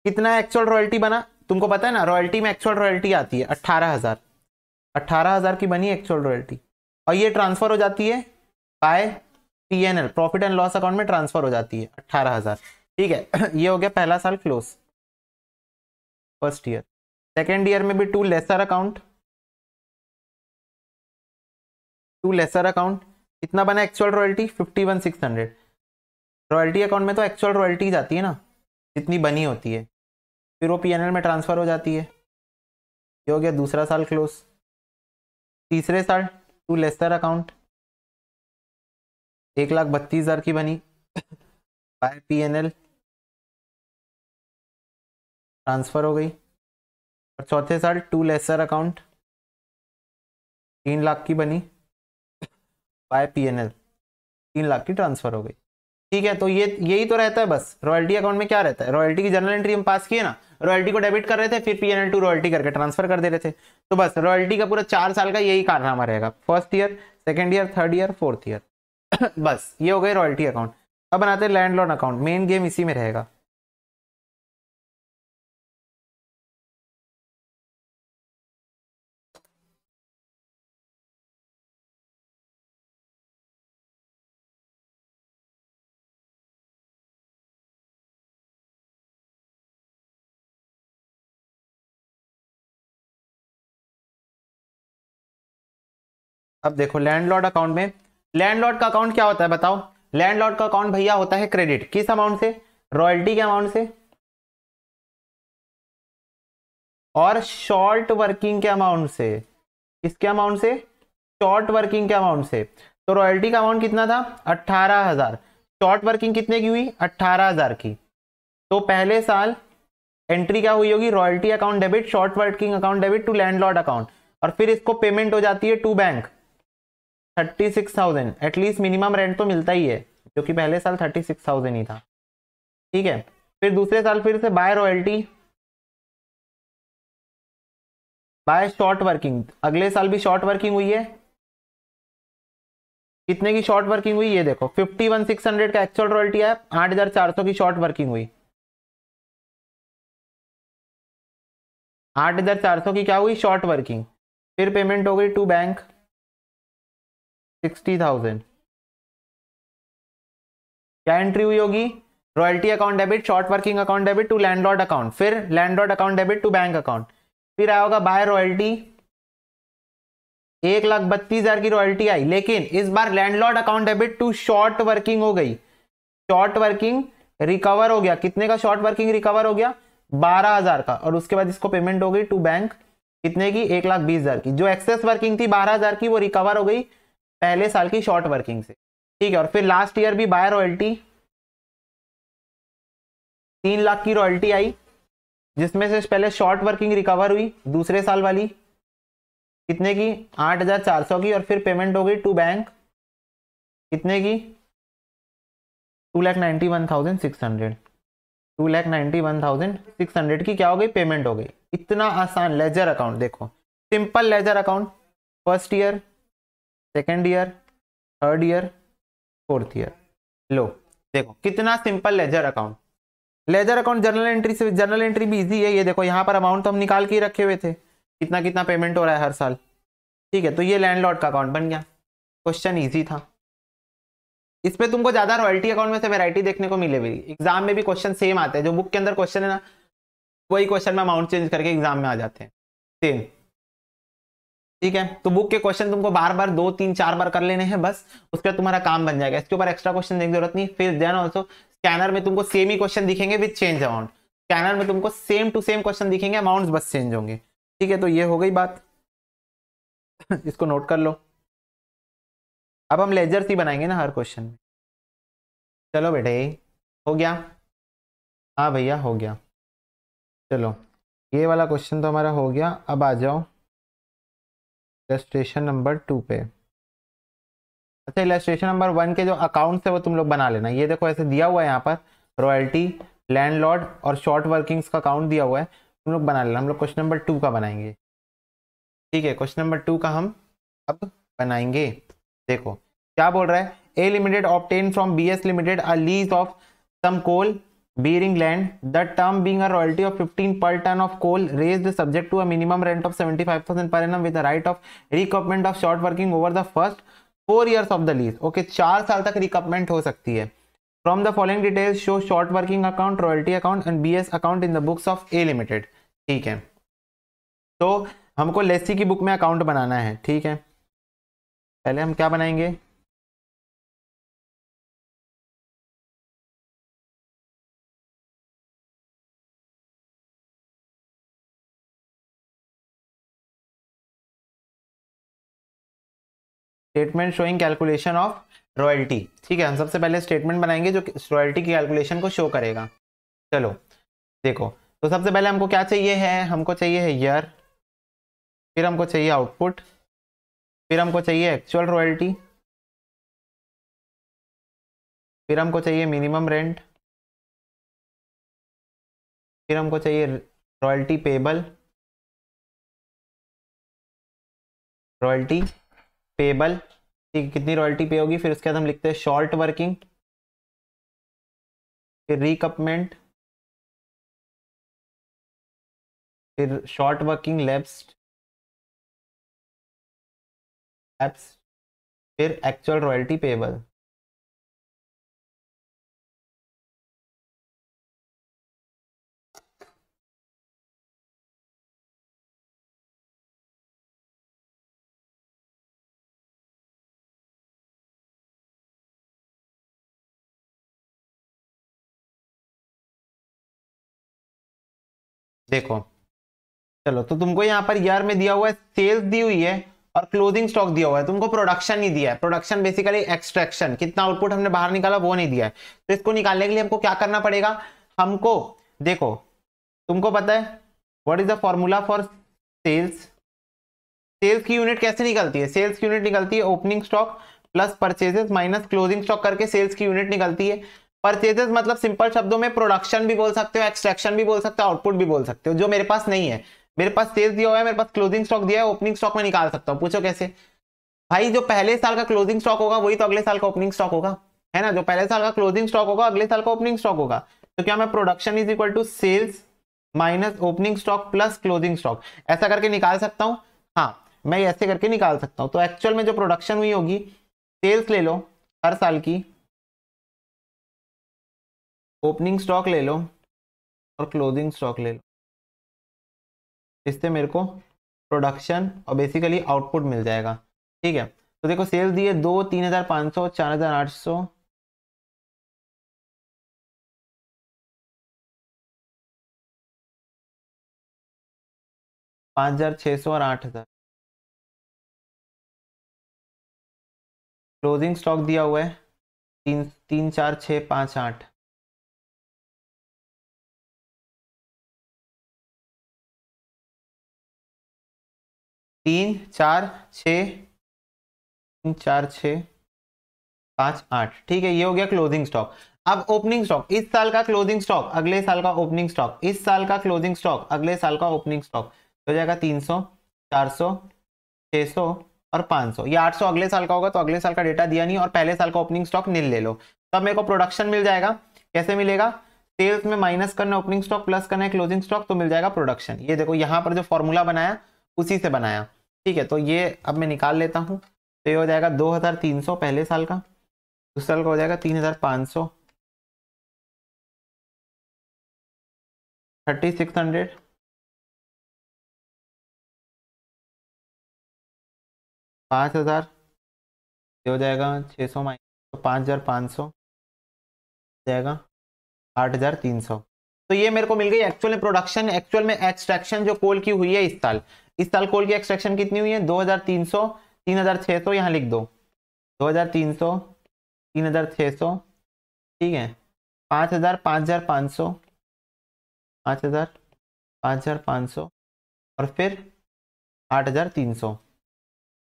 कितना एक्चुअल रॉयल्टी बना तुमको पता है ना रॉयल्टी में एक्चुअल रॉयल्टी आती है अट्ठारह हजार अट्ठारह हजार की बनी एक्चुअल रॉयल्टी और ये ट्रांसफर हो जाती है by P N L profit and loss account में ट्रांसफर हो जाती है अट्ठारह हजार ठीक है ये हो गया पहला साल close first year second year में भी to lessor account to lessor account कितना बना actual royalty fifty one six hundred royalty account में तो एक्चुअल रॉयल्टी जाती है ना जितनी बनी होती है फिर वो पीएनएल में ट्रांसफ़र हो जाती है ये हो गया दूसरा साल क्लोज तीसरे साल टू लेसर अकाउंट एक लाख बत्तीस हज़ार की बनी बाय पीएनएल ट्रांसफ़र हो गई और चौथे साल टू लेसर अकाउंट तीन लाख की बनी बाय पीएनएल तीन लाख की ट्रांसफ़र हो गई ठीक है तो ये यही तो रहता है बस रॉयल्टी अकाउंट में क्या रहता है रॉयल्टी की जनरल एंट्री हम पास किए ना रॉयल्टी को डेबिट कर रहे थे फिर पी एन टू रॉयल्टी करके ट्रांसफर कर दे रहे थे तो बस रॉयल्टी का पूरा चार साल का यही कारनामा रहेगा first year second year third year fourth year बस ये हो गए रॉयल्टी अकाउंट अब बनाते हैं land loan account main game इसी में रहेगा अब देखो लैंडलॉर्ड अकाउंट में लैंडलॉर्ड का अकाउंट क्या होता है बताओ लैंडलॉर्ड का अकाउंट भैया होता है क्रेडिट किस अमाउंट से रॉयल्टी के अमाउंट से और शॉर्ट वर्किंग के अमाउंट से इसके अमाउंट से शॉर्ट वर्किंग के अमाउंट से तो रॉयल्टी का अमाउंट कितना था अट्ठारह हजार शॉर्ट वर्किंग कितने की हुई अट्ठारह हजार की तो पहले साल एंट्री क्या हुई होगी royalty account debit short working account debit to landlord account और फिर इसको पेमेंट हो जाती है to bank thirty six thousand at least minimum rent तो मिलता ही है जो कि पहले साल थर्टी सिक्स थाउजेंड ही था ठीक है फिर दूसरे साल फिर से by royalty by short working अगले साल भी शॉर्ट वर्किंग हुई है कितने की शॉर्ट वर्किंग हुई ये देखो फिफ्टी वन सिक्स हंड्रेड का एक्चुअल रॉयल्टी है आठ हजार चार सौ की शॉर्ट वर्किंग हुई आठ हजार चार सौ की क्या हुई शॉर्ट वर्किंग फिर पेमेंट हो गई टू बैंक सिक्सटी थाउजेंड क्या एंट्री हुई होगी royalty account debit short working account debit to landlord account फिर landlord account debit to bank account फिर आया होगा बाय रॉयल्टी एक लाख बत्तीस हजार की रॉयल्टी आई लेकिन इस बार landlord account debit to short working हो गई शॉर्ट वर्किंग रिकवर हो गया कितने का शॉर्ट वर्किंग रिकवर हो गया बारह हजार का और उसके बाद इसको पेमेंट हो गई टू बैंक कितने की एक लाख बीस हजार की जो एक्सेस वर्किंग थी बारह हजार की वो रिकवर हो गई पहले साल की शॉर्ट वर्किंग से ठीक है और फिर लास्ट ईयर भी बाय रॉयल्टी तीन लाख की रॉयल्टी आई जिसमें से पहले शॉर्ट वर्किंग रिकवर हुई दूसरे साल वाली कितने की आठ हजार चार सौ की और फिर पेमेंट हो गई टू बैंक कितने की two lakh ninety one thousand six hundred two lakh ninety one thousand six hundred की क्या हो गई पेमेंट हो गई इतना आसान लेजर अकाउंट देखो simple ledger account first year second year third year fourth year लो देखो कितना simple ledger account ledger account journal entry से जर्नल एंट्री भी इजी है ये देखो यहाँ पर अमाउंट तो हम निकाल के ही रखे हुए थे कितना कितना पेमेंट हो रहा है हर साल ठीक है तो ये लैंडलॉर्ड का अकाउंट बन गया क्वेश्चन ईजी था इस पर तुमको ज़्यादा रॉयल्टी अकाउंट में से वेरायटी देखने को मिले हुई एग्जाम में भी क्वेश्चन सेम आते हैं जो बुक के अंदर क्वेश्चन है ना वही क्वेश्चन में अमाउंट चेंज करके एग्जाम में आ जाते हैं सेम ठीक है तो बुक के क्वेश्चन तुमको बार बार दो तीन चार बार कर लेने हैं बस उसके बाद तुम्हारा काम बन जाएगा इसके ऊपर एक्स्ट्रा क्वेश्चन देने की जरूरत नहीं फिर देन ऑल्सो स्कैनर में तुमको सेम ही क्वेश्चन दिखेंगे विद चेंज अमाउंट स्कैनर में तुमको सेम टू सेम क्वेश्चन दिखेंगे अमाउंट बस चेंज होंगे ठीक है तो ये हो गई बात इसको नोट कर लो अब हम लेजर ही बनाएंगे ना हर क्वेश्चन में चलो बेटे हो गया हाँ भैया हो गया चलो ये वाला क्वेश्चन तो हमारा हो गया अब आ जाओ इलेस्ट्रेशन नंबर टू पे अच्छा इलेस्ट्रेशन नंबर वन के जो अकाउंट है वो तुम लोग बना लेना ये देखो ऐसे दिया हुआ है यहाँ पर रॉयल्टी लैंडलॉर्ड और शॉर्ट वर्किंग्स का अकाउंट दिया हुआ है तुम लोग बना लेना हम लोग क्वेश्चन नंबर टू का बनाएंगे ठीक है क्वेश्चन नंबर टू का हम अब बनाएंगे देखो क्या बोल रहा है A limited obtain from B S limited a lease of some coal Bearing land, the term being a royalty of 15 per ton of coal raised subject to a minimum rent of 75,000 per annum with the right of recoupment of short working over the first four years of the lease okay चार साल तक रिकमेंट हो सकती है from the following details show short working account royalty account and B S account in the books of A limited ठीक है तो हमको लेसी की बुक में अकाउंट बनाना है ठीक है पहले हम क्या बनाएंगे statement showing calculation of royalty ठीक है हम सबसे पहले स्टेटमेंट बनाएंगे जो रॉयल्टी की कैलकुलेशन को शो करेगा चलो देखो तो सबसे पहले हमको क्या चाहिए है हमको चाहिए है ईयर फिर हमको चाहिए आउटपुट फिर हमको चाहिए एक्चुअल रॉयल्टी फिर हमको चाहिए मिनिमम रेंट फिर हमको चाहिए रॉयल्टी पेबल रॉयल्टी पेबल ठीक कितनी रॉयल्टी पे होगी फिर उसके बाद हम लिखते हैं शॉर्ट वर्किंग फिर रिकपमेंट फिर शॉर्ट वर्किंग लेब्स एप्स फिर एक्चुअल रॉयल्टी पेबल देखो चलो तो तुमको यहाँ पर ईयर में दिया हुआ है सेल्स दी हुई है और क्लोजिंग स्टॉक दिया हुआ है तुमको प्रोडक्शन नहीं दिया है प्रोडक्शन बेसिकली एक्सट्रैक्शन कितना आउटपुट हमने बाहर निकाला वो नहीं दिया है तो इसको निकालने के लिए हमको क्या करना पड़ेगा हमको देखो तुमको पता है what is the formula for sales sales की यूनिट कैसे निकलती है सेल्स की यूनिट निकलती है opening stock plus purchases minus closing stock करके सेल्स की यूनिट निकलती है परचेजेस मतलब सिंपल शब्दों में प्रोडक्शन भी बोल सकते हो एक्सट्रैक्शन भी बोल सकते हो आउटपुट भी बोल सकते हो जो मेरे पास नहीं है मेरे पास सेल्स दिया हुआ है मेरे पास क्लोजिंग स्टॉक दिया है ओपनिंग स्टॉक में निकाल सकता हूँ पूछो कैसे भाई जो पहले साल का क्लोजिंग स्टॉक होगा वही तो अगले साल का ओपनिंग स्टॉक होगा है ना जो पहले साल का क्लोजिंग स्टॉक होगा अगले साल का ओपनिंग स्टॉक होगा तो क्या मैं production is equal to sales minus opening stock plus closing stock ऐसा करके निकाल सकता हूँ हाँ मैं ऐसे करके निकाल सकता हूँ तो एक्चुअल में जो प्रोडक्शन हुई होगी सेल्स ले लो हर साल की ओपनिंग स्टॉक ले लो और क्लोजिंग स्टॉक ले लो इससे मेरे को प्रोडक्शन और बेसिकली आउटपुट मिल जाएगा ठीक है तो देखो सेल्स दिए दो तीन हजार पाँच सौ चार हजार आठ सौ पाँच हजार छः सौ और आठ हजार क्लोजिंग स्टॉक दिया हुआ है तीन तीन चार छः पाँच आठ तीन चार छ चार छ पांच आठ ठीक है ये हो गया क्लोजिंग स्टॉक अब ओपनिंग स्टॉक इस साल का क्लोजिंग स्टॉक अगले साल का ओपनिंग स्टॉक इस साल का क्लोजिंग स्टॉक अगले साल का ओपनिंग स्टॉक तो हो जाएगा तीन सौ चार सौ छह सौ और पांच सौ ये आठ सौ अगले साल का होगा तो अगले साल का डेटा दिया नहीं और पहले साल का ओपनिंग स्टॉक नील ले लो तब मेरे को प्रोडक्शन मिल जाएगा कैसे मिलेगा सेल्स में माइनस करना ओपनिंग स्टॉक प्लस करना है क्लोजिंग स्टॉक तो मिल जाएगा प्रोडक्शन ये देखो यहाँ पर जो फॉर्मूला बनाया उसी से बनाया ठीक है तो ये अब मैं निकाल लेता हूँ तो ये हो जाएगा 2300 पहले साल का दूसरे साल का हो जाएगा 3500 3600 पाँच हज़ार ये हो जाएगा छः सौ माइनस तो पाँच हज़ार पाँच सौ जाएगा आठ हज़ार तीन सौ तो ये मेरे को मिल गई एक्चुअल में प्रोडक्शन एक्चुअल में एक्सट्रैक्शन जो कोल की हुई है इस साल इस साल कोल की एक्सट्रेक्शन कितनी हुई है दो हजार तीन सौ तीन हजार छह सौ यहाँ लिख दो हजार तीन सौ तीन हजार छः सौ ठीक है पांच हजार पाँच हजार पाँच सौ पांच हजार पाँच हजार पाँच सौ और फिर आठ हजार तीन सौ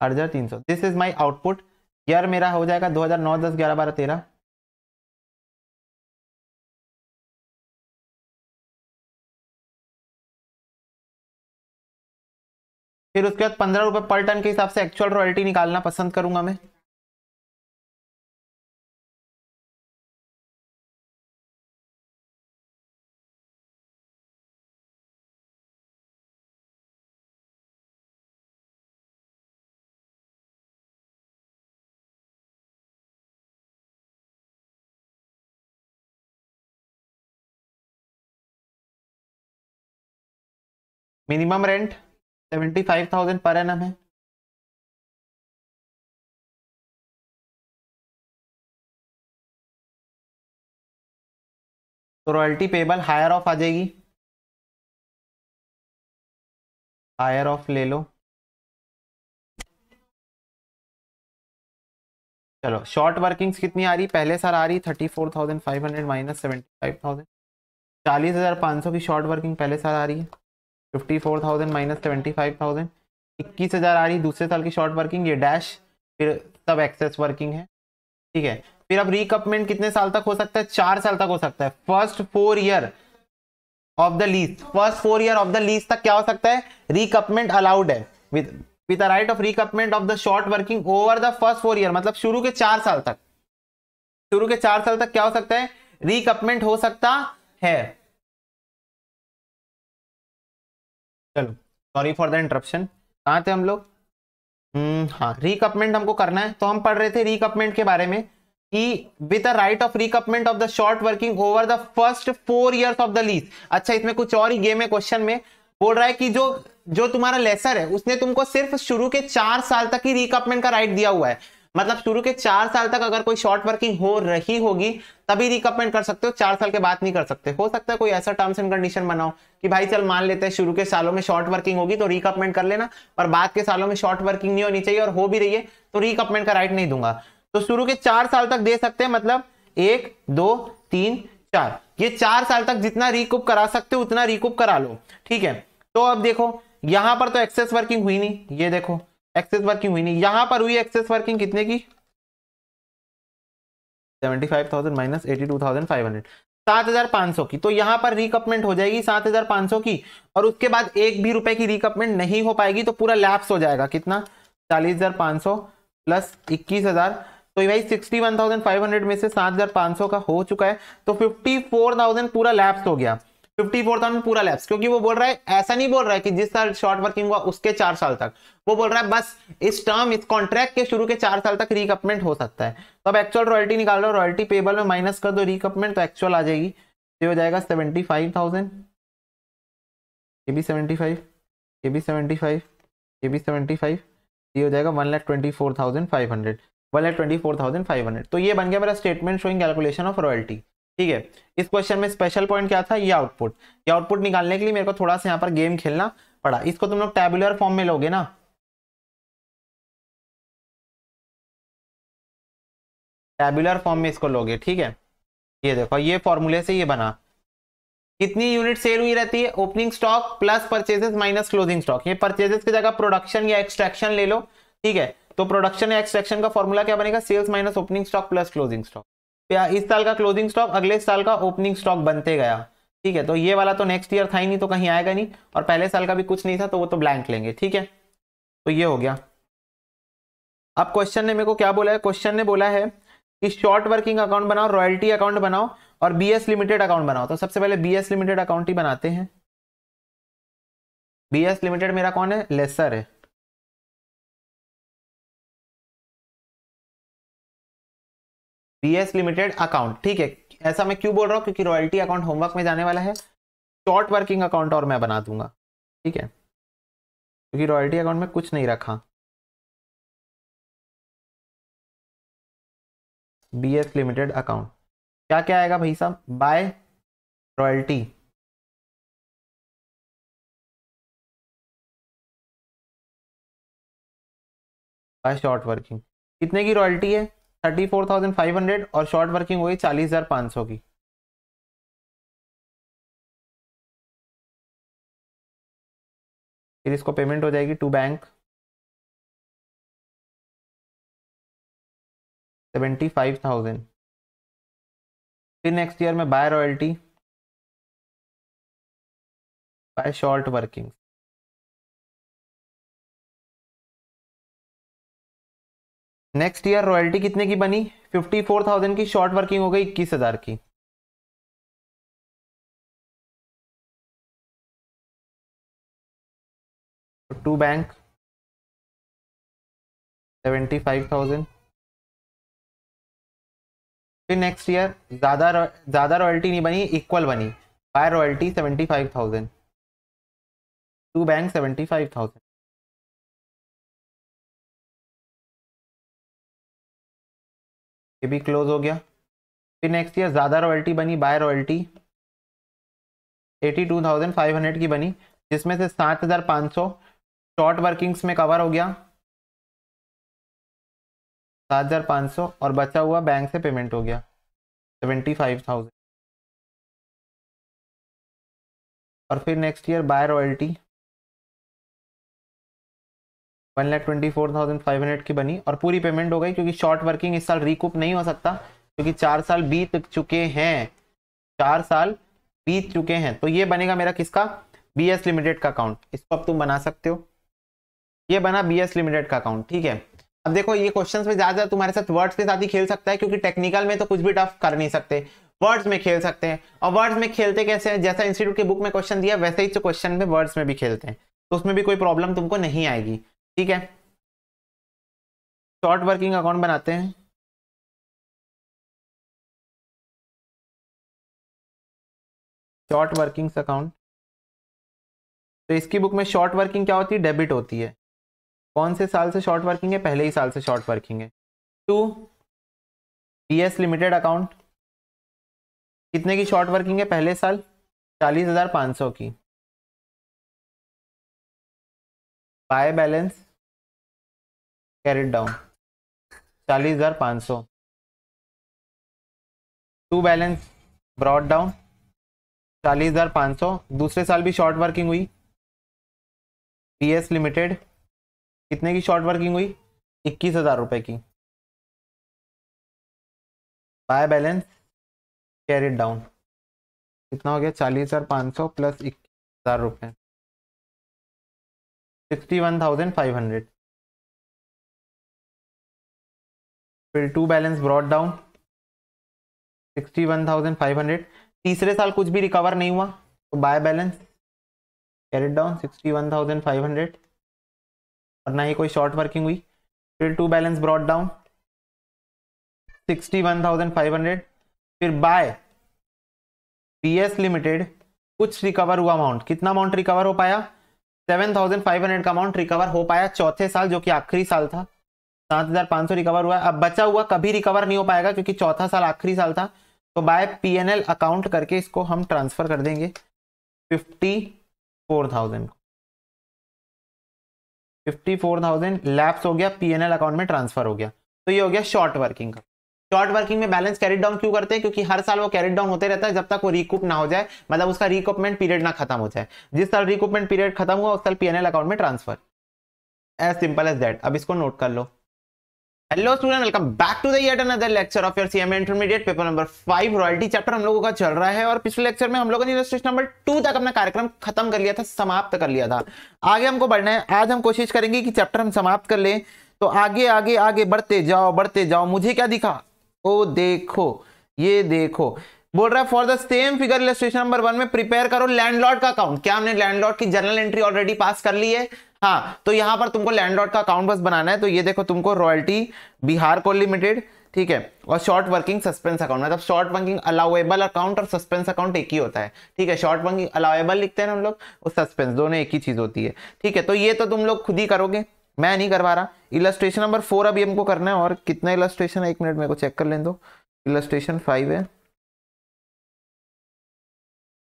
आठ हजार तीन सौ दिस इज माई आउटपुट यार मेरा हो जाएगा दो हजार नौ दस ग्यारह बारह तेरह फिर उसके बाद पंद्रह रुपए पर टन के हिसाब से एक्चुअल रॉयल्टी निकालना पसंद करूंगा मैं minimum rent seventy five thousand पर एम है तो रॉयल्टी पेबल हायर ऑफ आ जाएगी हायर ऑफ ले लो चलो शॉर्ट वर्किंग्स कितनी आ रही पहले सर आ रही thirty four thousand five hundred minus seventy five thousand चालीस हज़ार पाँच सौ की शॉर्ट वर्किंग पहले सर आ रही है fifty four thousand minus seventy five thousand इक्कीस हज़ार आ रही दूसरे साल की शॉर्ट वर्किंग ये डैश फिर सब एक्सेस वर्किंग है ठीक है फिर अब रिकपमेंट कितने साल तक हो सकता है चार साल तक हो सकता है first four year of the lease first four year of the lease तक क्या हो सकता है रिकपमेंट अलाउड है with with right of recoupment of the short working over the first four year मतलब शुरू के चार साल तक शुरू के चार साल तक क्या हो सकता है रिकपमेंट हो सकता है चलो सॉरी फॉर द इंटरप्शन कहाँ थे हम लोग हम्म, हाँ रिकपमेंट हमको करना है तो हम पढ़ रहे थे रिकपमेंट के बारे में कि with the right of recoupment of the short working over the first four years of the lease अच्छा इसमें कुछ और ही गेम है क्वेश्चन में बोल रहा है कि जो जो तुम्हारा लेसर है उसने तुमको सिर्फ शुरू के चार साल तक ही रिकपमेंट का राइट दिया हुआ है मतलब शुरू के चार साल तक अगर कोई शॉर्ट वर्किंग हो रही होगी तभी रिकमेंड कर सकते हो चार साल के बाद नहीं कर सकते हो सकता है कोई ऐसा टर्म्स एंड कंडीशन बनाओ कि भाई चल मान लेते हैं शुरू के सालों में शॉर्ट वर्किंग होगी तो रिकमेंड कर लेना और बाद के सालों में शॉर्ट वर्किंग नहीं होनी चाहिए और हो भी रही है तो रिकमेंड का राइट नहीं दूंगा तो शुरू के चार साल तक दे सकते हैं मतलब एक दो तीन चार ये चार साल तक जितना रिकूप करा सकते हो उतना रिकूप करा लो ठीक है तो अब देखो यहां पर तो एक्सेस वर्किंग हुई नहीं ये देखो एक्सेस वर्किंग हुई नहीं यहां पर हुई एक्सेस वर्किंग कितने की माइनस की तो यहां पर रिकपमेंट हो जाएगी सात हजार पांच सौ की और उसके बाद एक भी रुपए की रिकपमेंट नहीं हो पाएगी तो पूरा लैप्स हो जाएगा कितना चालीस हजार पांच सौ प्लस इक्कीस हजार तो भाई sixty one thousand five hundred में से सात हजार पांच सौ का हो चुका है तो फिफ्टी फोर थाउजेंड पूरा लैप्स हो गया फिफ्टी फोर थाउजेंड पूरा लैप्स क्योंकि वो बोल रहा है ऐसा नहीं बोल रहा है कि जिस साल शॉर्ट वर्किंग हुआ उसके चार साल तक वो बोल रहा है बस इस टर्म इस कॉन्ट्रैक्ट के शुरू के चार साल तक रिकपमेंट हो सकता है तो अब एक्चुअल रॉयल्टी निकाल लो रॉयल्टी पेबल में माइनस कर दो रिकपमेंट तो एक्चुअल आ जाएगी ये हो जाएगा सेवेंटी फाइव थाउजेंड ये भी सेवेंटी फाइव ये भी सेवेंटी फाइव ये भी सेवेंटी फाइव ये हो जाएगा one lakh twenty four thousand five hundred one lakh twenty four thousand five hundred तो ये बन गया मेरा statement showing calculation of royalty ठीक है इस क्वेश्चन में स्पेशल पॉइंट क्या था ये आउटपुट ये आउटपुट निकालने के लिए मेरे को थोड़ा सा यहाँ पर गेम खेलना पड़ा इसको तुम लोग टेबुलर फॉर्म में लोगे ना टेबुलर फॉर्म में इसको लोगे ठीक है ये देखो ये फॉर्मूले से ये बना कितनी यूनिट सेल हुई रहती है opening stock plus purchases minus closing stock ये परचेजेस की जगह प्रोडक्शन या एक्सट्रैक्शन ले लो ठीक है तो प्रोडक्शन या एक्सट्रैक्शन का फॉर्मूला क्या बनेगा sales minus opening stock plus closing stock इस साल का क्लोजिंग स्टॉक अगले साल का ओपनिंग स्टॉक बनते गया ठीक है तो ये वाला तो नेक्स्ट ईयर था ही नहीं तो कहीं आएगा नहीं और पहले साल का भी कुछ नहीं था तो वो तो ब्लैंक लेंगे ठीक है तो ये हो गया अब क्वेश्चन ने मेरे को क्या बोला है क्वेश्चन ने बोला है कि शॉर्ट वर्किंग अकाउंट बनाओ रॉयल्टी अकाउंट बनाओ और बीएस लिमिटेड अकाउंट बनाओ तो सबसे पहले बीएस लिमिटेड अकाउंट ही बनाते हैं बीएस लिमिटेड मेरा कौन है लेसर है बीएस लिमिटेड अकाउंट ठीक है ऐसा मैं क्यों बोल रहा हूँ क्योंकि रॉयल्टी अकाउंट होमवर्क में जाने वाला है शॉर्ट वर्किंग अकाउंट और मैं बना दूंगा ठीक है क्योंकि रॉयल्टी अकाउंट में कुछ नहीं रखा बी एस लिमिटेड अकाउंट क्या क्या आएगा भाई साहब by royalty by short working कितने की रॉयल्टी है thirty four thousand five hundred और शॉर्ट वर्किंग हुई चालीस हजार पाँच सौ की फिर इसको पेमेंट हो जाएगी to bank seventy five thousand फिर नेक्स्ट ईयर में by royalty by short working next year royalty कितने की बनी फिफ्टी फोर थाउजेंड की शॉर्ट वर्किंग हो गई इक्कीस हजार की to bank seventy five thousand फिर नेक्स्ट ईयर ज़्यादा ज़्यादा रॉयल्टी नहीं बनी इक्वल बनी by royalty seventy five thousand to bank seventy five thousand ये भी क्लोज हो गया फिर नेक्स्ट ईयर ज़्यादा रॉयल्टी बनी by royalty eighty two thousand five hundred की बनी जिसमें से सात हज़ार पाँच सौ शॉर्ट वर्किंग्स में कवर हो गया सात हज़ार पाँच सौ और बचा हुआ बैंक से पेमेंट हो गया सेवेंटी फाइव थाउजेंड और फिर next year by royalty one lakh twenty four thousand five hundred की बनी और पूरी पेमेंट हो गई क्योंकि शॉर्ट वर्किंग इस साल रिकूप नहीं हो सकता क्योंकि चार साल बीत चुके हैं चार साल बीत चुके हैं तो ये बनेगा मेरा किसका बी एस लिमिटेड का अकाउंट इसको अब तुम बना सकते हो ये बना बी एस लिमिटेड का अकाउंट ठीक है अब देखो ये क्वेश्चन में ज्यादा तुम्हारे साथ वर्ड्स के साथ ही खेल सकता है क्योंकि टेक्निकल में तो कुछ भी टफ कर नहीं सकते वर्ड्स में खेल सकते हैं और वर्ड्स में खेलते कैसे हैं जैसा इंस्टीट्यूट के बुक में क्वेश्चन दिया वैसे ही क्वेश्चन तो में वर्ड्स में भी खेलते हैं तो उसमें भी कोई प्रॉब्लम तुमको नहीं आएगी ठीक है शॉर्ट वर्किंग अकाउंट बनाते हैं शॉर्ट वर्किंग्स अकाउंट तो इसकी बुक में शॉर्ट वर्किंग क्या होती है डेबिट होती है कौन से साल से शॉर्ट वर्किंग है पहले ही साल से शॉर्ट वर्किंग है टू पीएस लिमिटेड अकाउंट कितने की शॉर्ट वर्किंग है पहले साल चालीस हज़ार पाँच सौ की बाय बैलेंस कैरेट डाउन चालीस हज़ार पाँच सौ टू बैलेंस ब्रॉड डाउन चालीस हज़ार पाँच सौ दूसरे साल भी शॉर्ट वर्किंग हुई पी एस लिमिटेड कितने की शॉर्ट वर्किंग हुई इक्कीस हज़ार रुपये की बाय बैलेंस कैरेट डाउन कितना हो गया चालीस हज़ार पाँच सौ प्लस इक्कीस हज़ार रुपये 61,500. फिर टू बैलेंस ब्रॉड डाउन 61,500 तीसरे साल कुछ भी रिकवर नहीं हुआ तो बाय बैलेंस कैरेट डाउन 61,500 और ना ही कोई शॉर्ट वर्किंग हुई फिर टू बैलेंस ब्रॉड डाउन 61,500 फिर बाय पीएस लिमिटेड कुछ रिकवर हुआ अमाउंट कितना अमाउंट रिकवर हो पाया 7,500 का अमाउंट रिकवर हो पाया चौथे साल जो कि आखिरी साल था 7,500 रिकवर हुआ अब बचा हुआ कभी रिकवर नहीं हो पाएगा क्योंकि चौथा साल आखिरी साल था तो बाय पीएनएल अकाउंट करके इसको हम ट्रांसफर कर देंगे fifty four thousand fifty four thousand lapse हो गया पीएनएल अकाउंट में ट्रांसफर हो गया तो ये हो गया शॉर्ट वर्किंग का शॉर्ट वर्किंग में बैलेंस कैरिड डाउन क्यों करते हैं क्योंकि हर साल वो कैरिड डाउन होते रहता है जब तक वो रिकूप ना हो जाए मतलब उसका रिकूपमेंट पीरियड ना खत्म हो जाए जिस साल रिकूपमेंट पीरियड खत्म हुआ उस साल पीएनएल अकाउंट में transfer as simple as that अब इसको नोट कर लो hello student welcome back to the yet another lecture of your CMA intermediate paper number five royalty chapter हम लोगों का चल रहा है और पिछले लेक्चर में हम लोगों ने स्टेशन नंबर टू तक अपना कार्यक्रम खत्म कर लिया था समाप्त कर लिया था आगे हमको बढ़ना है आज हम कोशिश करेंगे कि चैप्टर हम समाप्त कर लें तो आगे आगे आगे बढ़ते जाओ बढ़ते जाओ मुझे क्या दिखा ओ देखो ये देखो बोल रहा है for the same figure illustration number one में प्रिपेयर करो लैंडलॉर्ड का अकाउंट क्या हमने लैंडलॉर्ड की जनरल एंट्री ऑलरेडी पास कर ली है हाँ तो यहां पर तुमको लैंडलॉर्ड का अकाउंट बस बनाना है तो ये देखो तुमको रॉयल्टी बिहार को लिमिटेड ठीक है और शॉर्ट वर्किंग सस्पेंस अकाउंट मतलब शॉर्ट वर्किंग अलाउेबल अकाउंट और सस्पेंस अकाउंट एक ही होता है ठीक है शॉर्ट वर्किंग अलाउेबल लिखते हैं हम लोग और सस्पेंस दोनों एक ही चीज होती है ठीक है तो ये तो तुम लोग खुद ही करोगे मैं नहीं करवा रहा इलस्ट्रेशन नंबर फोर अभी हमको करना है और कितना इलस्ट्रेशन है एक मिनट मेरे को चेक कर ले दो इलस्ट्रेशन फाइव है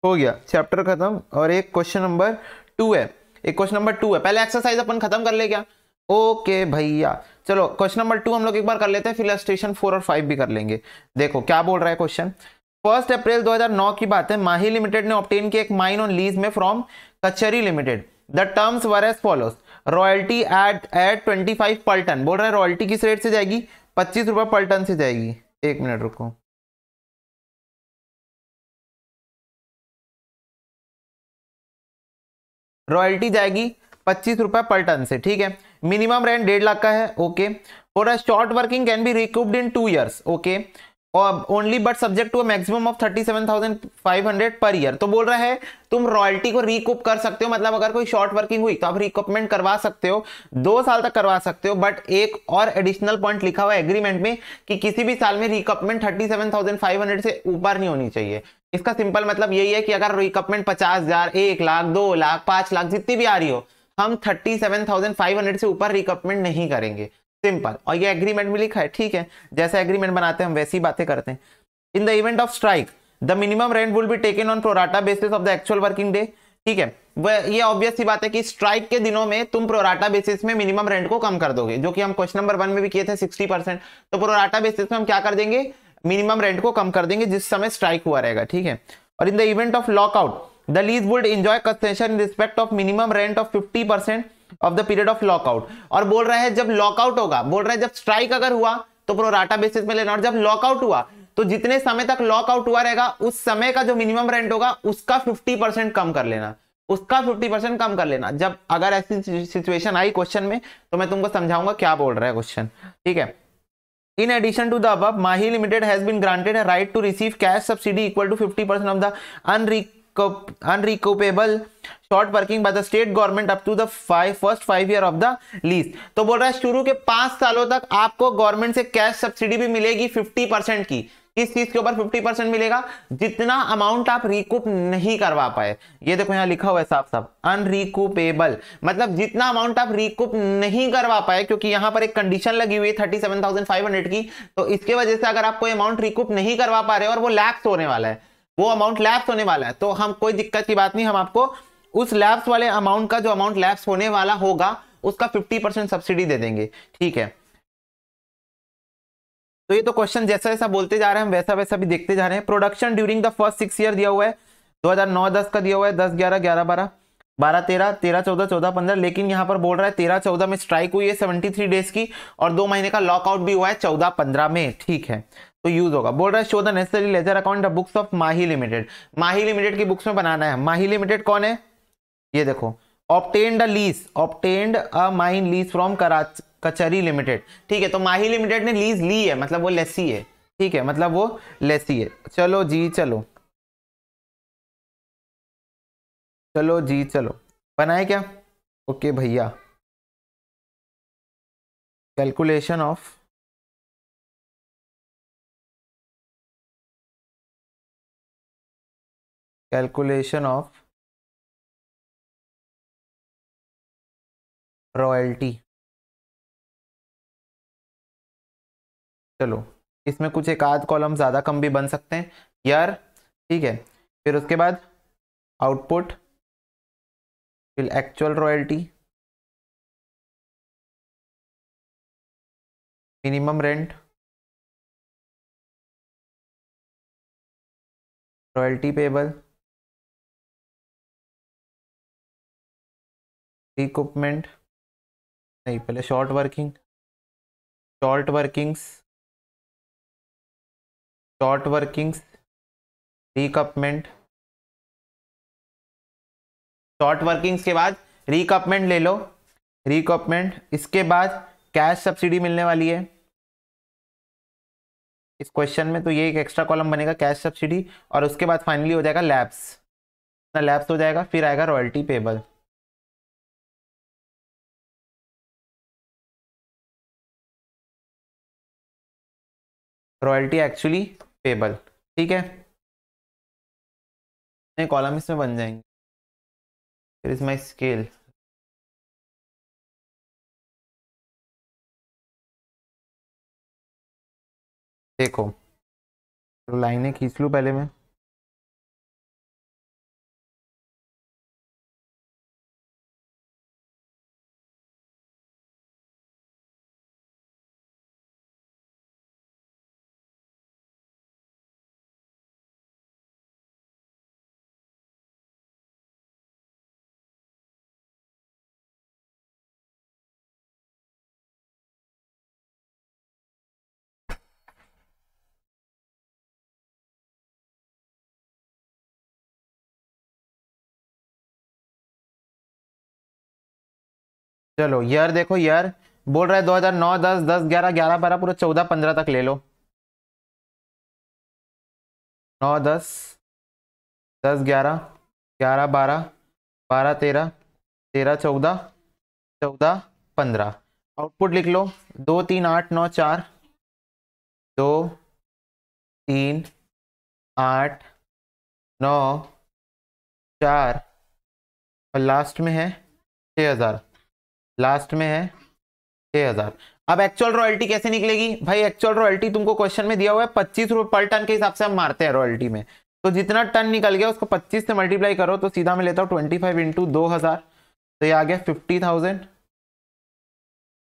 हो गया चैप्टर खत्म और एक क्वेश्चन नंबर टू है एक क्वेश्चन नंबर टू है पहले एक्सरसाइज अपन खत्म कर ले क्या ओके भैया चलो क्वेश्चन नंबर टू हम लोग एक बार कर लेते हैं फिर स्टेशन फोर और फाइव भी कर लेंगे देखो क्या बोल रहा है क्वेश्चन फर्स्ट अप्रैल 2009 की बात है माही लिमिटेड ने ऑप्टेन किया एक माइन ऑन लीज में from Kachari limited the terms were as follows royalty at eight twenty five per ton बोल रहा है रॉयल्टी किस रेट से जाएगी पच्चीस रुपये पर टन से जाएगी एक मिनट रुको रॉयल्टी जाएगी पच्चीस रुपये पर टन से ठीक है मिनिमम रेंट डेढ़ लाख का है ओके और short working can be recouped in two years okay only but subject to a maximum of thirty seven thousand five hundred per year तो बोल रहा है तुम रॉयल्टी को रिकूप कर सकते हो मतलब अगर कोई शॉर्ट वर्किंग हुई तो आप रिकूपमेंट करवा सकते हो दो साल तक करवा सकते हो बट एक और एडिशनल पॉइंट लिखा हुआ है एग्रीमेंट में कि किसी भी साल में recoupment thirty seven thousand five hundred से ऊपर नहीं होनी चाहिए इसका सिंपल मतलब यही है कि अगर रिकपमेंट पचास हजार एक लाख दो लाख पांच लाख जितनी भी आ रही हो हम thirty seven thousand five hundred से ऊपर रिकपमेंट नहीं करेंगे सिंपल और ये एग्रीमेंट में लिखा है ठीक है जैसे एग्रीमेंट बनाते हैं हम वैसी बातें करते हैं in the event of strike the minimum rent will be taken on pro rata basis of the actual working day ठीक है वह ये ऑब्वियस सी बात है कि स्ट्राइक के दिनों में तुम प्रोराटा बेसिस में मिनिमम रेंट को कम कर दोगे जो कि हम क्वेश्चन नंबर वन में भी किए थे सिक्सटी परसेंट तो प्रोराटा बेसिस में हम क्या कर देंगे मिनिमम रेंट को कम कर देंगे जिस समय स्ट्राइक हुआ रहेगा ठीक है और in the event of lockout the lease would enjoy concession in respect of minimum rent of fifty percent of the period of lockout और बोल रहे हैं जब लॉकआउट होगा बोल रहे हैं जब स्ट्राइक अगर हुआ तो प्रोराटा बेसिस में लेना और जब लॉकआउट हुआ तो जितने समय तक लॉकआउट हुआ रहेगा उस समय का जो मिनिमम रेंट होगा उसका फिफ्टी कम कर लेना उसका 50 कम कर लेना जब अगर ऐसी सिचुएशन आई क्वेश्चन में तो मैं तुमको समझाऊंगा क्या बोल रहा है क्वेश्चन ठीक है in addition to the above Mahi limited has been granted a right to receive cash subsidy equal to 50% of the unrec unrecoupable short working by the state government up to the five first five year of the lease तो बोल रहा है शुरू के पांच सालों तक आपको गवर्नमेंट से कैश सब्सिडी भी मिलेगी फिफ्टी परसेंट की किस चीज के ऊपर 50 परसेंट मिलेगा जितना अमाउंट आप रिकूप नहीं करवा पाए ये देखो यहाँ लिखा हुआ है साफ साफ अनरिकूपेबल मतलब जितना अमाउंट आप रिकूप नहीं करवा पाए क्योंकि यहाँ पर एक कंडीशन लगी हुई है 37,500 की तो इसके वजह से अगर आप कोई अमाउंट रिकूप नहीं करवा पा रहे और वो लैक्स होने वाला है वो अमाउंट लैप्स होने वाला है तो हम कोई दिक्कत की बात नहीं हम आपको उस लैप्स वाले अमाउंट का जो अमाउंट लैप्स होने वाला होगा उसका फिफ्टी परसेंट सब्सिडी दे देंगे ठीक है तो ये तो क्वेश्चन जैसा जैसा बोलते जा रहे हैं हम वैसा वैसा भी देखते जा रहे हैं production during the first six year दिया हुआ है 2009-10 का दिया हुआ है दस ग्यारह ग्यारह बारह बारह तेरह तेरह चौदह चौदह पंद्रह लेकिन यहाँ पर बोल रहा है तेरह चौदह में स्ट्राइक हुई है 73 डेज की और दो महीने का लॉकआउट भी हुआ है चौदह पंद्रह में ठीक है तो यूज होगा बोल रहा है show the necessary ledger account the books of Mahi limited Mahi limited की बुक्स में बनाना है माही लिमिटेड कौन है ये देखो obtained a lease obtained a mine lease from कराच कचहरी लिमिटेड ठीक है तो माही लिमिटेड ने लीज ली है मतलब वो लेसी है ठीक है मतलब वो लेसी है चलो जी चलो चलो जी चलो बनाए क्या ओके भैया calculation of calculation of royalty चलो इसमें कुछ एक आध कॉलम ज़्यादा कम भी बन सकते हैं यार ठीक है फिर उसके बाद आउटपुट फिर actual royalty minimum rent royalty payable equipment नहीं पहले short working short workings short workings recoupment short workings के बाद रिकपमेंट ले लो रिकपमेंट इसके बाद कैश सब्सिडी मिलने वाली है इस क्वेश्चन में तो ये एक एक्स्ट्रा कॉलम बनेगा कैश सब्सिडी और उसके बाद फाइनली हो जाएगा लैब्स लैब्स हो जाएगा फिर आएगा royalty payable royalty actually payable ठीक है नहीं कॉलम इसमें बन जाएंगे फिर इज माई स्केल देखो तो लाइनें खींच लूँ पहले मैं चलो यार देखो यार बोल रहा है 2009 10 10 11 11 12 पूरा 14 15 तक ले लो 9 10 10 11 11 12 12 13 13 14 आउटपुट लिख लो दो तीन आठ नौ चार दो तीन आठ नौ चार और लास्ट में है छः हज़ार लास्ट में है छह हज़ार अब एक्चुअल रॉयल्टी कैसे निकलेगी भाई एक्चुअल रॉयल्टी तुमको क्वेश्चन में दिया हुआ है पच्चीस रुपए पर टन के हिसाब से हम मारते हैं रॉयल्टी में तो जितना टन निकल गया उसको पच्चीस से मल्टीप्लाई करो तो सीधा में लेता हूँ ट्वेंटी फाइव इंटू दो हज़ार तो ये आ गया फिफ्टी थाउजेंड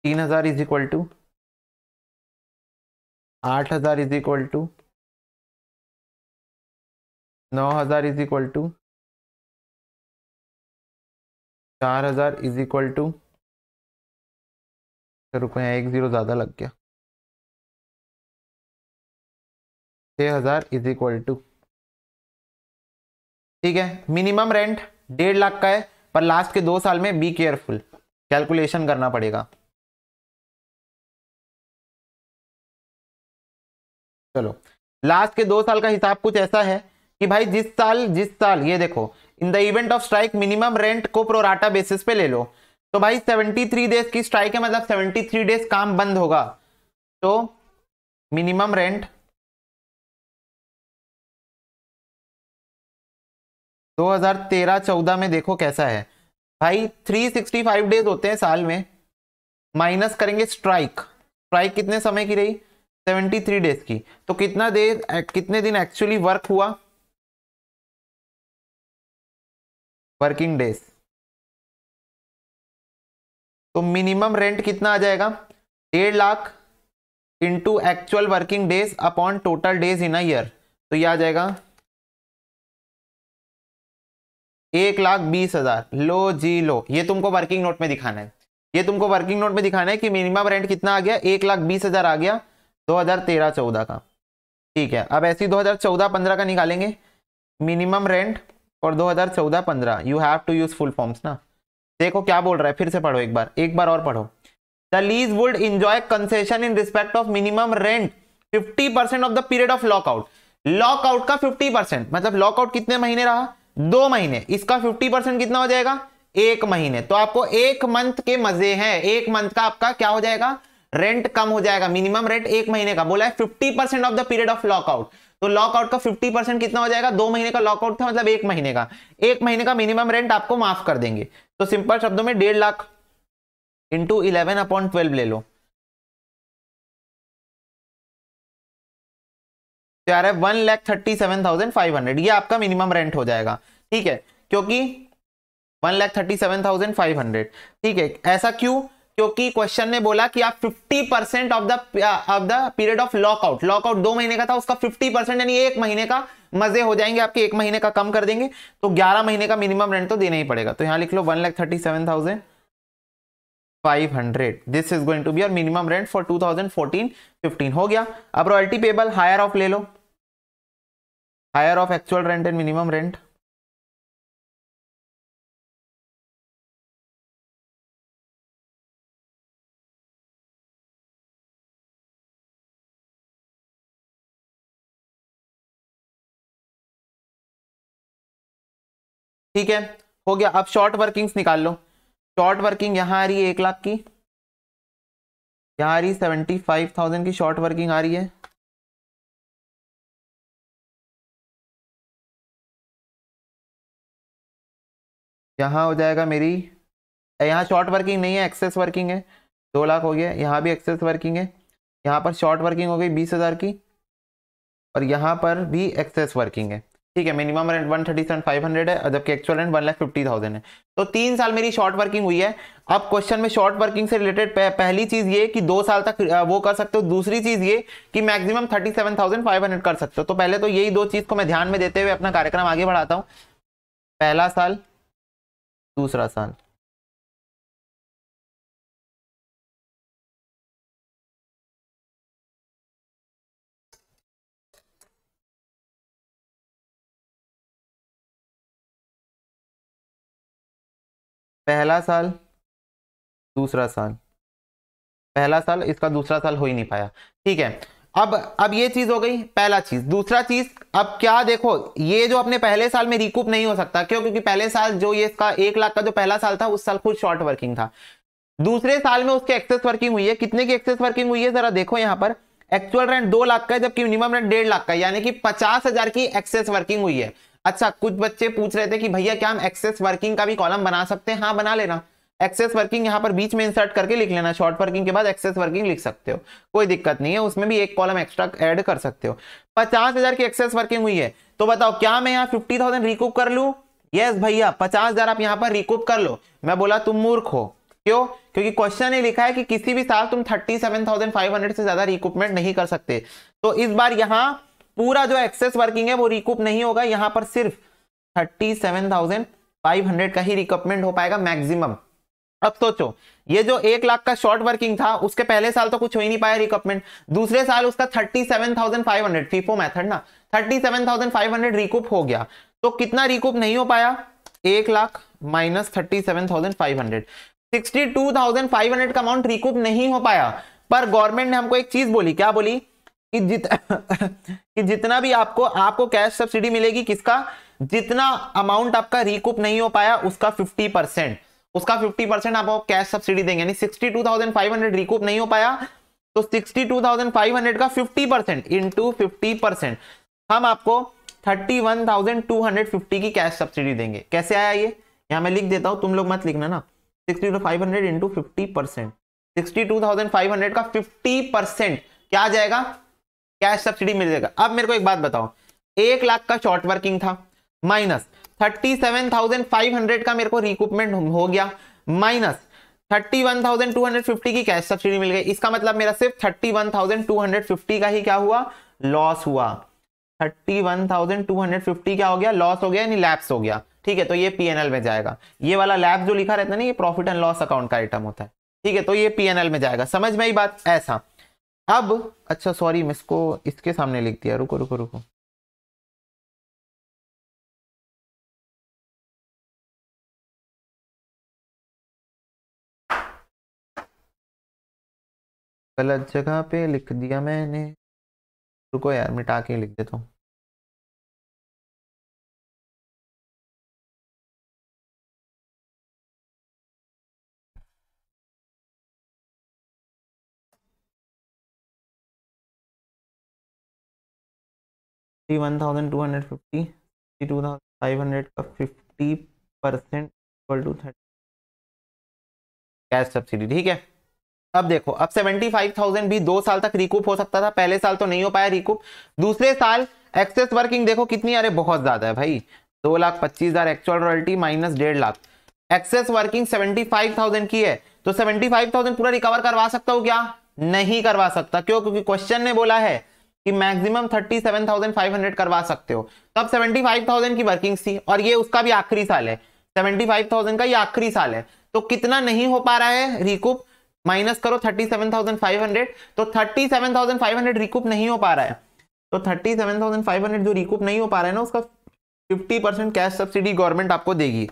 तीन हज़ार इज इक्वल टू आठ हज़ार इज इक्वल टू नौ हज़ार इज इक्वल टू चार हज़ार इज इक्वल टू तो रुको यहाँ एक ज़ीरो ज़्यादा लग गया छः हज़ार इज इक्वल टू ठीक है मिनिमम रेंट डेढ़ लाख का है पर लास्ट के दो साल में बी केयरफुल कैलकुलेशन करना पड़ेगा चलो लास्ट के दो साल का हिसाब कुछ ऐसा है कि भाई जिस साल जिस साल ये देखो in the event of strike minimum rent को प्रोराटा बेसिस पे ले लो तो भाई 73 डेज की स्ट्राइक है मतलब 73 डेज काम बंद होगा तो मिनिमम रेंट दो हजार तेरह चौदह में देखो कैसा है भाई 365 डेज होते हैं साल में माइनस करेंगे स्ट्राइक स्ट्राइक कितने समय की रही 73 डेज की तो कितना डेज कितने दिन एक्चुअली वर्क हुआ वर्किंग डेज तो मिनिमम रेंट कितना आ जाएगा डेढ़ lakh into actual working days upon total days in year तो यह आ जाएगा एक लाख बीस हजार लो जी लो ये तुमको वर्किंग नोट में दिखाना है ये तुमको वर्किंग नोट में दिखाना है कि मिनिमम रेंट कितना आ गया एक लाख बीस हजार आ गया दो हजार तेरह चौदह का ठीक है अब ऐसी दो हजार चौदह पंद्रह का निकालेंगे मिनिमम रेंट और दो हजार चौदह पंद्रह you have to use full forms ना देखो क्या बोल रहा है फिर से पढ़ो एक बार एक बार और पढ़ो the lease would enjoy concession in respect of minimum rent 50 percent of the period of lockout lockout का 50 परसेंट मतलब लॉकआउट कितने महीने रहा दो महीने इसका 50 परसेंट कितना हो जाएगा एक महीने तो आपको एक मंथ के मजे हैं एक मंथ का आपका क्या हो जाएगा रेंट कम हो जाएगा मिनिमम रेंट एक महीने का बोला है 50 percent of the period of lockout तो लॉकआउट का 50 परसेंट कितना हो जाएगा दो महीने का लॉकआउट था मतलब एक महीने का एक महीने का मिनिमम रेंट आपको माफ कर देंगे तो सिंपल शब्दों में डेढ़ lakh into eleven upon twelve ले लो यार तो है one lakh thirty seven thousand five hundred ये आपका मिनिमम रेंट हो जाएगा ठीक है क्योंकि one lakh thirty seven thousand five hundred ठीक है ऐसा क्यों क्योंकि क्वेश्चन ने बोला कि आप 50 percent of the of the period of lockout lockout दो महीने का था उसका 50 परसेंट यानी एक महीने का मजे हो जाएंगे आपके एक महीने का कम कर देंगे तो 11 महीने का मिनिमम रेंट तो देना ही पड़ेगा तो यहां लिख लो one lakh thirty seven thousand five hundred this is going to be और minimum rent for two thousand fourteen fifteen हो गया अब रॉयल्टी पेबल हायर ऑफ ले लो higher of actual rent and minimum rent ठीक है हो गया अब शॉर्ट वर्किंग्स निकाल लो शॉर्ट वर्किंग यहां आ रही है एक लाख की यहाँ आ रही है सेवेंटी फाइव थाउजेंड की शॉर्ट वर्किंग आ रही है यहां हो जाएगा मेरी यहाँ शॉर्ट वर्किंग नहीं है एक्सेस वर्किंग है दो लाख हो गया यहाँ भी एक्सेस वर्किंग है यहाँ पर शॉर्ट वर्किंग हो गई बीस हज़ार की और यहाँ पर भी एक्सेस वर्किंग है ठीक है minimum rent one thirty seven five hundred है जबकि actual rent one lakh fifty thousand है तो तीन साल मेरी शॉर्ट वर्किंग हुई है अब क्वेश्चन में शॉर्ट वर्किंग से रिलेटेड पहली चीज ये कि दो साल तक वो कर सकते हो दूसरी चीज ये कि maximum thirty seven thousand five hundred कर सकते हो तो पहले तो यही दो चीज को मैं ध्यान में देते हुए अपना कार्यक्रम आगे बढ़ाता हूँ पहला साल दूसरा साल पहला साल दूसरा साल पहला साल इसका दूसरा साल हो ही नहीं पाया ठीक है अब अब ये चीज हो गई पहला चीज दूसरा चीज अब क्या देखो ये जो अपने पहले साल में रिकूप नहीं हो सकता क्यों क्योंकि पहले साल जो ये इसका एक लाख का जो पहला साल था उस साल खुद शॉर्ट वर्किंग था दूसरे साल में उसके एक्सेस वर्किंग हुई है कितने की एक्सेस वर्किंग हुई है जरा देखो यहां पर एक्चुअल रेंट दो लाख का है जबकि मिनिमम रेंट डेढ़ लाख का यानी कि पचास हजार की एक्सेस वर्किंग हुई है अच्छा कुछ बच्चे पूछ रहे थे कि भैया क्या हम एक्सेस वर्किंग का भी कॉलम बना सकते हैं हाँ बना लेना एक्सेस वर्किंग यहाँ पर बीच में इंसर्ट करके लिख लेना शॉर्ट वर्किंग के बाद एक्सेस वर्किंग लिख सकते हो कोई दिक्कत नहीं है उसमें भी एक कॉलम एक्स्ट्रा ऐड कर सकते हो पचास हजार की एक्सेस वर्किंग हुई है तो बताओ क्या मैं यहाँ फिफ्टी थाउजेंड रिकूप कर लू यस भैया पचास हजार आप यहाँ पर रिकूप कर लो मैं बोला तुम मूर्ख हो क्यों क्योंकि क्वेश्चन ने लिखा है कि किसी भी साल तुम thirty seven thousand five hundred से ज्यादा रिकूपमेंट नहीं कर सकते तो इस बार यहाँ पूरा जो एक्सेस वर्किंग है वो रिकूप नहीं होगा यहाँ पर सिर्फ thirty seven thousand five hundred का ही रिकमेंट हो पाएगा मैक्सिमम अब सोचो ये जो एक लाख का शॉर्ट वर्किंग था उसके पहले साल तो कुछ हो ही नहीं पाया रिकपमेंट दूसरे साल उसका thirty seven thousand five hundred FIFO method ना thirty seven thousand five hundred recoup हो गया तो कितना रिकूप नहीं हो पाया एक lakh minus thirty seven thousand five hundred sixty two thousand five hundred का अमाउंट रिकूप नहीं हो पाया पर गवर्नमेंट ने हमको एक चीज बोली क्या बोली कि जित कि जितना भी आपको आपको कैश सब्सिडी मिलेगी किसका जितना अमाउंट आपका रिकूप नहीं हो पाया उसका फिफ्टी परसेंट उसका फिफ्टी परसेंट आपको कैश सब्सिडी देंगे यानी sixty two thousand five hundred recoup नहीं हो पाया तो sixty two thousand five hundred का fifty percent into fifty percent हम आपको thirty one thousand two hundred fifty की कैश सब्सिडी देंगे कैसे आया ये यहाँ मैं लिख देता हूँ तुम लोग मत लिखना ना sixty two five hundred into fifty percent sixty two thousand five hundred का फिफ्टी परसेंट क्या आ जाएगा कैश सब्सिडी मिल जाएगा अब मेरे को एक बात बताओ एक लाख का शॉर्ट वर्किंग था minus thirty seven thousand five hundred का मेरे को रिक्रूपमेंट हो गया minus thirty one thousand two hundred fifty की कैश सब्सिडी मिल गई इसका मतलब मेरा सिर्फ thirty one thousand two hundred fifty का ही क्या हुआ लॉस हुआ thirty one thousand two hundred fifty क्या हो गया लॉस हो गया यानी लैप्स हो गया ठीक है तो ये पीएनएल में जाएगा ये वाला लैप जो लिखा रहता है ना ये प्रॉफिट एंड लॉस अकाउंट का आइटम होता है ठीक है तो ये पीएनएल में जाएगा समझ में ही बात ऐसा अब अच्छा सॉरी मैं इसको इसके सामने लिख दिया रुको रुको रुको गलत जगह पे लिख दिया मैंने रुको यार मिटा के लिख देता हूँ fifty one thousand two hundred fifty fifty two thousand five hundred का fifty percent equal to thirty cash subsidy ठीक है अब देखो अब सेवेंटी फाइव थाउजेंड भी दो साल तक रिकूप हो सकता था पहले साल तो नहीं हो पाया रिकूप दूसरे साल एक्सेस वर्किंग देखो कितनी अरे बहुत ज्यादा है भाई दो लाख पच्चीस हजार एक्चुअल रॉयल्टी माइनस डेढ़ lakh excess working seventy five thousand की है तो सेवेंटी फाइव थाउजेंड पूरा रिकवर करवा सकता हूँ क्या नहीं करवा सकता क्यों क्योंकि क्वेश्चन ने बोला है कि मैक्सिमम 37,500 करवा सकते हो तब तो 75,000 की वर्किंग थी और ये उसका भी आखिरी साल है 75,000 का ये आखिरी साल है तो कितना नहीं हो पा रहा है रिकूप माइनस करो 37,500 तो 37,500 रिकूप नहीं हो पा रहा है तो 37,500 जो रिकूप नहीं हो पा रहा है ना उसका 50% कैश सब्सिडी गवर्नमेंट आपको देगी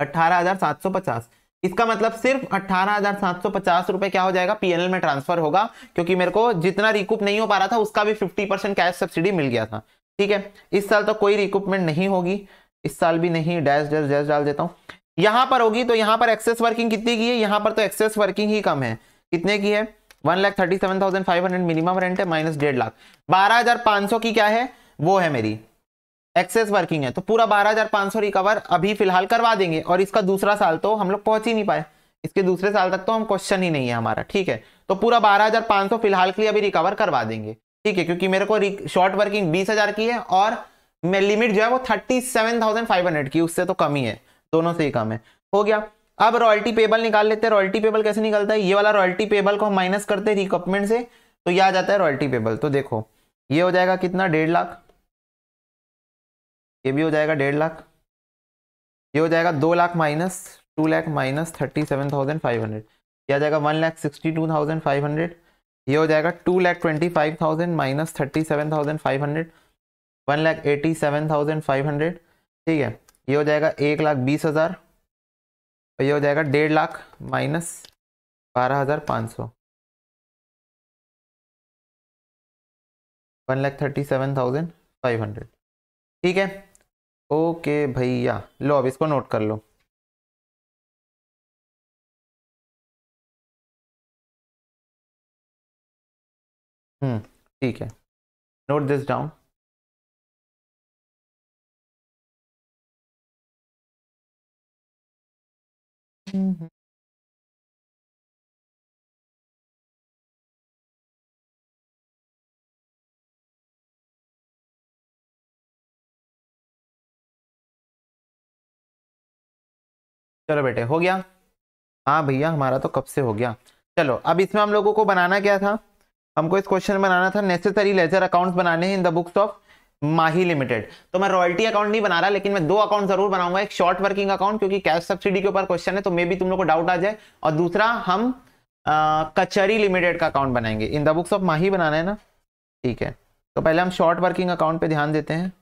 पचास इसका मतलब सिर्फ अट्ठारह हजार सात सौ पचास रुपए क्या हो जाएगा पीएनएल में ट्रांसफर होगा क्योंकि मेरे को जितना रिकूप नहीं हो पा रहा था उसका भी फिफ्टी परसेंट कैश सब्सिडी मिल गया था ठीक है इस साल तो कोई रिकूपमेंट नहीं होगी इस साल भी नहीं डैश डैश डैश डाल देता हूं यहां पर होगी तो यहां पर एक्सेस वर्किंग कितनी की है यहाँ पर तो एक्सेस वर्किंग ही कम है कितने की है one lakh thirty seven thousand five hundred minimum rent है माइनस डेढ़ लाख बारह हजार पांच सौ की क्या है वो है मेरी एक्सेस वर्किंग है तो पूरा 12,500 रिकवर अभी फिलहाल करवा देंगे और इसका दूसरा साल तो हम लोग पहुंच ही नहीं पाए इसके दूसरे साल तक तो हम क्वेश्चन ही नहीं है हमारा ठीक है तो पूरा 12,500 फिलहाल के लिए अभी रिकवर करवा देंगे ठीक है क्योंकि मेरे को शॉर्ट वर्किंग 20,000 की है और मैं लिमिट जो है वो 37,500 की उससे तो कम ही है दोनों से ही कम है हो गया अब रॉयल्टी पेबल निकाल लेते हैं रॉयल्टी पेबल कैसे निकलता है ये वाला रॉयल्टी पेबल को हम माइनस करते हैं रिकॉपमेंट से तो यह आ जाता है रॉयल्टी पेबल तो देखो ये हो जाएगा कितना डेढ़ लाख ये भी हो जाएगा डेढ़ लाख ये हो जाएगा दो lakh minus two lakh minus thirty seven thousand five hundred यह आ जाएगा one lakh sixty two thousand five hundred ये हो जाएगा two lakh twenty five thousand minus thirty seven thousand five hundred one lakh eighty seven thousand five hundred ठीक है ये हो जाएगा एक लाख बीस हज़ार और ये हो जाएगा डेढ़ लाख माइनस बारह हज़ार पाँच सौ one lakh thirty seven thousand five hundred ठीक है ओके भैया लो अब इसको नोट कर लो हम्म ठीक है note this down hmm Mm-hmm. चलो बेटे हो गया हाँ भैया हमारा तो कब से हो गया चलो अब इसमें हम लोगों को बनाना क्या था हमको इस क्वेश्चन बनाना था नेसेसरी लेजर अकाउंट्स बनाने हैं in the books of Mahi limited तो मैं रॉयल्टी अकाउंट नहीं बना रहा लेकिन मैं दो अकाउंट जरूर बनाऊंगा एक शॉर्ट वर्किंग अकाउंट क्योंकि कैश सब्सिडी के ऊपर क्वेश्चन है तो मे भी तुम लोग को डाउट आ जाए और दूसरा हम कचहरी कचरी लिमिटेड का अकाउंट बनाएंगे in the books of Mahi बनाना है ना ठीक है तो पहले हम शॉर्ट वर्किंग अकाउंट पे ध्यान देते हैं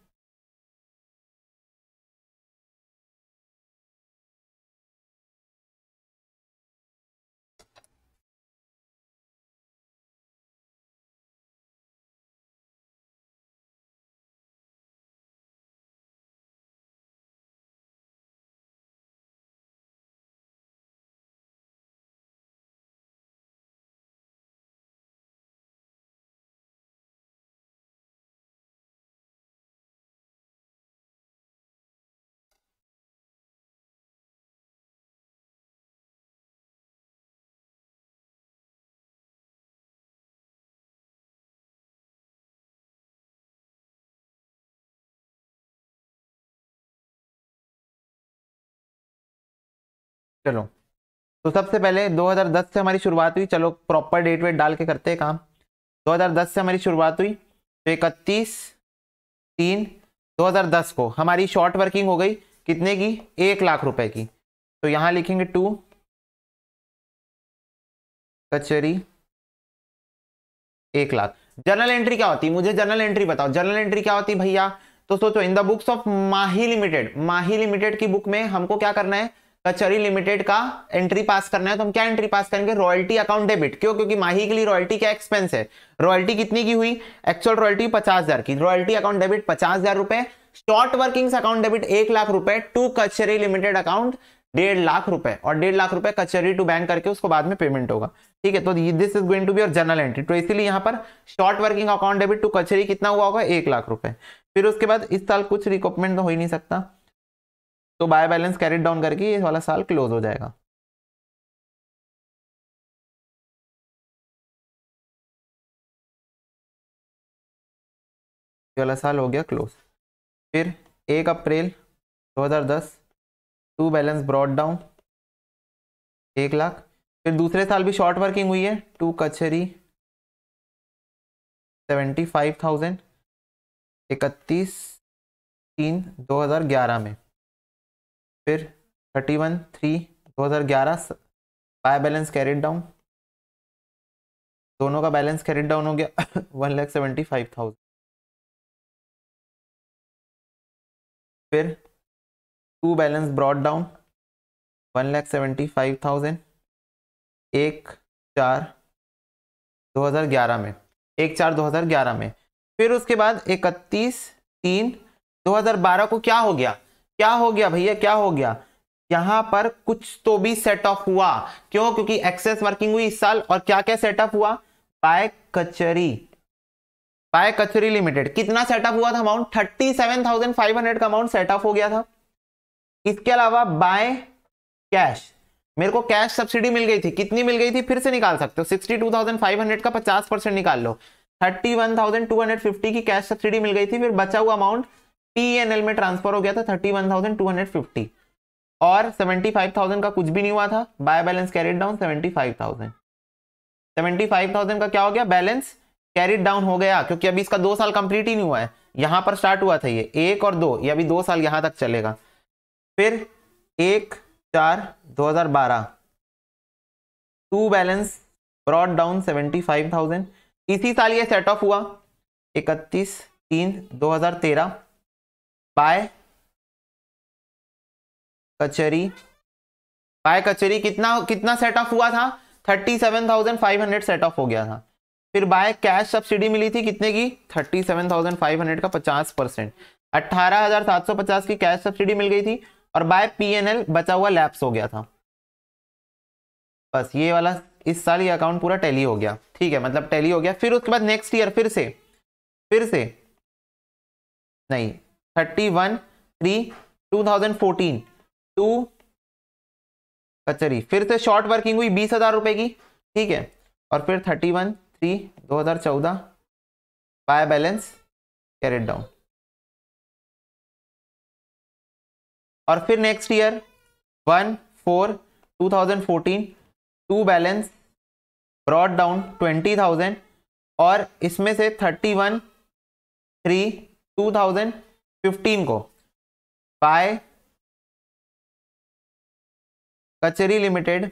चलो तो सबसे पहले 2010 से हमारी शुरुआत हुई चलो प्रॉपर डेट वेट डाल के करते हैं काम 2010 से हमारी शुरुआत हुई तो इकतीस तीन 2010 को हमारी शॉर्ट वर्किंग हो गई कितने की एक लाख रुपए की तो यहां लिखेंगे टू कचहरी एक लाख जर्नल एंट्री क्या होती मुझे जर्नल एंट्री बताओ जर्नल एंट्री क्या होती भैया तो सोचो in the books of Mahi limited Mahi limited की बुक में हमको क्या करना है कचरी लिमिटेड का एंट्री पास करना है तो हम क्या एंट्री पास करेंगे रॉयल्टी अकाउंट डेबिट क्यों क्योंकि माही के लिए रॉयल्टी क्या एक्सपेंस है रॉयल्टी कितनी की हुई एक्चुअल रॉयल्टी पचास हजार की रॉयल्टी अकाउंट डेबिट पचास हजार रुपए शॉर्ट वर्किंग अकाउंट डेबिट एक लाख रुपए टू कचरी लिमिटेड अकाउंट डेढ़ लाख रुपए और डेढ़ लाख रुपए कचहरी टू बैंक करके उसको बाद में पेमेंट होगा ठीक है तो this is going to be और जनरल एंट्री तो इसीलिए यहाँ पर short working account debit to Kachahari कितना हुआ होगा एक लाख रुपए फिर उसके बाद इस साल कुछ रिकॉपमेंट तो हो ही नहीं सकता तो बाय बैलेंस कैरिट डाउन करके ये वाला साल क्लोज हो जाएगा ये वाला साल हो गया क्लोज फिर एक April 2010 to balance brought down एक लाख फिर दूसरे साल भी शॉर्ट वर्किंग हुई है टू कचहरी सेवेंटी फाइव थाउजेंड इकतीस तीन दो हज़ार ग्यारह में फिर थर्टी वन थ्री दो हज़ार ग्यारह बाय बैलेंस कैरिड डाउन दोनों का बैलेंस कैरिड डाउन हो गया one lakh seventy five thousand फिर to balance brought down one lakh seventy five thousand एक चार दो हज़ार ग्यारह में एक चार दो हज़ार ग्यारह में फिर उसके बाद इकतीस तीन दो हज़ार बारह को क्या हो गया क्या हो गया भैया क्या हो गया यहां पर कुछ तो भी सेट ऑफ हुआ क्यों क्योंकि एक्सेस वर्किंग हुई इस साल और क्या क्या सेटअप हुआ पाए कचरी पाए कचरी लिमिटेड कितना सेटअप हुआ था amount thirty seven thousand five hundred का अमाउंट सेटअप हो गया था इसके अलावा बाय कैश मेरे को कैश सब्सिडी मिल गई थी कितनी मिल गई थी फिर से निकाल सकते हो sixty two thousand five hundred का पचास परसेंट निकाल लो thirty one thousand two hundred fifty की कैश सब्सिडी मिल गई थी फिर बचा हुआ अमाउंट पीएनएल में ट्रांसफर हो गया था 31,250 और 75,000 का कुछ भी नहीं हुआ था बाय बैलेंस कैरिड डाउन 75,000 75,000 का क्या हो गया बैलेंस कैरिड डाउन हो गया क्योंकि अभी इसका दो साल कंप्लीट ही नहीं हुआ है यहां पर स्टार्ट हुआ था ये एक और दो ये अभी दो साल यहां तक चलेगा फिर एक चार 2012 टू बैलेंस ब्रॉड डाउन 75,000 इसी साल ये सेट ऑफ हुआ इकतीस तीन 2013 बाय कचरी बाय कचरी कितना कितना सेट ऑफ हुआ था thirty seven thousand five hundred set off हो गया था फिर बाय कैश सब्सिडी मिली थी कितने की thirty seven thousand five hundred का पचास परसेंट अट्ठारह हजार सात सौ पचास की कैश सब्सिडी मिल गई थी और बाय पीएनएल बचा हुआ लैप्स हो गया था बस ये वाला इस साल ये अकाउंट पूरा टैली हो गया ठीक है मतलब टैली हो गया फिर उसके बाद नेक्स्ट ईयर फिर से फिर से नहीं thirty one three two thousand fourteen to Kachahari फिर से शॉर्ट वर्किंग हुई बीस हजार रुपए की ठीक है और फिर थर्टी वन थ्री दो हजार चौदह बाय बैलेंस कैरेट डाउन और फिर next year one four two thousand fourteen to balance brought down twenty thousand और इसमें से thirty one three two thousand fifteen को बाय कचेरी लिमिटेड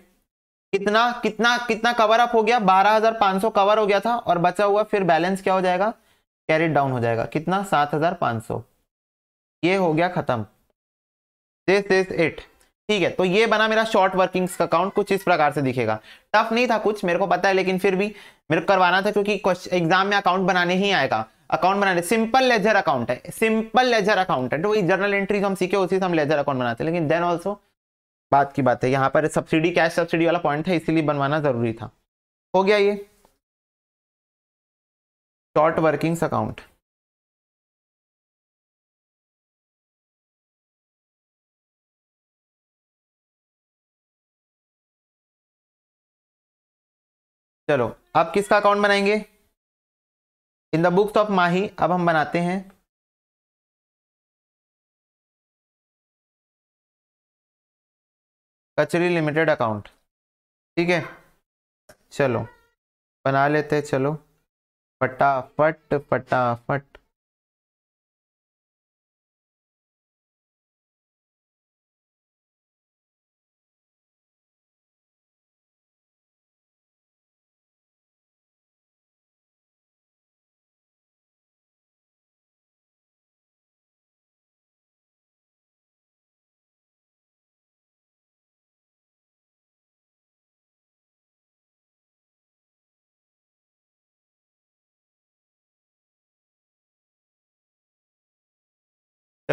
कितना कितना कितना कवर अप हो गया 12,500 कवर हो गया था और बचा हुआ फिर बैलेंस क्या हो जाएगा कैरिड डाउन हो जाएगा कितना 7,500 ये हो गया खत्म दिस दिस इट ठीक है तो ये बना मेरा शॉर्ट वर्किंग्स अकाउंट कुछ इस प्रकार से दिखेगा टफ नहीं था कुछ मेरे को पता है लेकिन फिर भी मेरे को करवाना था क्योंकि एग्जाम में अकाउंट बनाने ही आएगा अकाउंट बनाने सिंपल लेजर अकाउंट है सिंपल लेजर अकाउंट है तो वही जर्नल एंट्रीज हम सीखे उसी से हम लेजर अकाउंट बनाते हैं लेकिन देन ऑल्सो बात की बात है यहाँ पर सब्सिडी कैश सब्सिडी वाला पॉइंट है इसीलिए बनवाना जरूरी था हो गया ये शॉर्ट वर्किंग्स अकाउंट चलो आप किसका अकाउंट बनाएंगे in the books of Mahi अब हम बनाते हैं कचरी लिमिटेड अकाउंट ठीक है चलो बना लेते चलो फटाफट फटाफट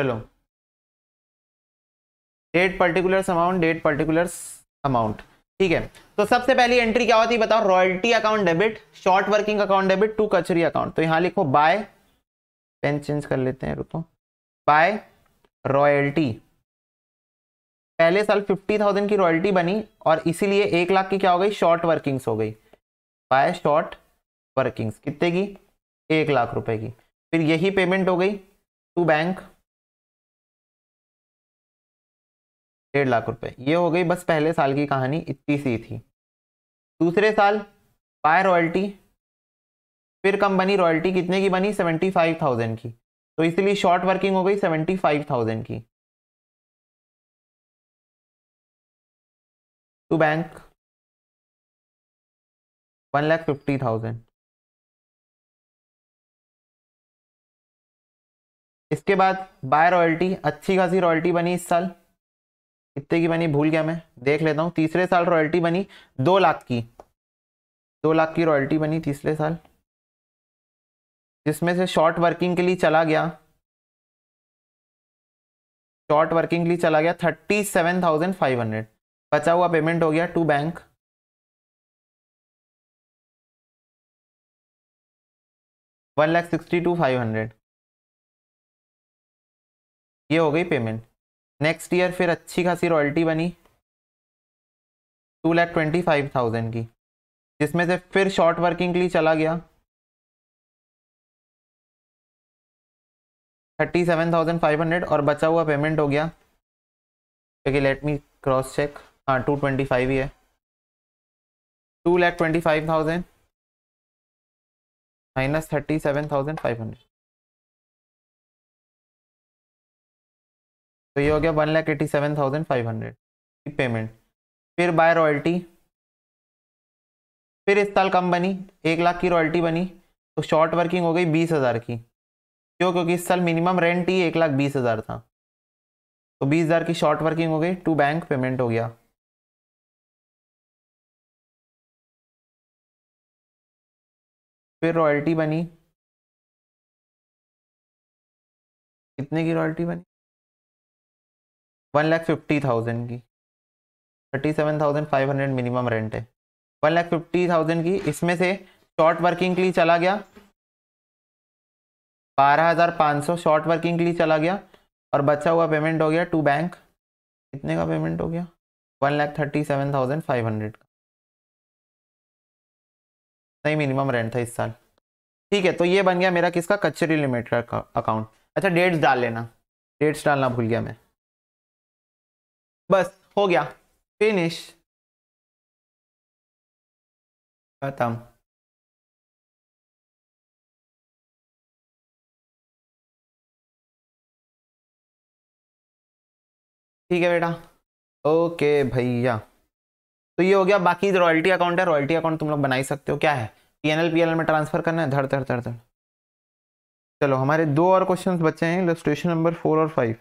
चलो date particulars amount date particulars amount ठीक है तो सबसे पहली एंट्री क्या होती है बताओ royalty account debit short working account debit to Kachahari account तो यहां लिखो बाय पेन चेंज कर लेते हैं रुको बाय रॉयल्टी पहले साल फिफ्टी थाउजेंड की रॉयल्टी बनी और इसीलिए एक लाख की क्या हो गई शॉर्ट वर्किंग्स हो गई बाय शॉर्ट वर्किंग्स कितने की एक लाख रुपए की फिर यही पेमेंट हो गई टू बैंक डेढ़ लाख रुपए ये हो गई बस पहले साल की कहानी इतनी सी थी दूसरे साल बाय रॉयल्टी फिर कम बनी रॉयल्टी कितने की बनी सेवेंटी फाइव थाउजेंड की तो इसलिए शॉर्ट वर्किंग हो गई सेवेंटी फाइव थाउजेंड की to bank one lakh fifty thousand इसके बाद बाय रॉयल्टी अच्छी खासी रॉयल्टी बनी इस साल कितने की बनी भूल गया मैं देख लेता हूँ तीसरे साल रॉयल्टी बनी दो लाख की दो लाख की रॉयल्टी बनी तीसरे साल जिसमें से शॉर्ट वर्किंग के लिए चला गया शॉर्ट वर्किंग के लिए चला गया thirty seven thousand five hundred बचा हुआ पेमेंट हो गया to bank one lakh sixty two five hundred ये हो गई पेमेंट नेक्स्ट ईयर फिर अच्छी खासी रॉयल्टी बनी two lakh twenty five thousand की जिसमें से फिर शॉर्ट वर्किंग के लिए चला गया thirty seven thousand five hundred और बचा हुआ पेमेंट हो गया क्योंकि लेट मी क्रॉस चेक हाँ टू ट्वेंटी फाइव ही है two lakh twenty five thousand minus thirty seven thousand five hundred तो ये हो गया one lakh eighty seven thousand five hundred की पेमेंट फिर बाय रॉयल्टी फिर इस साल कम बनी एक लाख की रॉयल्टी बनी तो शॉर्ट वर्किंग हो गई बीस हज़ार की क्यों क्योंकि इस साल मिनिमम रेंट ही एक लाख बीस हज़ार था तो बीस हज़ार की शॉर्ट वर्किंग हो गई टू बैंक पेमेंट हो गया फिर रॉयल्टी बनी कितने की रॉयल्टी बनी वन लाख फिफ्टी थाउजेंड की thirty seven thousand five hundred minimum rent है वन लाख फिफ्टी थाउजेंड की इसमें से शॉर्ट वर्किंग के लिए चला गया बारह हज़ार पाँच सौ शॉर्ट वर्किंग के लिए चला गया और बचा हुआ पेमेंट हो गया टू बैंक कितने का पेमेंट हो गया one lakh thirty seven thousand five hundred का नहीं मिनिमम रेंट था इस साल ठीक है तो ये बन गया मेरा किसका कचरी लिमिटेड का अकाउंट अच्छा डेट्स डाल लेना डेट्स डालना भूल गया मैं बस हो गया फिनिश खत्म ठीक है बेटा ओके भैया तो ये हो गया बाकी रॉयल्टी अकाउंट है रॉयल्टी अकाउंट तुम लोग बना ही सकते हो क्या है पीएनएल पीएनएल में ट्रांसफर करना है धड़ धर धर धर चलो हमारे दो और क्वेश्चंस बचे हैं स्टेशन नंबर फोर और फाइव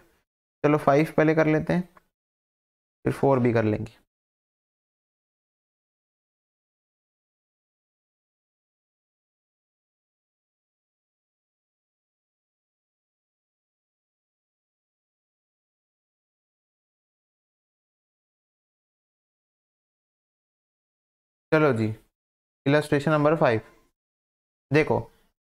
चलो फाइव पहले कर लेते हैं फिर फोर भी कर लेंगे चलो जी इलस्ट्रेशन नंबर फाइव देखो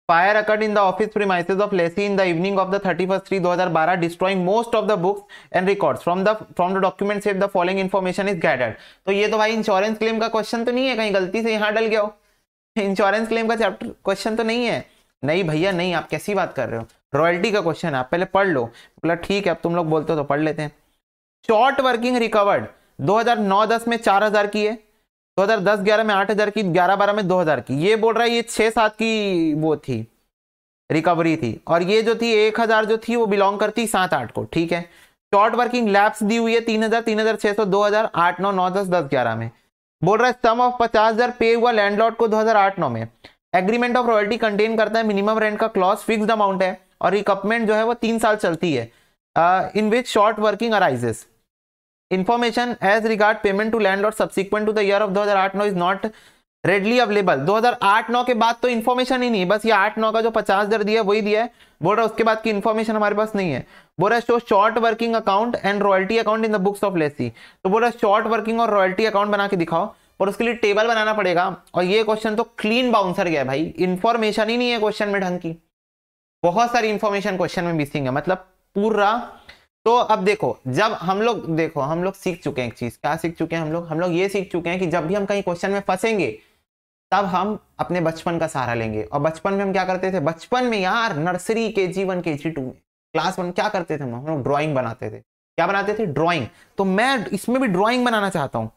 fire occurred in the office premises of lessee in the evening of the first three बारह destroying most of the books and record from the from the document safe the following information is gathered तो ये तो भाई इंश्योरेंस क्लेम का क्वेश्चन तो नहीं है कहीं गलती से यहाँ डल गया हो इंश्योरेंस क्लेम का चैप्टर क्वेश्चन तो नहीं है नहीं भैया नहीं आप कैसी बात कर रहे हो रॉयल्टी का क्वेश्चन है आप पहले पढ़ लो बोला ठीक है अब तुम लोग बोलते हो तो पढ़ लेते हैं शॉर्ट वर्किंग रिकवर्ड दो हजार नौ दस में चार हजार की है दो हजार दस ग्यारह में आठ हजार की ग्यारह बारह में दो हजार की ये बोल रहा है ये छह सात की वो थी रिकवरी थी और ये जो थी एक हजार जो थी वो बिलोंग करती सात आठ को ठीक है शॉर्ट वर्किंग लैब्स दी हुई है तीन हजार तीन हजार छह सौ दो हजार आठ नौ नौ दस दस ग्यारह में बोल रहा है सम ऑफ पचास हजार पे हुआ लैंडलॉर्ड को दो हजार आठ नौ में एग्रीमेंट ऑफ रॉयल्टी कंटेन करता है मिनिमम रेंट का क्लॉज फिक्सड अमाउंट है और रिकपमेंट जो है वो तीन साल चलती है in which short working arises information as regard payment to landlord subsequent to the year of 2008 नौ इज नॉट रेडली अवेलेबल 2008-9 के बाद तो इन्फॉर्मेशन ही नहीं है बस ये 8-9 का जो 50 दर दिया है वही दिया है बोल रहा उसके बाद की इन्फॉर्मेशन हमारे पास नहीं है बोल रहा show short working account and royalty account in the books of lessee तो बोल रहा शॉर्ट वर्किंग और रॉयल्टी अकाउंट बना के दिखाओ और उसके लिए टेबल बनाना पड़ेगा और ये क्वेश्चन तो क्लीन बाउंसर गया भाई इन्फॉर्मेशन ही नहीं है क्वेश्चन में ढंग की बहुत सारी इन्फॉर्मेशन क्वेश्चन में मिसिंग है मतलब पूरा तो अब देखो जब हम लोग देखो हम लोग सीख चुके हैं एक चीज क्या सीख चुके हैं हम लोग हम लोग ये सीख चुके हैं कि जब भी हम कहीं क्वेश्चन में फंसेंगे तब हम अपने बचपन का सहारा लेंगे और बचपन में हम क्या करते थे बचपन में यार नर्सरी के G one K G two में क्लास वन क्या करते थे हम हम लोग ड्रॉइंग बनाते थे क्या बनाते थे ड्रॉइंग तो मैं इसमें भी ड्रॉइंग बनाना चाहता हूँ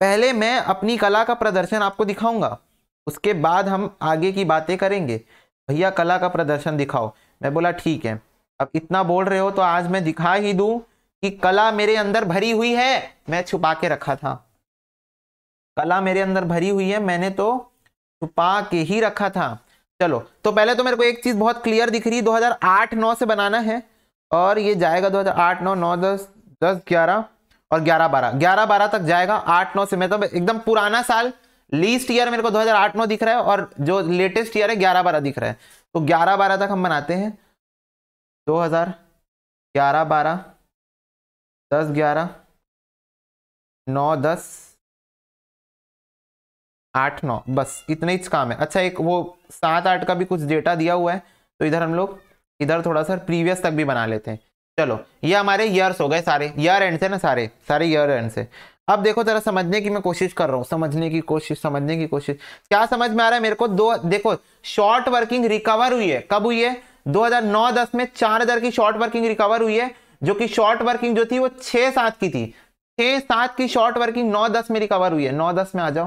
पहले मैं अपनी कला का प्रदर्शन आपको दिखाऊंगा उसके बाद हम आगे की बातें करेंगे भैया कला का प्रदर्शन दिखाओ मैं बोला ठीक है अब इतना बोल रहे हो तो आज मैं दिखा ही दू कि कला मेरे अंदर भरी हुई है मैं छुपा के रखा था कला मेरे अंदर भरी हुई है मैंने तो छुपा के ही रखा था चलो तो पहले तो मेरे को एक चीज बहुत क्लियर दिख रही है 2008-9 से बनाना है और ये जाएगा 2008-9 9 10 10 11 और 11 12 11 12 तक जाएगा 8-9 से मैं तो एकदम पुराना साल लीस्ट ईयर मेरे को 2008-9 दिख रहा है और जो लेटेस्ट ईयर है 11 12 दिख रहा है तो 11 12 तक हम बनाते हैं दो हज़ार ग्यारह बारह दस ग्यारह नौ दस आठ नौ बस इतने ही काम है अच्छा एक वो सात आठ का भी कुछ डेटा दिया हुआ है तो इधर हम लोग इधर थोड़ा सा प्रीवियस तक भी बना लेते हैं चलो ये हमारे ईयर्स हो गए सारे ईयर एंड से ना सारे सारे ईयर एंड से अब देखो जरा समझने की मैं कोशिश कर रहा हूँ समझने की कोशिश समझने की कोशिश क्या समझ में आ रहा है मेरे को दो देखो शॉर्ट वर्किंग रिकवर हुई है कब हुई है 2009-10 में 4000 की शॉर्ट वर्किंग रिकवर हुई है जो कि शॉर्ट वर्किंग जो थी वो छह सात की थी छह सात की शॉर्ट वर्किंग नौ दस में रिकवर हुई है नौ दस में आ जाओ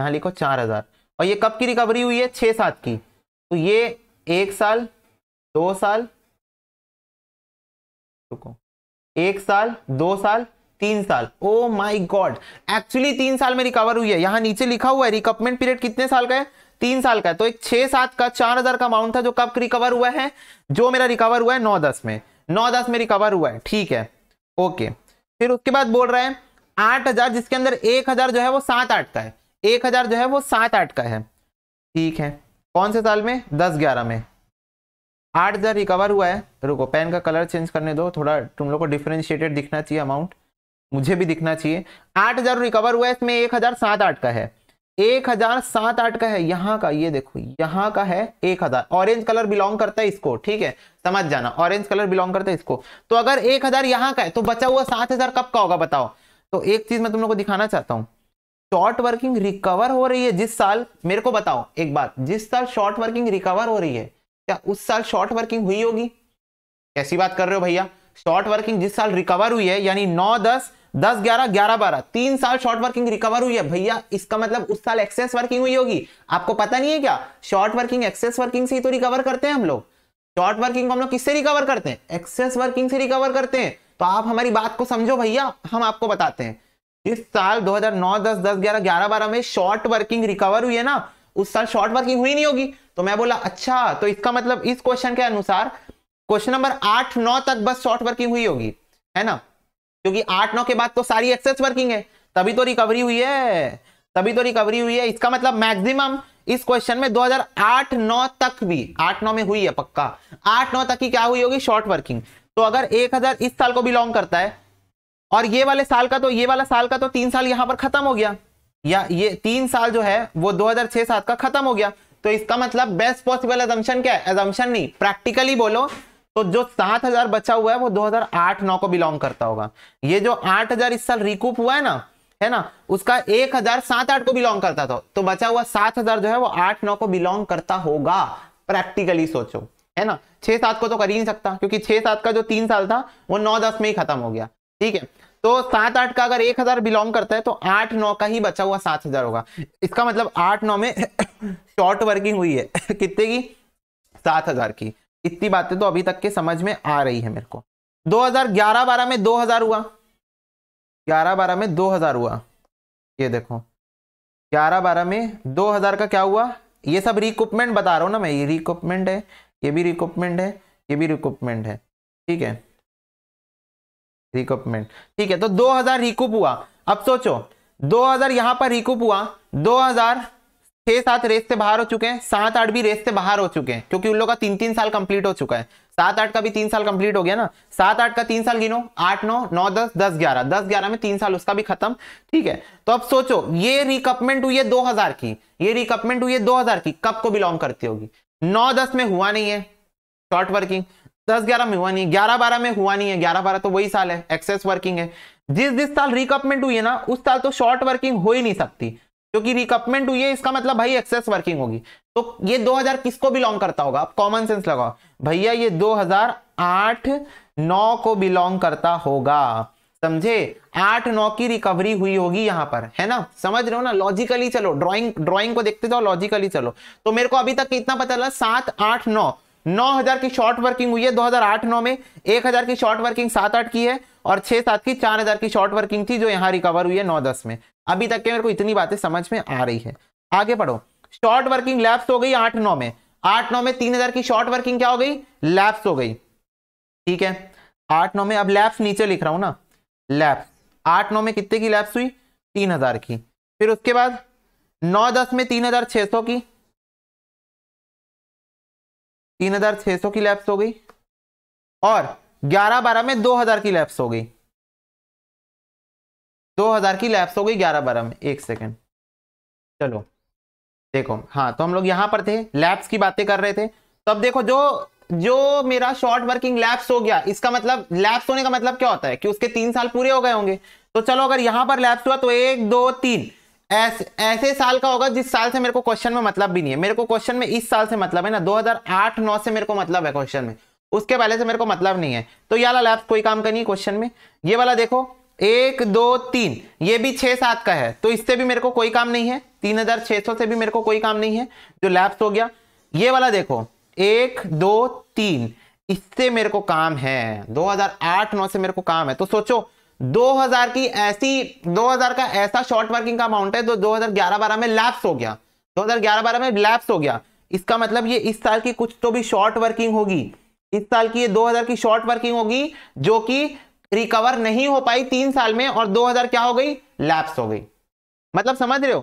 यहां लिखो चार हजार और ये कब की रिकवरी हुई है छह सात की तो ये एक साल दो साल रुको एक साल दो साल तीन साल ओ माई गॉड एक्चुअली तीन साल में रिकवर हुई है यहां नीचे लिखा हुआ है रिकवमेंट पीरियड कितने साल का है तीन साल का है तो एक छह सात का चार हजार का अमाउंट था जो कब रिकवर हुआ है जो मेरा रिकवर हुआ है नौ दस में नौ दस में रिकवर हुआ है ठीक है ओके फिर उसके बाद बोल रहा है आठ हजार जिसके अंदर एक हजार जो है वो सात आठ का है एक हजार जो है वो सात आठ का है ठीक है कौन से साल में दस ग्यारह में आठ हजार रिकवर हुआ है रुको पेन का कलर चेंज करने दो थोड़ा तुम लोग को डिफ्रेंशिएटेड दिखना चाहिए अमाउंट मुझे भी दिखना चाहिए आठ हजार रिकवर हुआ है इसमें एक हजार सात आठ का है एक हजार सात आठ का है यहां का ये देखो यहां का है एक हजार ऑरेंज कलर बिलोंग करता है इसको ठीक है समझ जाना ऑरेंज कलर बिलोंग करता है इसको तो अगर एक हजार यहां का है तो बचा हुआ सात हजार कब का होगा बताओ तो एक चीज मैं तुम लोग को दिखाना चाहता हूं शॉर्ट वर्किंग रिकवर हो रही है जिस साल मेरे को बताओ एक बात जिस साल शॉर्ट वर्किंग रिकवर हो रही है क्या उस साल शॉर्ट वर्किंग हुई होगी कैसी बात कर रहे हो भैया शॉर्ट वर्किंग जिस साल रिकवर हुई है यानी नौ दस दस ग्यारह ग्यारह बारह तीन साल शॉर्ट वर्किंग रिकवर हुई है भैया इसका मतलब उस साल एक्सेस वर्किंग हुई होगी आपको पता नहीं है क्या शॉर्ट वर्किंग एक्सेस वर्किंग से ही तो रिकवर करते हैं हम लोग शॉर्ट वर्किंग को हम लोग किससे रिकवर करते हैं एक्सेस वर्किंग से रिकवर करते हैं तो आप हमारी बात को समझो भैया हम आपको बताते हैं इस साल 2009 10 10 11 11 12 में शॉर्ट वर्किंग रिकवर हुई है ना उस साल शॉर्ट वर्किंग हुई नहीं होगी तो मैं बोला अच्छा तो इसका मतलब इस क्वेश्चन के अनुसार क्वेश्चन नंबर आठ नौ तक बस शॉर्ट वर्किंग हुई होगी है ना क्योंकि आठ नौ के बाद तो सारी एक्सेस वर्किंग है तभी तो रिकवरी हुई है तभी तो रिकवरी हुई है इसका मतलब मैक्सिमम इस क्वेश्चन में 2008-9 तक भी 8-9 में हुई है पक्का 8-9 तक की क्या हुई होगी शॉर्ट वर्किंग तो अगर 1000 इस साल को बिलोंग करता है और ये वाले साल का तो ये वाला साल का तो तीन साल यहां पर खत्म हो गया या ये तीन साल जो है वो 2006-7 का खत्म हो गया तो इसका मतलब बेस्ट पॉसिबल एजम्पन क्या है एजम्पन नहीं प्रैक्टिकली बोलो तो जो सात हजार बचा हुआ है वो 2008-9 को बिलोंग करता होगा ये जो आठ हजार इस साल रिकूप हुआ है ना है ना उसका एक हजार सात आठ को बिलोंग करता था तो बचा हुआ सात हजार जो है वो आठ नौ को बिलोंग करता होगा प्रैक्टिकली सोचो है ना छह सात को तो कर ही नहीं सकता क्योंकि छह सात का जो तीन साल था वो नौ दस में ही खत्म हो गया ठीक है तो सात आठ का अगर एक हजार बिलोंग करता है तो आठ नौ का ही बचा हुआ सात हजार होगा इसका मतलब आठ नौ में शॉर्ट वर्किंग हुई है कितने की सात हजार की इतनी बातें तो अभी तक के समझ में आ रही है मेरे को 2011-12 में 2000 हुआ 11-12 में 2000 हुआ ये देखो 11-12 में 2000 का क्या हुआ ये सब रिकुपमेंट बता रहा हूँ ना मैं ये रिकुपमेंट है ये भी रिकुपमेंट है ये भी रिकुपमेंट है ठीक है रिकुपमेंट ठीक है तो 2000 रिकुप हुआ अब सोचो 2000 यहां पर रिकुप हुआ 2000 छह सात रेस से बाहर हो चुके हैं सात आठ भी रेस से बाहर हो चुके हैं क्योंकि उन लोग का तीन तीन साल कंप्लीट हो चुका है सात आठ का भी तीन साल कंप्लीट हो गया ना सात आठ का तीन साल गिनो आठ नौ नौ दस दस ग्यारह दस ग्यारह में तीन साल उसका भी खत्म ठीक है तो अब सोचो ये रिकपमेंट हुई है दो हजार की ये रिकपमेंट हुई है दो हजार की कब को बिलोंग करती होगी नौ दस में हुआ नहीं है शॉर्ट वर्किंग दस ग्यारह में हुआ नहीं है ग्यारह बारह में हुआ नहीं है ग्यारह बारह तो वही साल है एक्सेस वर्किंग है जिस जिस साल रिकपमेंट हुई है ना उस साल तो शॉर्ट वर्किंग हो ही नहीं सकती क्योंकि रिकपमेंट हुई है इसका मतलब भाई एक्सेस वर्किंग होगी तो ये 2000 किसको बिलोंग करता होगा आप कॉमन सेंस लगाओ भैया ये 2008 नौ को बिलोंग करता होगा समझे 8 9 की रिकवरी हुई होगी यहां पर है ना समझ रहे हो ना लॉजिकली चलो ड्राइंग ड्राइंग को देखते जाओ लॉजिकली चलो तो मेरे को अभी तक कितना पता चला सात आठ नौ नौ हजार की शॉर्ट वर्किंग हुई है 2008-9 में एक हजार की शॉर्ट वर्किंग सात आठ की है और छह सात की चार हजार की शॉर्ट वर्किंग थी जो यहां रिकवर हुई है नौ दस में अभी तक के मेरे को इतनी बातें समझ में आ रही है आगे पढ़ो शॉर्ट वर्किंग लैब्स हो गई आठ नौ में आठ नौ में तीन हजार की शॉर्ट वर्किंग क्या हो गई लैब्स हो गई ठीक है आठ नौ में अब लैब्स नीचे लिख रहा हूं ना लैब्स आठ नौ में कितने की लैब्स हुई तीन हजार की फिर उसके बाद नौ दस में तीन हजार छह सौ की तीन हजार छह सौ की लैब्स हो गई और ग्यारह बारह में दो हजार की लैब्स हो गई दो हजार की लैप्स हो गई ग्यारह बारह में एक सेकेंड चलो देखो हाँ तो हम लोग यहां पर थे लैप्स की बातें कर रहे थे तो अब देखो जो जो मेरा शॉर्ट वर्किंग लैप्स हो गया इसका मतलब लैप्स होने का मतलब क्या होता है कि उसके तीन साल पूरे हो गए होंगे तो चलो अगर यहां पर लैप्स हुआ तो एक दो तीन ऐसे ऐसे साल का होगा जिस साल से मेरे को क्वेश्चन में मतलब भी नहीं है मेरे को क्वेश्चन में इस साल से मतलब है ना 2008-9 से मेरे को मतलब है क्वेश्चन में उसके पहले से मेरे को मतलब नहीं है तो ये वाला लैप्स कोई काम का नहीं क्वेश्चन में ये वाला देखो एक दो तीन ये भी छह सात का है तो इससे भी मेरे को कोई काम नहीं है तीन हजार छह सौ से भी मेरे को कोई काम नहीं है जो लैप्स हो गया ये वाला देखो एक दो तीन इससे मेरे को काम है दो हजार आठ नौ से मेरे को काम है तो सोचो 2000 की ऐसी 2000 का ऐसा शॉर्ट वर्किंग का अमाउंट है जो हजार 2011-12 में लैप्स हो गया 2011-12 में लैप्स हो गया इसका मतलब ये इस साल की कुछ तो भी शॉर्ट वर्किंग होगी इस साल की ये 2000 की शॉर्ट वर्किंग होगी जो कि रिकवर नहीं हो पाई तीन साल में और 2000 क्या हो गई लैप्स हो गई मतलब समझ रहे हो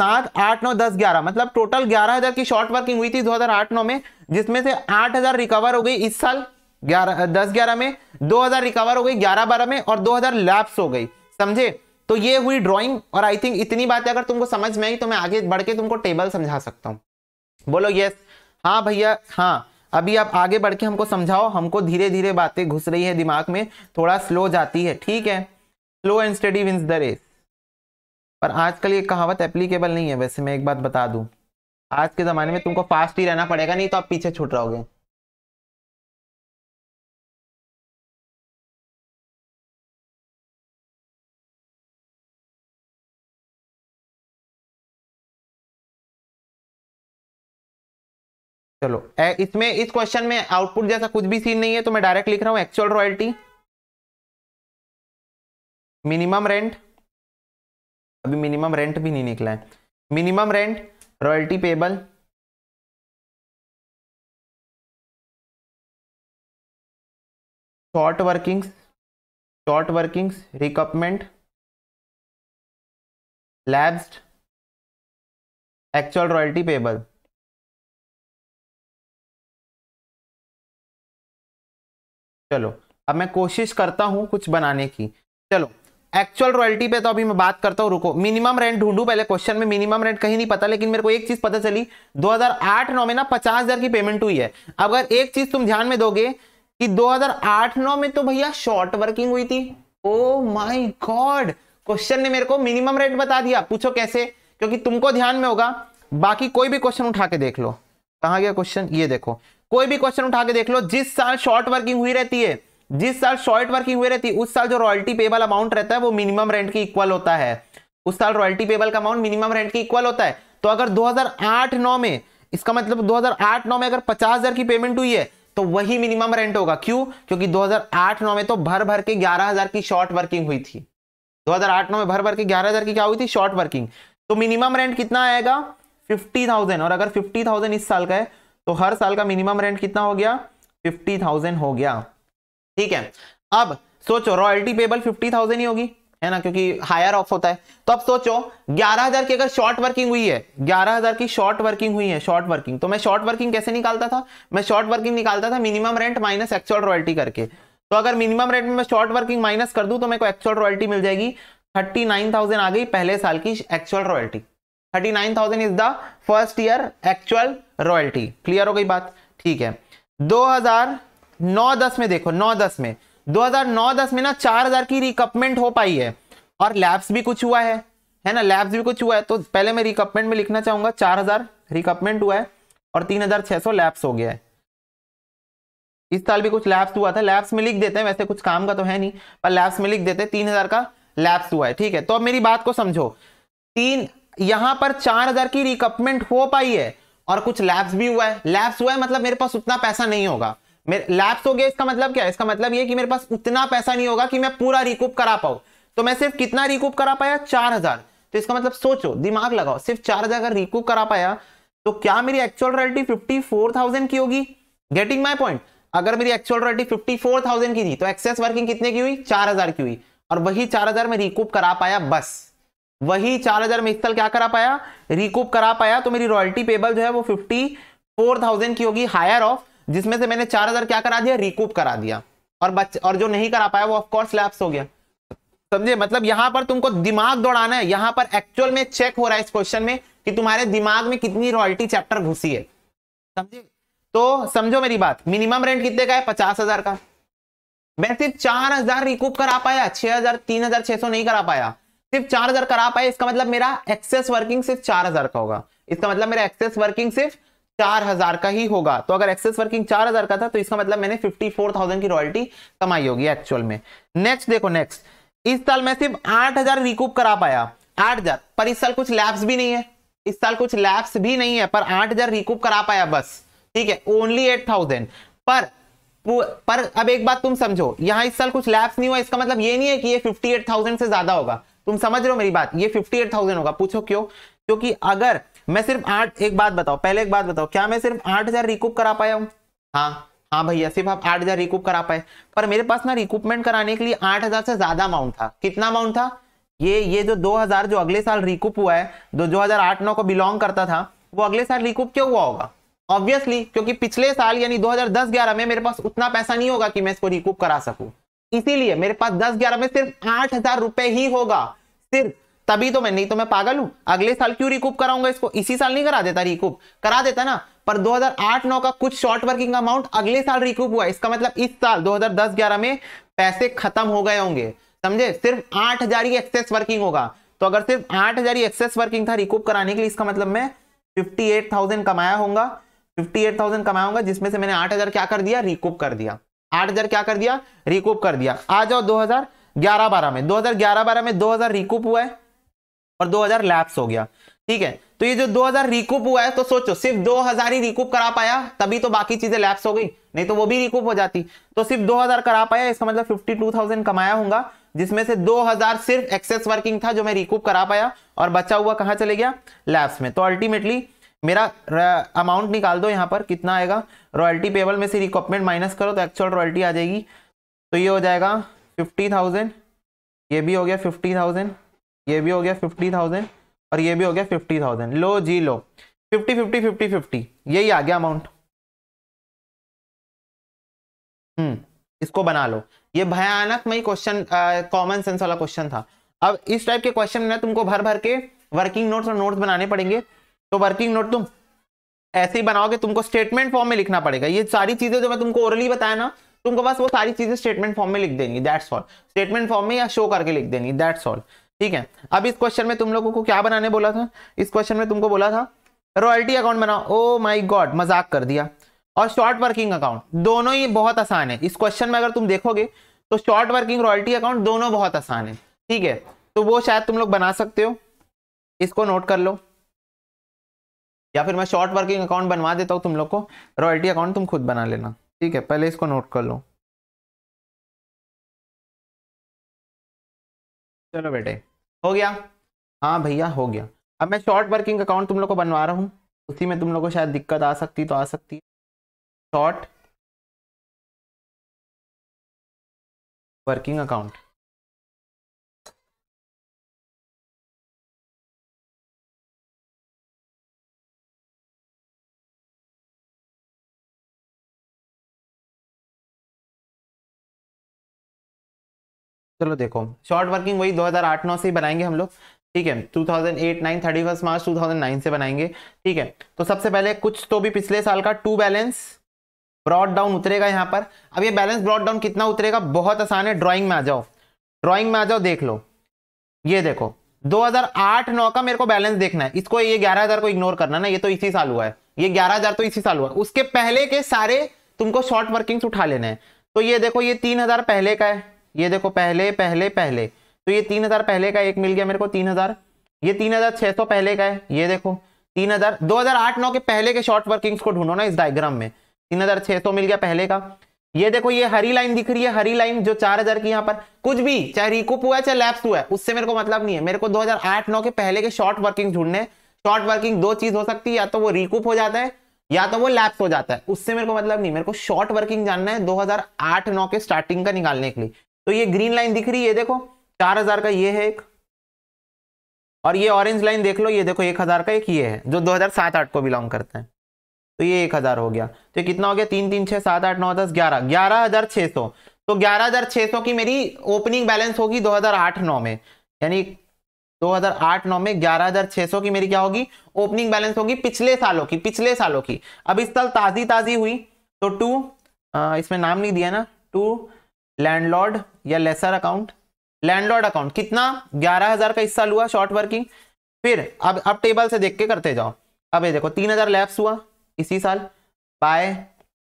सात आठ नौ दस ग्यारह मतलब टोटल ग्यारह हजार की शॉर्ट वर्किंग हुई थी 2008-9 में जिसमें से आठ हजार रिकवर हो गई इस साल ग्यारह दस ग्यारह में दो हजार रिकवर हो गई ग्यारह बारह में और दो हजार लैप्स हो गई समझे तो ये हुई ड्रॉइंग और आई थिंक इतनी बातें अगर तुमको समझ में आई तो मैं आगे बढ़ के तुमको टेबल समझा सकता हूँ बोलो यस हाँ भैया हाँ अभी आप आगे बढ़ के हमको समझाओ हमको धीरे धीरे बातें घुस रही है दिमाग में थोड़ा स्लो जाती है ठीक है slow and steady wins the race पर आजकल ये कहावत एप्लीकेबल नहीं है वैसे मैं एक बात बता दूं आज के ज़माने में तुमको फास्ट ही रहना पड़ेगा नहीं तो आप पीछे छूट रहोगे चलो इसमें इस क्वेश्चन में आउटपुट जैसा कुछ भी सीन नहीं है तो मैं डायरेक्ट लिख रहा हूं एक्चुअल रॉयल्टी मिनिमम रेंट अभी मिनिमम रेंट भी नहीं निकला है minimum rent royalty payable short workings short workings recoupment labs actual royalty payable चलो अब मैं कोशिश करता हूँ कुछ बनाने की चलो एक्चुअल रॉयल्टी पे तो अभी मैं बात करता हूँ रुको मिनिमम रेंट ढूंढू पहले क्वेश्चन में मिनिमम रेंट कहीं नहीं पता लेकिन मेरे को एक चीज पता चली 2008-9 में ना 50000 की पेमेंट हुई है अगर एक चीज तुम ध्यान में दोगे कि 2008-9 में तो भैया शॉर्ट वर्किंग हुई थी ओ माई गॉड क्वेश्चन ने मेरे को मिनिमम रेंट बता दिया पूछो कैसे क्योंकि तुमको ध्यान में होगा बाकी कोई भी क्वेश्चन उठा के देख लो कहा गया क्वेश्चन ये देखो कोई भी क्वेश्चन उठा के देख लो जिस साल शॉर्ट वर्किंग हुई रहती है जिस साल शॉर्ट वर्किंग हुई रहती है उस साल जो रॉयल्टी पेबल अमाउंट रहता है वो मिनिमम रेंट के इक्वल होता है उस साल रॉयल्टी पेबल का अमाउंट मिनिमम रेंट के इक्वल होता है तो अगर 2008-9 में इसका मतलब 2008-9 में अगर 50000 की पेमेंट हुई है तो वही मिनिमम रेंट होगा क्यों क्योंकि 2008-9 में तो भर भर के 11000 की शॉर्ट वर्किंग हुई थी 2008-9 में भर भर के 11000 की क्या हुई थी शॉर्ट वर्किंग तो मिनिमम रेंट कितना आएगा 50000 और अगर 50000 इस साल का है तो हर साल का मिनिमम रेंट कितना हो गया फिफ्टी थाउजेंड हो गया ठीक है अब सोचो रॉयल्टी पेबल फिफ्टी थाउजेंड ही होगी है ना क्योंकि हायर ऑफ होता है तो अब सोचो 11000 की अगर शॉर्ट वर्किंग हुई है 11000 की शॉर्ट वर्किंग हुई है शॉर्ट वर्किंग तो मैं शॉर्ट वर्किंग कैसे निकालता था मैं शॉर्ट वर्किंग निकालता था minimum rent minus actual royalty करके तो अगर मिनिमम रेंट में मैं शॉर्ट वर्किंग माइनस कर दूं तो मेरे को एक्चुअल रॉयल्टी मिल जाएगी थर्टी नाइन थाउजेंड आ गई पहले साल की actual royalty thirty nine thousand is the first year actual royalty clear हो गई बात ठीक है 2009-10 में देखो 9-10 में 2009-10 में ना 4000 की रिकपमेंट हो पाई है और लैब्स भी कुछ हुआ है है ना लैब्स भी कुछ हुआ है तो पहले मैं रिकपमेंट में लिखना चाहूंगा 4000 हजार रिकपमेंट हुआ है और 3600 लैब्स हो गया है इस साल भी कुछ लैब्स हुआ था लैब्स में लिख देते हैं वैसे कुछ काम का तो है नहीं पर लैब्स में लिख देते हैं तीन का लैब्स हुआ है ठीक है तो अब मेरी बात को समझो तीन यहां पर चार हजार की रिकमेंट हो पाई है और कुछ लैब्स भी हुआ है लैब्स हुआ है मतलब मेरे पास उतना पैसा नहीं होगा मेरे लैब्स हो गया इसका मतलब क्या है इसका मतलब ये कि मेरे पास उतना पैसा नहीं होगा कि मैं पूरा रिकूप करा पाऊँ तो मैं सिर्फ कितना रिकूप करा पाया चार हजार तो इसका मतलब सोचो दिमाग लगाओ सिर्फ चार हजार अगर रिकूप करा पाया तो क्या मेरी actual royalty fifty four thousand की होगी गेटिंग माई पॉइंट अगर मेरी actual royalty fifty four thousand की थी तो एक्सेस वर्किंग कितने की हुई चार हजार की हुई और वही चार हजार में रिकूप करा पाया बस वही चार हजार मिक्सल क्या करा पाया रिकूप करा पाया तो मेरी रॉयल्टी पेबल जो है वो फिफ्टी फोर थाउजेंड की होगी हायर ऑफ जिसमें से मैंने चार हजार क्या करा दिया रिकूप करा दिया और बच और जो नहीं करा पाया वो ऑफकोर्स लैप्स हो गया समझे मतलब यहां पर तुमको दिमाग दौड़ाना है यहां पर एक्चुअल में चेक हो रहा है इस क्वेश्चन में कि तुम्हारे दिमाग में कितनी रॉयल्टी चैप्टर घुसी है समझे तो समझो मेरी बात मिनिमम रेंट कितने का है पचास हजार का मैं सिर्फ चार हजार रिकूप करा पाया छह हजार तीन हजार छह सौ नहीं करा पाया सिर्फ चार हजार करा पाए इसका मतलब मेरा एक्सेस वर्किंग सिर्फ चार हजार का होगा इसका मतलब मेरा एक्सेस वर्किंग सिर्फ चार हजार का ही होगा तो अगर एक्सेस वर्किंग चार हजार का था तो इसका मतलब मैंने फिफ्टी फोर थाउजेंड की रॉयल्टी कमाई होगी एक्चुअल में नेक्स्ट देखो नेक्स्ट इस साल मैं सिर्फ आठ हजार रिकूप करा पाया आठ हजार पर इस साल कुछ लैब्स भी नहीं है इस साल कुछ लैब्स भी नहीं है पर आठ हजार रिकूप करा पाया बस ठीक है ओनली एट थाउजेंड पर पर अब एक बात तुम समझो यहां इस साल कुछ लैब्स नहीं हुआ इसका मतलब ये नहीं है कि ये फिफ्टी एट थाउजेंड से ज्यादा होगा तुम समझ रहे हो मेरी बात ये फिफ्टी एट थाउजेंड होगा पूछो क्यों क्योंकि अगर मैं सिर्फ आठ एक बात बताओ पहले एक बात बताओ क्या मैं सिर्फ आठ हजार रिकूप करा पाया हूँ हाँ हाँ भैया सिर्फ आप आठ हजार रिकूप करा पाए पर मेरे पास ना रिकूपमेंट कराने के लिए आठ हजार से ज्यादा अमाउंट था कितना अमाउंट था ये ये जो दो हजार जो अगले साल रिकूप हुआ है दो हजार आठ नौ को बिलोंग करता था वो अगले साल रिकूप क्यों हुआ होगा ऑब्वियसली क्योंकि पिछले साल यानी 2010-11 में मेरे पास उतना पैसा नहीं होगा कि मैं इसको रिकूप करा सकूँ इसीलिए मेरे पास दस ग्यारह में सिर्फ आठ हजार रुपए ही होगा सिर्फ तभी तो मैं नहीं तो मैं पागल हूं अगले साल क्यों रिकूप कराऊंगा इसको इसी साल नहीं करा देता रिकूप करा देता ना पर 2008-9 का कुछ शॉर्ट वर्किंग अमाउंट अगले साल रिकूप हुआ इसका मतलब इस साल 2010-11 में पैसे खत्म हो गए होंगे समझे सिर्फ आठ हजार ही एक्सेस वर्किंग होगा तो अगर सिर्फ आठ हजार ही एक्सेस वर्किंग था रिकूप कराने के लिए इसका मतलब मैं फिफ्टी कमाया होगा फिफ्टी कमाया होगा जिसमें से मैंने आठ क्या कर दिया रिकूप कर दिया आठ हजार क्या कर दिया रिकूप कर दिया आ जाओ दो हजार ग्यारह बारह में दो हजार ग्यारह बारह में दो हजार रिकूप हुआ है और दो हजार लैप्स हो गया ठीक है तो ये जो 2000 रिकूप हुआ है तो सोचो सिर्फ 2000 ही रिकूप करा पाया तभी तो बाकी चीजें लैप्स हो गई नहीं तो वो भी रिकूप हो जाती तो सिर्फ 2000 करा पाया इसका मतलब 52,000 कमाया होगा जिसमें से 2000 सिर्फ एक्सेस वर्किंग था जो मैं रिकूप करा पाया और बचा हुआ कहां चले गया लैब्स में तो अल्टीमेटली मेरा अमाउंट निकाल दो यहाँ पर कितना आएगा रॉयल्टी पेबल में से रिकॉपमेंट माइनस करो तो एक्चुअल रॉयल्टी आ जाएगी तो ये हो जाएगा फिफ्टी थाउजेंड ये भी हो गया फिफ्टी थाउजेंड ये भी हो गया फिफ्टी थाउजेंड और ये भी हो गया फिफ्टी थाउजेंड लो जी लो फिफ्टी फिफ्टी फिफ्टी फिफ्टी यही आ गया अमाउंट हम्म इसको बना लो ये भयानक मई क्वेश्चन कॉमन सेंस वाला क्वेश्चन था अब इस टाइप के क्वेश्चन में तुमको भर भर के वर्किंग नोट्स और नोट्स बनाने पड़ेंगे तो वर्किंग नोट तुम ऐसे ही बनाओगे तुमको स्टेटमेंट फॉर्म में लिखना पड़ेगा ये सारी चीजें जो मैं तुमको ओरली बताया ना तुमको बस वो सारी चीजें स्टेटमेंट फॉर्म में लिख देंगी दैट्स ऑल स्टेटमेंट फॉर्म में या शो करके लिख देंगी दैट्स ऑल ठीक है अब इस क्वेश्चन में तुम लोगों को क्या बनाने बोला था इस क्वेश्चन में तुमको बोला था रॉयल्टी अकाउंट बनाओ ओ माई गॉड मजाक कर दिया और शॉर्ट वर्किंग अकाउंट दोनों ही बहुत आसान है इस क्वेश्चन में अगर तुम देखोगे तो शॉर्ट वर्किंग रॉयल्टी अकाउंट दोनों बहुत आसान है ठीक है तो वो शायद तुम लोग बना सकते हो इसको नोट कर लो या फिर मैं शॉर्ट वर्किंग अकाउंट बनवा देता हूँ तुम लोग को रॉयल्टी अकाउंट तुम खुद बना लेना ठीक है पहले इसको नोट कर लो चलो बेटे हो गया हाँ भैया हो गया अब मैं शॉर्ट वर्किंग अकाउंट तुम लोग को बनवा रहा हूँ उसी में तुम लोग को शायद दिक्कत आ सकती तो आ सकती है शॉर्ट वर्किंग अकाउंट चलो देखो शॉर्ट वर्किंग वही 2008-9 से ही बनाएंगे हम लोग ठीक है 2008 9 थर्टी फर्स्ट मार्च 2009 से बनाएंगे ठीक है तो सबसे पहले कुछ तो भी पिछले साल का टू बैलेंस ब्रॉड डाउन उतरेगा यहाँ पर अब ये बैलेंस ब्रॉड डाउन कितना उतरेगा बहुत आसान है ड्रॉइंग में आ जाओ ड्रॉइंग में आ जाओ देख लो ये देखो 2008-9 का मेरे को बैलेंस देखना है इसको ये 11000 को इग्नोर करना ना ये तो इसी साल हुआ है ये 11000 तो इसी साल हुआ है उसके पहले के सारे तुमको शॉर्ट वर्किंग्स उठा लेने हैं तो ये देखो ये 3000 पहले का है ये देखो पहले पहले पहले तो ये तीन हजार पहले का एक मिल गया मेरे को तीन हजार ये तीन हजार छह सौ पहले का है ये देखो तीन हजार दो हजार आठ नौ के पहले के शॉर्ट वर्किंग्स को ढूंढो ना इस डायग्राम में तीन हजार छह सौ मिल गया पहले का ये देखो ये हरी लाइन दिख रही है हरी लाइन जो चार हजार की यहाँ पर कुछ भी चाहे रिकूप हुआ है चाहे लैप्स हुआ है उससे मेरे को मतलब नहीं है मेरे को दो हजार आठ नौ के पहले के शॉर्ट वर्किंग ढूंढने शॉर्ट वर्किंग दो चीज हो सकती है या तो वो रिकूप हो जाता है या तो वो लैप्स हो जाता है उससे मेरे को मतलब नहीं मेरे को शॉर्ट वर्किंग जानना है आठ नौ के स्टार्टिंग का निकालने के लिए तो ये ग्रीन लाइन दिख रही है देखो चार हजार का ये है एक और ये ऑरेंज लाइन देख लो ये देखो एक हजार का एक ये है जो दो हजार सात आठ को बिलोंग करते हैं तो ये एक हजार हो गया तो कितना हो गया तीन तीन छह सात आठ नौ दस ग्यारह ग्यारह हजार छह सौ तो ग्यारह हजार छह सौ की मेरी ओपनिंग बैलेंस होगी दो हजार आठ नौ में यानी दो हजार आठ नौ में ग्यारह हजार छह सौ की मेरी क्या होगी ओपनिंग बैलेंस होगी पिछले सालों की पिछले सालों की अब इस साल ताजी ताजी हुई तो टू इसमें नाम नहीं दिया ना टू लैंडलॉर्ड या लेसर अकाउंट लैंडलॉर्ड अकाउंट कितना ग्यारह हजार का हिस्सा हुआ शॉर्ट वर्किंग फिर अब अब टेबल से देख के करते जाओ अब ये देखो तीन हजार लैप्स हुआ इसी साल बाय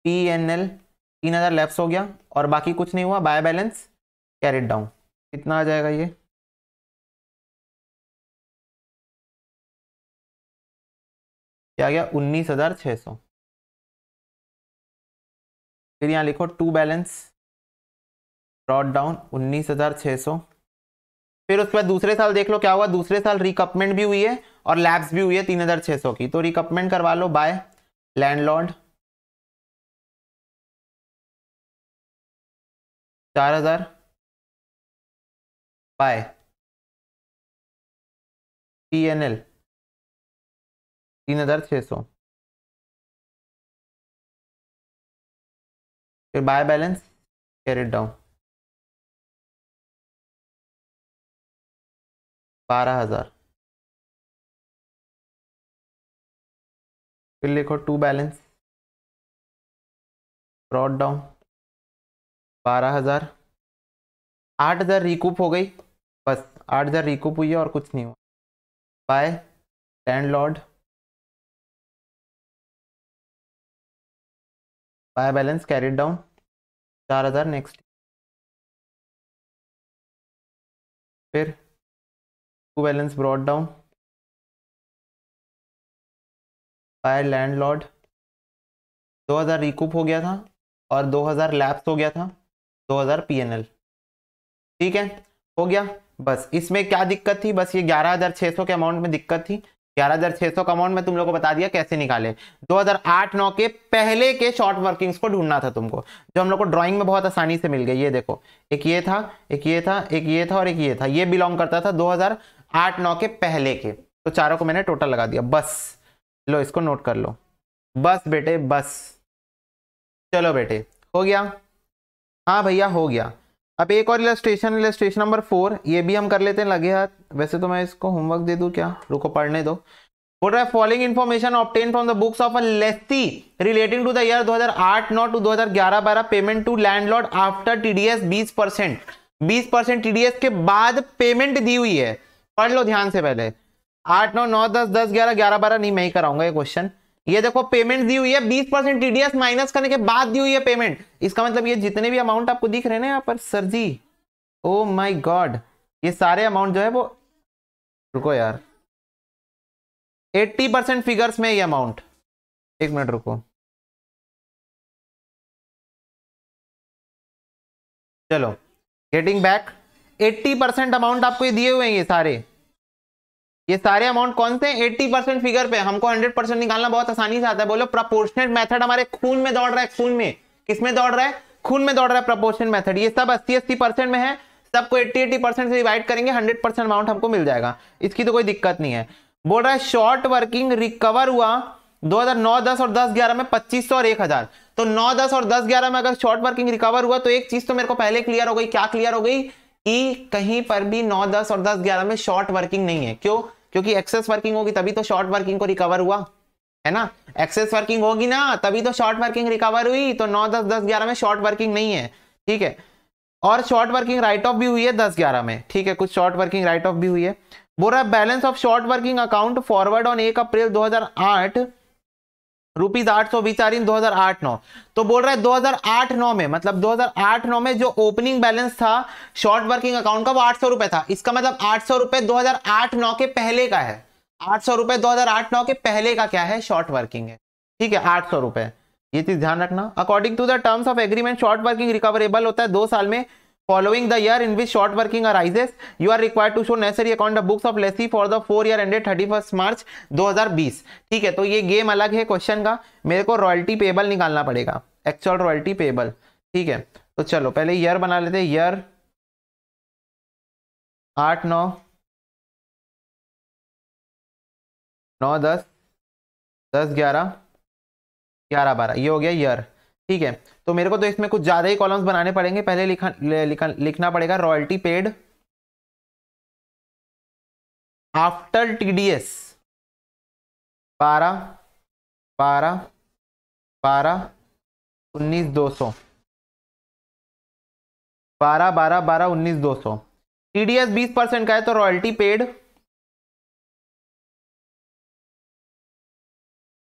पी एन एल तीन हजार लैप्स हो गया और बाकी कुछ नहीं हुआ बाय बैलेंस कैरिड डाउन कितना आ जाएगा ये क्या गया उन्नीस हजार छह सौ फिर यहाँ लिखो टू बैलेंस ब्रॉड डाउन उन्नीस हजार छः सौ फिर उस पर दूसरे साल देख लो क्या हुआ दूसरे साल रिकपमेंट भी हुई है और लैब्स भी हुई है तीन हजार छः सौ की तो रिकपमेंट करवा लो बाय लैंडलॉर्ड चार हजार बाय पी एन एल तीन हजार छ सौ फिर बाय बैलेंस कैरेट डाउन बारह हज़ार फिर लिखो टू बैलेंस ब्रॉड डाउन बारह हज़ार आठ हज़ार रिकूप हो गई बस आठ हज़ार रिकूप हुई है और कुछ नहीं हुआ by landlord by balance carried down चार हज़ार नेक्स्ट फिर balance brought down by landlord 2000 recoup हो गया था और 2000 लैप्स हो गया था 2000 पीएनएल ठीक है हो गया बस इसमें क्या दिक्कत थी बस ये 11600 के अमाउंट में दिक्कत थी 11600 का अमाउंट में तुम लोग को बता दिया कैसे निकाले 2008-9 के पहले के शॉर्ट वर्किंग्स को ढूंढना था तुमको जो हम लोग को ड्राइंग में बहुत आसानी से मिल गई ये देखो एक ये था एक ये था एक ये था और एक ये था ये बिलोंग करता था हजार आठ नौ के पहले के तो चारों को मैंने टोटल लगा दिया बस लो इसको नोट कर लो बस बेटे बस चलो बेटे हो गया हाँ भैया हो गया अब एक और इलस्ट्रेशन इलस्ट्रेशन नंबर फोर ये भी हम कर लेते हैं लगे हाथ वैसे तो मैं इसको होमवर्क दे दूँ क्या रुको पढ़ने दो बोल रहा है following information obtained from the books of a lessee relating to the year 2008 not to 2011-12 payment to landlord after TDS 20 percent बीस परसेंट टीडीएस के बाद पेमेंट दी हुई है पढ़ लो ध्यान से पहले आठ नौ नौ दस दस ग्यारह ग्यारह बारह नहीं मैं ही कराऊंगा ये क्वेश्चन ये देखो पेमेंट दी हुई है बीस परसेंट टीडीएस माइनस करने के बाद दी हुई है पेमेंट इसका मतलब ये जितने भी अमाउंट आपको दिख रहे हैं ना यहाँ पर सर जी ओ माई गॉड ये सारे अमाउंट जो है वो रुको यार एट्टी परसेंट फिगर्स में ये अमाउंट एक मिनट रुको चलो getting back eighty percent amount आपको दिए हुए हैं ये सारे ये सारे अमाउंट कौन से एट्टी परसेंट फिगर पे हमको हंड्रेड परसेंट निकालना बहुत आसानी से आता है बोलो प्रपोर्शनेट मेथड हमारे खून में दौड़ रहा है खून में किसमें दौड़ रहा है खून में दौड़ रहा है प्रपोर्शन मेथड ये सब अस्सी अस्सी परसेंट में है सबको एट्टी एट्टी परसेंट से डिवाइड करेंगे हंड्रेड परसेंट अमाउंट हमको मिल जाएगा इसकी तो कोई दिक्कत नहीं है बोल रहा है शॉर्ट वर्किंग रिकवर हुआ दो हजार नौ दस और दस ग्यारह में पच्चीस सौ और एक हजार तो नौ दस और दस ग्यारह में अगर शॉर्ट वर्किंग रिकवर हुआ तो एक चीज तो मेरे को पहले क्लियर हो गई क्या क्लियर हो गई कि कहीं पर भी नौ दस और दस ग्यारह में शॉर्ट वर्किंग नहीं है क्यों क्योंकि एक्सेस वर्किंग होगी तभी तो शॉर्ट वर्किंग को रिकवर हुआ है ना एक्सेस वर्किंग होगी ना तभी तो शॉर्ट वर्किंग रिकवर हुई तो नौ दस दस ग्यारह में शॉर्ट वर्किंग नहीं है ठीक है और शॉर्ट वर्किंग राइट ऑफ भी हुई है दस ग्यारह में ठीक है कुछ शॉर्ट वर्किंग राइट ऑफ भी हुई है बोरा balance of short working account forward on एक अप्रैल दो रुपीज आठ सौ बीस आर इन दो हजार आठ नौ तो बोल रहा है दो हजार आठ नौ में मतलब दो हजार आठ नौ में जो ओपनिंग बैलेंस था शॉर्ट वर्किंग अकाउंट का वो आठ सौ रुपए था इसका मतलब आठ सौ रुपए दो हजार आठ नौ के पहले का है आठ सौ रुपए दो हजार आठ नौ के पहले का क्या है शॉर्ट वर्किंग है ठीक है आठ सौ रुपए ये चीज ध्यान रखना according to the terms of agreement short working recoverable होता है दो साल में Following the year in which short working arises, you are required to show necessary account of books of lessee for the four year ended 31st मार्च 2020. ठीक है तो ये गेम अलग है क्वेश्चन का मेरे को रॉयल्टी पेबल निकालना पड़ेगा एक्चुअल रॉयल्टी पेबल ठीक है तो चलो पहले ईयर बना लेते हैं ईयर आठ नौ नौ दस दस ग्यारह ग्यारह बारह ये हो गया ईयर ठीक है तो मेरे को तो इसमें कुछ ज्यादा ही कॉलम्स बनाने पड़ेंगे पहले लिखा, लिखा लिखना पड़ेगा रॉयल्टी पेड आफ्टर टीडीएस बारह बारह बारह उन्नीस दो सौ बारह बारह बारह उन्नीस दो सौ टी डी एस बीस परसेंट का है तो royalty paid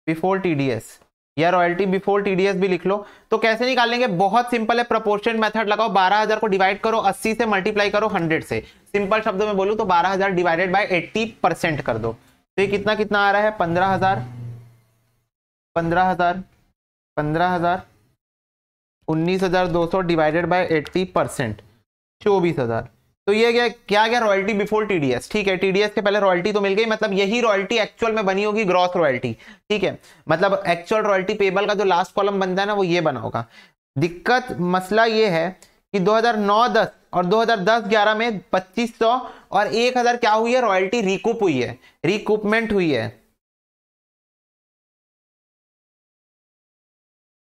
before T D S या रॉयल्टी बिफोर टीडीएस भी लिख लो तो कैसे निकालेंगे बहुत सिंपल है प्रोपोर्शन मेथड लगाओ 12000 को डिवाइड करो 80 से मल्टीप्लाई करो 100 से सिंपल शब्दों में बोलू तो 12000 डिवाइडेड बाय 80 परसेंट कर दो तो ये कितना कितना आ रहा है 15000 15000 15000 19200 डिवाइडेड बाय 80 परसेंट चौबीस हजार तो ये क्या क्या गया रॉयल्टी बिफोर टीडीएस ठीक है टीडीएस के पहले रॉयल्टी तो मिल गई मतलब यही रॉयल्टी एक्चुअल में बनी होगी ग्रॉस रॉयल्टी ठीक है मतलब एक्चुअल रॉयल्टी पेबल का जो लास्ट कॉलम बनता है ना वो ये बना होगा दिक्कत मसला ये है कि 2009-10 और 2010-11 में 2500 और 1000 क्या हुई है रॉयल्टी रिकूप हुई है रिकूपमेंट हुई है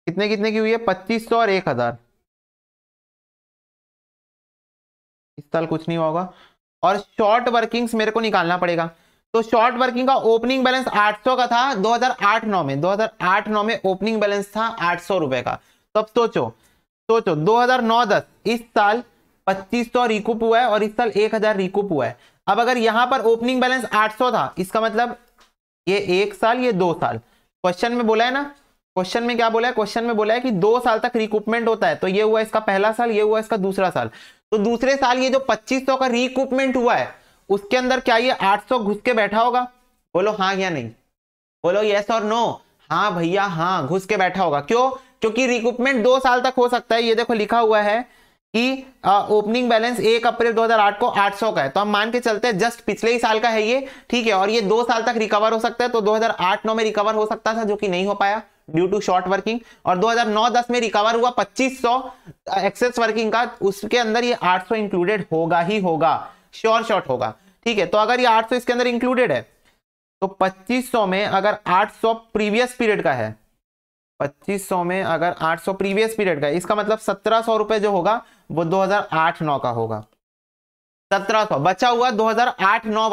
कितने कितने की हुई है 2500 और 1000 इस साल कुछ नहीं होगा और शॉर्ट वर्किंग्स मेरे को निकालना पड़ेगा तो शॉर्ट वर्किंग का ओपनिंग बैलेंस 800 का था 2008-9 में 2008-9 में ओपनिंग बैलेंस था आठ सौ रुपए का तो सोचो सोचो 2009-10 इस साल 2500 रिकूप हुआ है और इस साल 1000 रिकूप हुआ है अब अगर यहां पर ओपनिंग बैलेंस 800 था इसका मतलब ये एक साल ये दो साल क्वेश्चन में बोला है ना क्वेश्चन में क्या बोला है क्वेश्चन में बोला है कि दो साल तक रिकूपमेंट होता है तो ये हुआ इसका पहला साल ये हुआ इसका दूसरा साल तो दूसरे साल ये जो 2500 का रिक्रूपमेंट हुआ है उसके अंदर क्या ये 800 घुस के बैठा होगा बोलो हाँ या नहीं बोलो यस और नो हाँ भैया हाँ घुस के बैठा होगा क्यों क्योंकि रिक्रूपमेंट दो साल तक हो सकता है ये देखो लिखा हुआ है कि ओपनिंग बैलेंस एक अप्रैल 2008 को 800 का है तो हम मान के चलते हैं जस्ट पिछले ही साल का है ये ठीक है और ये दो साल तक रिकवर हो सकता है तो 2008-9 में रिकवर हो सकता था जो कि नहीं हो पाया ड्यू टू शॉर्ट वर्किंग और 2009-10 में रिकवर हुआ 2500 एक्सेस वर्किंग का उसके अंदर ये 800 इंक्लूडेड होगा ही होगा श्योर शॉर्ट होगा ठीक है तो अगर ये 800 इसके अंदर इंक्लूडेड है तो 2500 में अगर 800 प्रीवियस पीरियड का है 2500 में अगर 800 प्रीवियस पीरियड का इसका मतलब सत्रह सौ रुपए जो होगा वो दो हजार का होगा सत्रह बचा हुआ दो हजार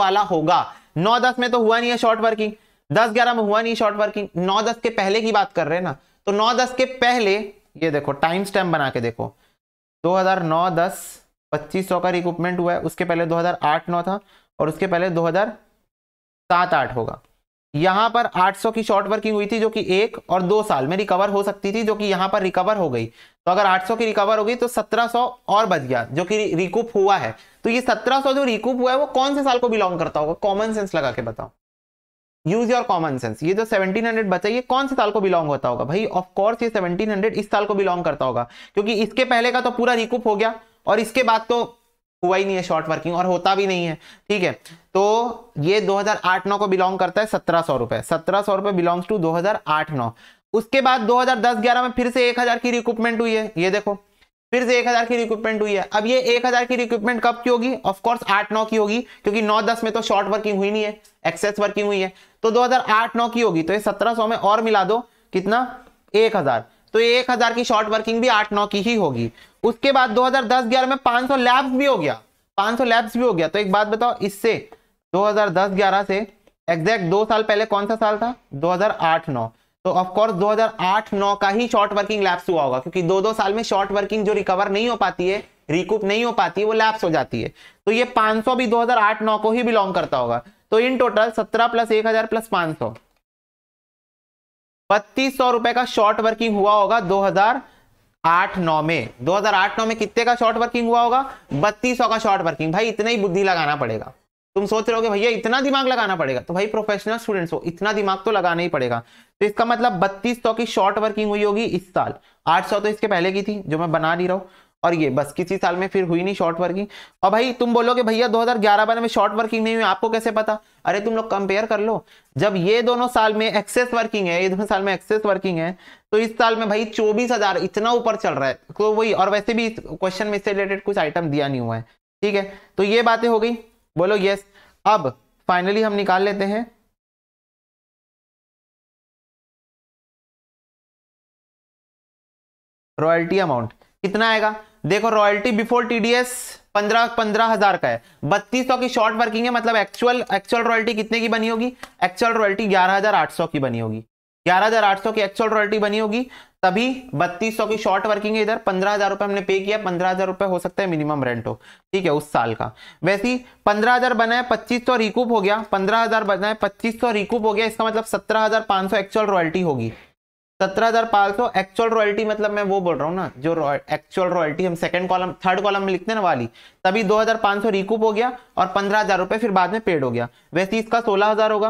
वाला होगा नौ दस में तो हुआ नहीं है शॉर्ट वर्किंग दस ग्यारह में हुआ नहीं शॉर्ट वर्किंग नौ दस के पहले की बात कर रहे हैं ना तो नौ दस के पहले ये देखो टाइम स्टैम्प बना के देखो 2009 10 सौ का रिक्रूटमेंट हुआ है उसके पहले 2008 9 था और उसके पहले 2007 8 होगा यहां पर 800 की शॉर्ट वर्किंग हुई थी जो कि एक और दो साल में रिकवर हो सकती थी जो कि यहां पर रिकवर हो गई तो अगर 800 की रिकवर हो गई तो 1700 और बच गया जो कि रिकूप हुआ है तो ये 1700 जो रिकूप हुआ है वो कौन से साल को बिलोंग करता होगा कॉमन सेंस लगा के बताओ यूज योर कॉमन सेंस ये जो 1700 बचा ये कौन से साल को बिलोंग होता होगा भाई ऑफ कोर्स ये 1700 इस साल को बिलोंग करता होगा क्योंकि इसके पहले का तो पूरा रिकूप हो गया और इसके बाद तो हुआ ही नहीं है शॉर्ट वर्किंग और होता भी नहीं है ठीक है तो ये 2008-9 को बिलोंग करता है सत्रह सौ रुपए सत्रह सौ रुपए बिलोंग टू दो हजार उसके बाद दो हजार में फिर से एक की रिक्रूपमेंट हुई है ये देखो फिर से एक हजार की रिक्विपमेंट हुई है अब ये एक हजार की रिक्विपमेंट कब की होगी ऑफकोर्स आठ नौ की होगी क्योंकि नौ दस में तो शॉर्ट वर्किंग हुई नहीं है एक्सेस वर्किंग हुई है तो दो हजार आठ नौ की होगी तो ये सत्रह सौ में और मिला दो कितना एक हजार तो ये एक हजार की शॉर्ट वर्किंग भी आठ नौ की ही होगी उसके बाद दो हजार दस ग्यारह में पांच सौ लैब्स भी हो गया पांच सौ लैब्स भी हो गया तो एक बात बताओ इससे दो हजार दस ग्यारह से एग्जैक्ट दो साल पहले कौन सा साल था दो हजार आठ नौ तो ऑफकोर्स 2008-9 का ही शॉर्ट वर्किंग लैप्स हुआ होगा क्योंकि दो दो साल में शॉर्ट वर्किंग जो रिकवर नहीं हो पाती है रिकूप नहीं हो पाती है वो लैप्स हो जाती है तो ये 500 भी 2008-9 को ही बिलोंग करता होगा तो इन टोटल 17 प्लस 1000 प्लस 500 बत्तीस सौ रुपए का शॉर्ट वर्किंग हुआ होगा 2008-9 में 2008-9 में कितने का शॉर्ट वर्किंग हुआ होगा बत्तीस का शॉर्ट वर्किंग भाई इतना ही बुद्धि लगाना पड़ेगा तुम सोच रहे हो भैया इतना दिमाग लगाना पड़ेगा तो भाई प्रोफेशनल स्टूडेंट्स हो इतना दिमाग तो लगाना ही पड़ेगा तो इसका मतलब बत्तीस सौ की शॉर्ट वर्किंग हुई होगी इस साल आठ सौ तो इसके पहले की थी जो मैं बना नहीं रहा हूँ और ये बस किसी साल में फिर हुई नहीं शॉर्ट वर्किंग और भाई तुम बोलोगे भैया 2011 बारह में शॉर्ट वर्किंग नहीं हुई आपको कैसे पता अरे तुम लोग कंपेयर कर लो जब ये दोनों साल में एक्सेस वर्किंग है ये दोनों साल में एक्सेस वर्किंग है तो इस साल में भाई चौबीस हजार इतना ऊपर चल रहा है तो वही और वैसे भी क्वेश्चन में इससे रिलेटेड कुछ आइटम दिया नहीं हुआ है ठीक है तो ये बातें हो गई बोलो यस अब फाइनली हम निकाल लेते हैं रॉयल्टी अमाउंट कितना आएगा देखो रॉयल्टी बिफोर टीडीएस पंद्रह पंद्रह हजार का है बत्तीस सौ की शॉर्ट वर्किंग है मतलब एक्चुअल एक्चुअल रॉयल्टी कितने की बनी होगी एक्चुअल रॉयल्टी ग्यारह हजार आठ सौ की बनी होगी ग्यारह हजार आठ सौ की एक्चुअल रॉयल्टी बनी होगी तभी बत्तीस की शॉर्ट वर्किंग है इधर पंद्रह हजार रुपये हमने पे किया पंद्रह हजार रुपए हो सकता है मिनिमम रेंट हो ठीक है उस साल का वैसे ही पंद्रह हजार बनाए पच्चीस सौ रिकूप हो गया पंद्रह हजार बनाए पच्चीस सौ रिकूप हो गया इसका मतलब सत्रह हजार पांच सौ एक्चुअल रॉयल्टी होगी सत्रह हजार पांच सौ एक्चुअल रॉयल्टी मतलब मैं वो बोल रहा हूँ ना जो एक्चुअल रॉयल्टी हम सेकंड कॉलम थर्ड कॉलम में लिखते हैं ना वाली तभी दो हजार पांच सौ रिकूप हो गया और पंद्रह हजार रुपए फिर बाद में पेड हो गया वैसे इसका सोलह हजार होगा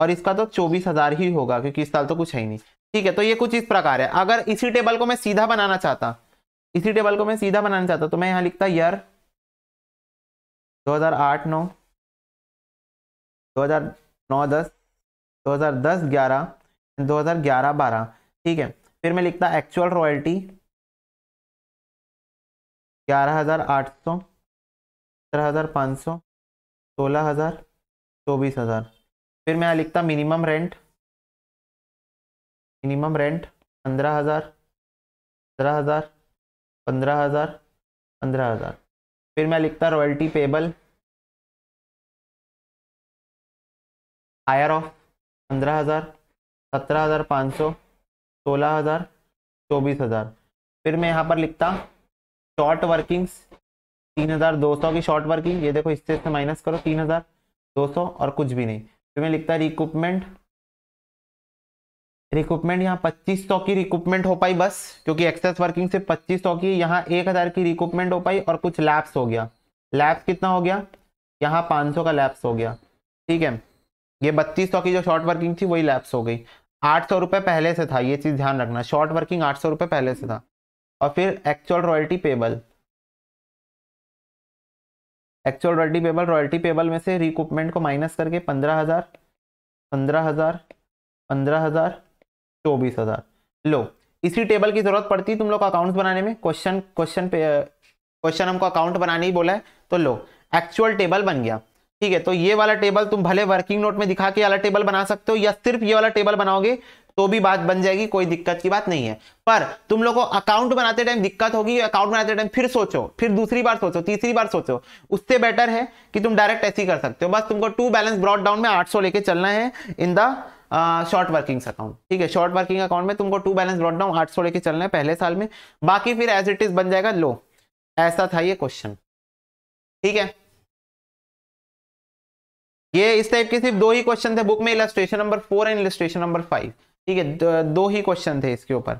और इसका तो चौबीस हजार ही होगा क्योंकि इस साल तो कुछ है ही नहीं ठीक है तो ये कुछ इस प्रकार है अगर इसी टेबल को मैं सीधा बनाना चाहता इसी टेबल को मैं सीधा बनाना चाहता तो मैं यहाँ लिखता दस 2008 हज़ार दस ग्यारह दो हज़ार ग्यारह बारह ठीक है फिर मैं लिखता एक्चुअल रॉयल्टी ग्यारह हज़ार आठ सौ सत्रह हज़ार पाँच सौ सोलह हज़ार चौबीस हज़ार फिर मैं यहाँ लिखता मिनिमम रेंट मिनिमम रेंट पंद्रह हज़ार पंद्रह हज़ार पंद्रह हज़ार पंद्रह हज़ार फिर मैं लिखता रॉयल्टी पेबल हायर ऑफ पंद्रह हज़ार सत्रह हज़ार पाँच सौ सोलह हज़ार चौबीस हज़ार फिर मैं यहाँ पर लिखता शॉर्ट वर्किंग्स तीन हज़ार दो सौ की शॉर्ट वर्किंग ये देखो इससे इससे माइनस करो तीन हज़ार दो सौ और कुछ भी नहीं फिर मैं लिखता रिक्रूपमेंट रिक्रूपमेंट यहाँ 2500 की रिक्रूपमेंट हो पाई बस क्योंकि एक्सेस वर्किंग से 2500 की यहाँ 1000 की रिक्रूपमेंट हो पाई और कुछ लैब्स हो गया लैब्स कितना हो गया यहाँ 500 का लैप्स हो गया ठीक है ये सौ की जो शॉर्ट वर्किंग थी वही लैब्स हो गई आठ सौ रुपये पहले से था ये चीज़ ध्यान रखना शॉर्ट वर्किंग आठ सौ रुपये पहले से था और फिर actual royalty payable actual royalty payable royalty payable में से रिक्रूपमेंट को माइनस करके पंद्रह हज़ार पंद्रह हज़ार पंद्रह हज़ार चौबीस हजार लो इसी टेबल की जरूरत पड़ती है तुम लोग अकाउंट बनाने में क्वेश्चन क्वेश्चन पे क्वेश्चन हमको अकाउंट बनाने ही बोला है तो लो एक्चुअल टेबल बन गया ठीक है तो ये वाला टेबल तुम भले वर्किंग नोट में दिखा के वाला टेबल बना सकते हो या सिर्फ ये वाला टेबल बनाओगे तो भी बात बन जाएगी कोई दिक्कत की बात नहीं है पर तुम लोगों को अकाउंट बनाते टाइम दिक्कत होगी अकाउंट बनाते टाइम फिर सोचो फिर दूसरी बार सोचो तीसरी बार सोचो उससे बेटर है कि तुम डायरेक्ट ऐसी कर सकते हो बस तुमको टू बैलेंस ब्रॉड डाउन में 800 लेके चलना है in the short working account ठीक है शॉर्ट वर्किंग अकाउंट में तुमको टू बैलेंस ब्रॉड डाउन आठ सौ लेके चलना है पहले साल में बाकी फिर एज इट इज बन जाएगा लो ऐसा था ये क्वेश्चन ठीक है ये इस टाइप के सिर्फ दो ही क्वेश्चन थे बुक में illustration number four and illustration number five ठीक है दो ही क्वेश्चन थे इसके ऊपर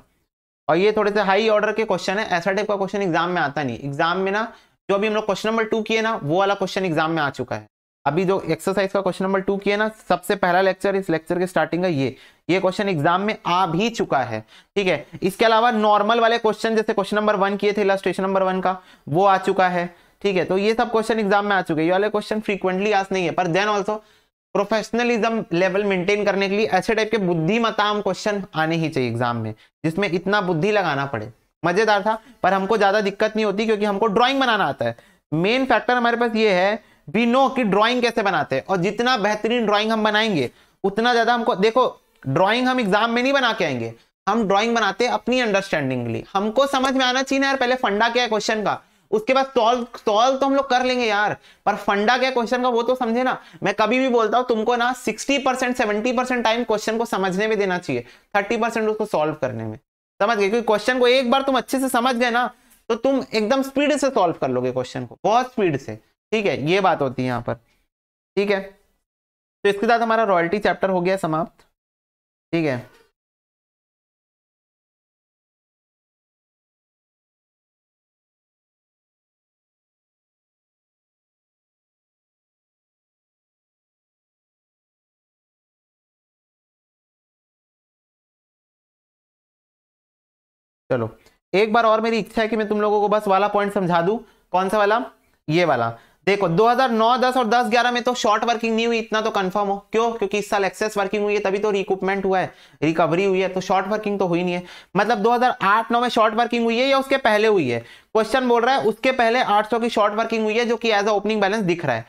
और ये थोड़े से हाई ऑर्डर के क्वेश्चन है ऐसा टाइप का क्वेश्चन एग्जाम में आता नहीं एग्जाम में ना जो अभी हम लोग क्वेश्चन नंबर टू किए ना वो वाला क्वेश्चन एग्जाम में आ चुका है अभी जो एक्सरसाइज का क्वेश्चन नंबर टू किया ना सबसे पहला लेक्चर इस लेक्चर के स्टार्टिंग का ये ये क्वेश्चन एग्जाम में आ भी चुका है ठीक है इसके अलावा नॉर्मल वाले क्वेश्चन जैसे क्वेश्चन नंबर वन किए थे इलास्ट्रेशन नंबर वन का वो आ चुका है ठीक है तो ये सब क्वेश्चन एग्जाम में आ चुके हैं ये वाले क्वेश्चन फ्रीक्वेंटली आस नहीं है पर then also professionalism level maintain करने के लिए ऐसे टाइप के बुद्धिमताम क्वेश्चन आने ही चाहिए एग्जाम में जिसमें इतना बुद्धि लगाना पड़े मजेदार था पर हमको ज्यादा दिक्कत नहीं होती क्योंकि हमको ड्राइंग बनाना आता है मेन फैक्टर हमारे पास ये है वी नो कि ड्राइंग कैसे बनाते हैं और जितना बेहतरीन ड्राइंग हम बनाएंगे उतना ज़्यादा हमको देखो ड्राइंग हम एग्जाम में नहीं बना के आएंगे हम ड्राइंग बनाते हैं अपनी अंडरस्टैंडिंग के लिए हमको समझ में आना चाहिए ना यार पहले फंडा क्या है क्वेश्चन का उसके बाद सॉल्व सॉल्व तो हम लोग कर लेंगे यार पर फंडा क्या क्वेश्चन का वो तो समझे ना मैं कभी भी बोलता हूँ तुमको ना sixty percent seventy percent time question को समझने में देना चाहिए थर्टी परसेंट उसको सॉल्व करने में समझ गए क्योंकि क्वेश्चन को एक बार तुम अच्छे से समझ गए ना तो तुम एकदम स्पीड से सॉल्व कर लोगे क्वेश्चन को बहुत स्पीड से ठीक है ये बात होती है यहाँ पर ठीक है तो इसके साथ हमारा रॉयल्टी चैप्टर हो गया समाप्त ठीक है चलो एक बार और मेरी इच्छा है कि मैं तुम लोगों को बस वाला पॉइंट समझा दूं कौन सा वाला ये वाला देखो 2009 10 और 10 11 में तो शॉर्ट वर्किंग नहीं हुई इतना तो कंफर्म हो क्यों क्योंकि इस साल एक्सेस वर्किंग हुई है तभी तो रिक्रूपमेंट हुआ है रिकवरी हुई है तो शॉर्ट वर्किंग तो हुई नहीं है मतलब 2008 9 में शॉर्ट वर्किंग हुई है या उसके पहले हुई है क्वेश्चन बोल रहा है उसके पहले आठ की शॉर्ट वर्किंग हुई है जो की एज अ ओपनिंग बैलेंस दिख रहा है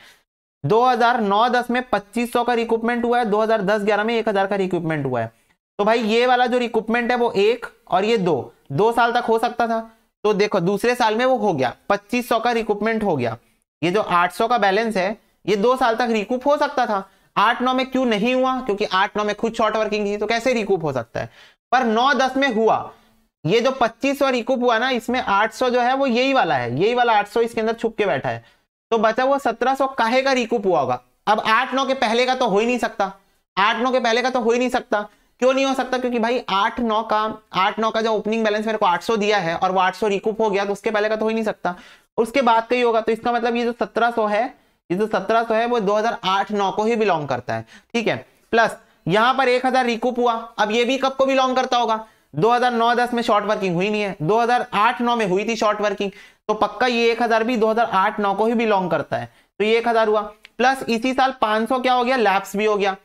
2009-10 में 2500 का रिक्वमेंट हुआ है 2010-11 में 1000 का रिक्वमेंट हुआ है तो भाई ये वाला जो रिक्वमेंट है वो एक और ये दो दो साल तक हो सकता था तो देखो दूसरे साल में वो हो गया 2500 का रिक्वमेंट हो गया ये जो 800 का बैलेंस है ये दो साल तक रिकूप हो सकता था आठ नौ में क्यों नहीं हुआ क्योंकि आठ नौ में खुद शॉर्ट वर्किंग थी तो कैसे रिकूप हो सकता है पर नौ दस में हुआ ये जो पच्चीस सौ रिकूप हुआ ना इसमें आठ सौ जो है वो यही वाला है यही वाला आठ सौ इसके अंदर छुप के बैठा है तो बचा हुआ सत्रह सौ काहे का रिकूप हुआ होगा अब आठ नौ के पहले का तो हो ही नहीं सकता आठ नौ के पहले का तो हो ही नहीं सकता क्यों नहीं हो सकता क्योंकि भाई आठ नौ का आठ नौ का जो ओपनिंग बैलेंस मेरे को आठ सौ दिया है और वो आठ सौ रिकूप हो गया तो उसके पहले का तो हो ही नहीं सकता उसके बाद का ही होगा तो इसका मतलब ये जो 1700 है ये जो 1700 है वो 2008-9 को ही बिलोंग करता है ठीक है प्लस यहां पर 1000 रिकूप हुआ अब ये भी कब को बिलोंग करता होगा 2009-10 में शॉर्ट वर्किंग हुई नहीं है 2008-9 में हुई थी शॉर्ट वर्किंग तो पक्का ये 1000 भी 2008-9 को ही बिलोंग करता है तो ये 1000 हुआ प्लस इसी साल 500 क्या हो गया लैप्स भी हो गया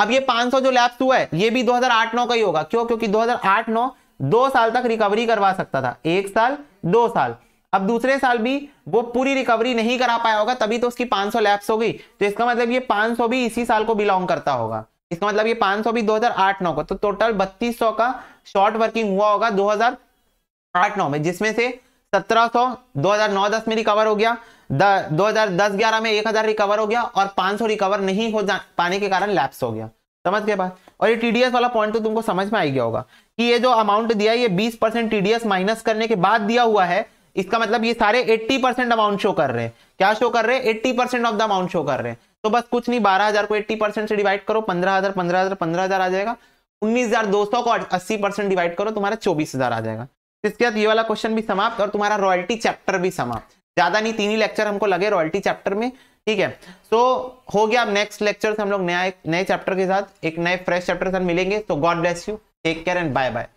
अब ये 500 जो लैप्स हुआ है ये भी 2008-9 का ही होगा क्यों क्योंकि 2008-9 दो साल तक रिकवरी करवा सकता था एक साल दो साल अब दूसरे साल भी वो पूरी रिकवरी नहीं करा पाया होगा तभी तो उसकी 500 लैप्स हो गई तो इसका मतलब ये 500 भी इसी साल को बिलोंग करता होगा इसका मतलब ये 500 भी 2008-9 को तो टोटल 3200 का शॉर्ट वर्किंग हुआ होगा 2008-9 में जिसमें से 1700 2009-10 में रिकवर हो गया दो हजार दस ग्यारह में एक हजार रिकवर हो गया और सौ रिकवर नहीं हो पाने के कारण लैप्स हो गया समझ के बाद और ये टीडीएस वाला पॉइंट तो तुमको समझ में आ गया होगा कि ये जो अमाउंट दिया ये 20 परसेंट टीडीएस माइनस करने के बाद दिया हुआ है इसका मतलब ये सारे 80 परसेंट अमाउंट शो कर रहे हैं क्या शो कर रहे हैं 80 percent of the amount show कर रहे हैं तो बस कुछ नहीं 12000 को 80 परसेंट से डिवाइड करो 15000 15000 15000 आ जाएगा 19200 को 80 परसेंट डिवाइड करो तुम्हारा 24000 आ जाएगा इसके बाद ये वाला क्वेश्चन भी समाप्त और तुम्हारा रॉयल्टी चैप्टर भी समाप्त ज्यादा नहीं तीन ही लेक्चर हमको लगे रॉयल्टी चैप्टर में ठीक है सो so, हो गया अब नेक्स्ट लेक्चर से हम लोग नया नए चैप्टर के साथ एक नए फ्रेश चैप्टर के साथ मिलेंगे तो God bless you take care and bye bye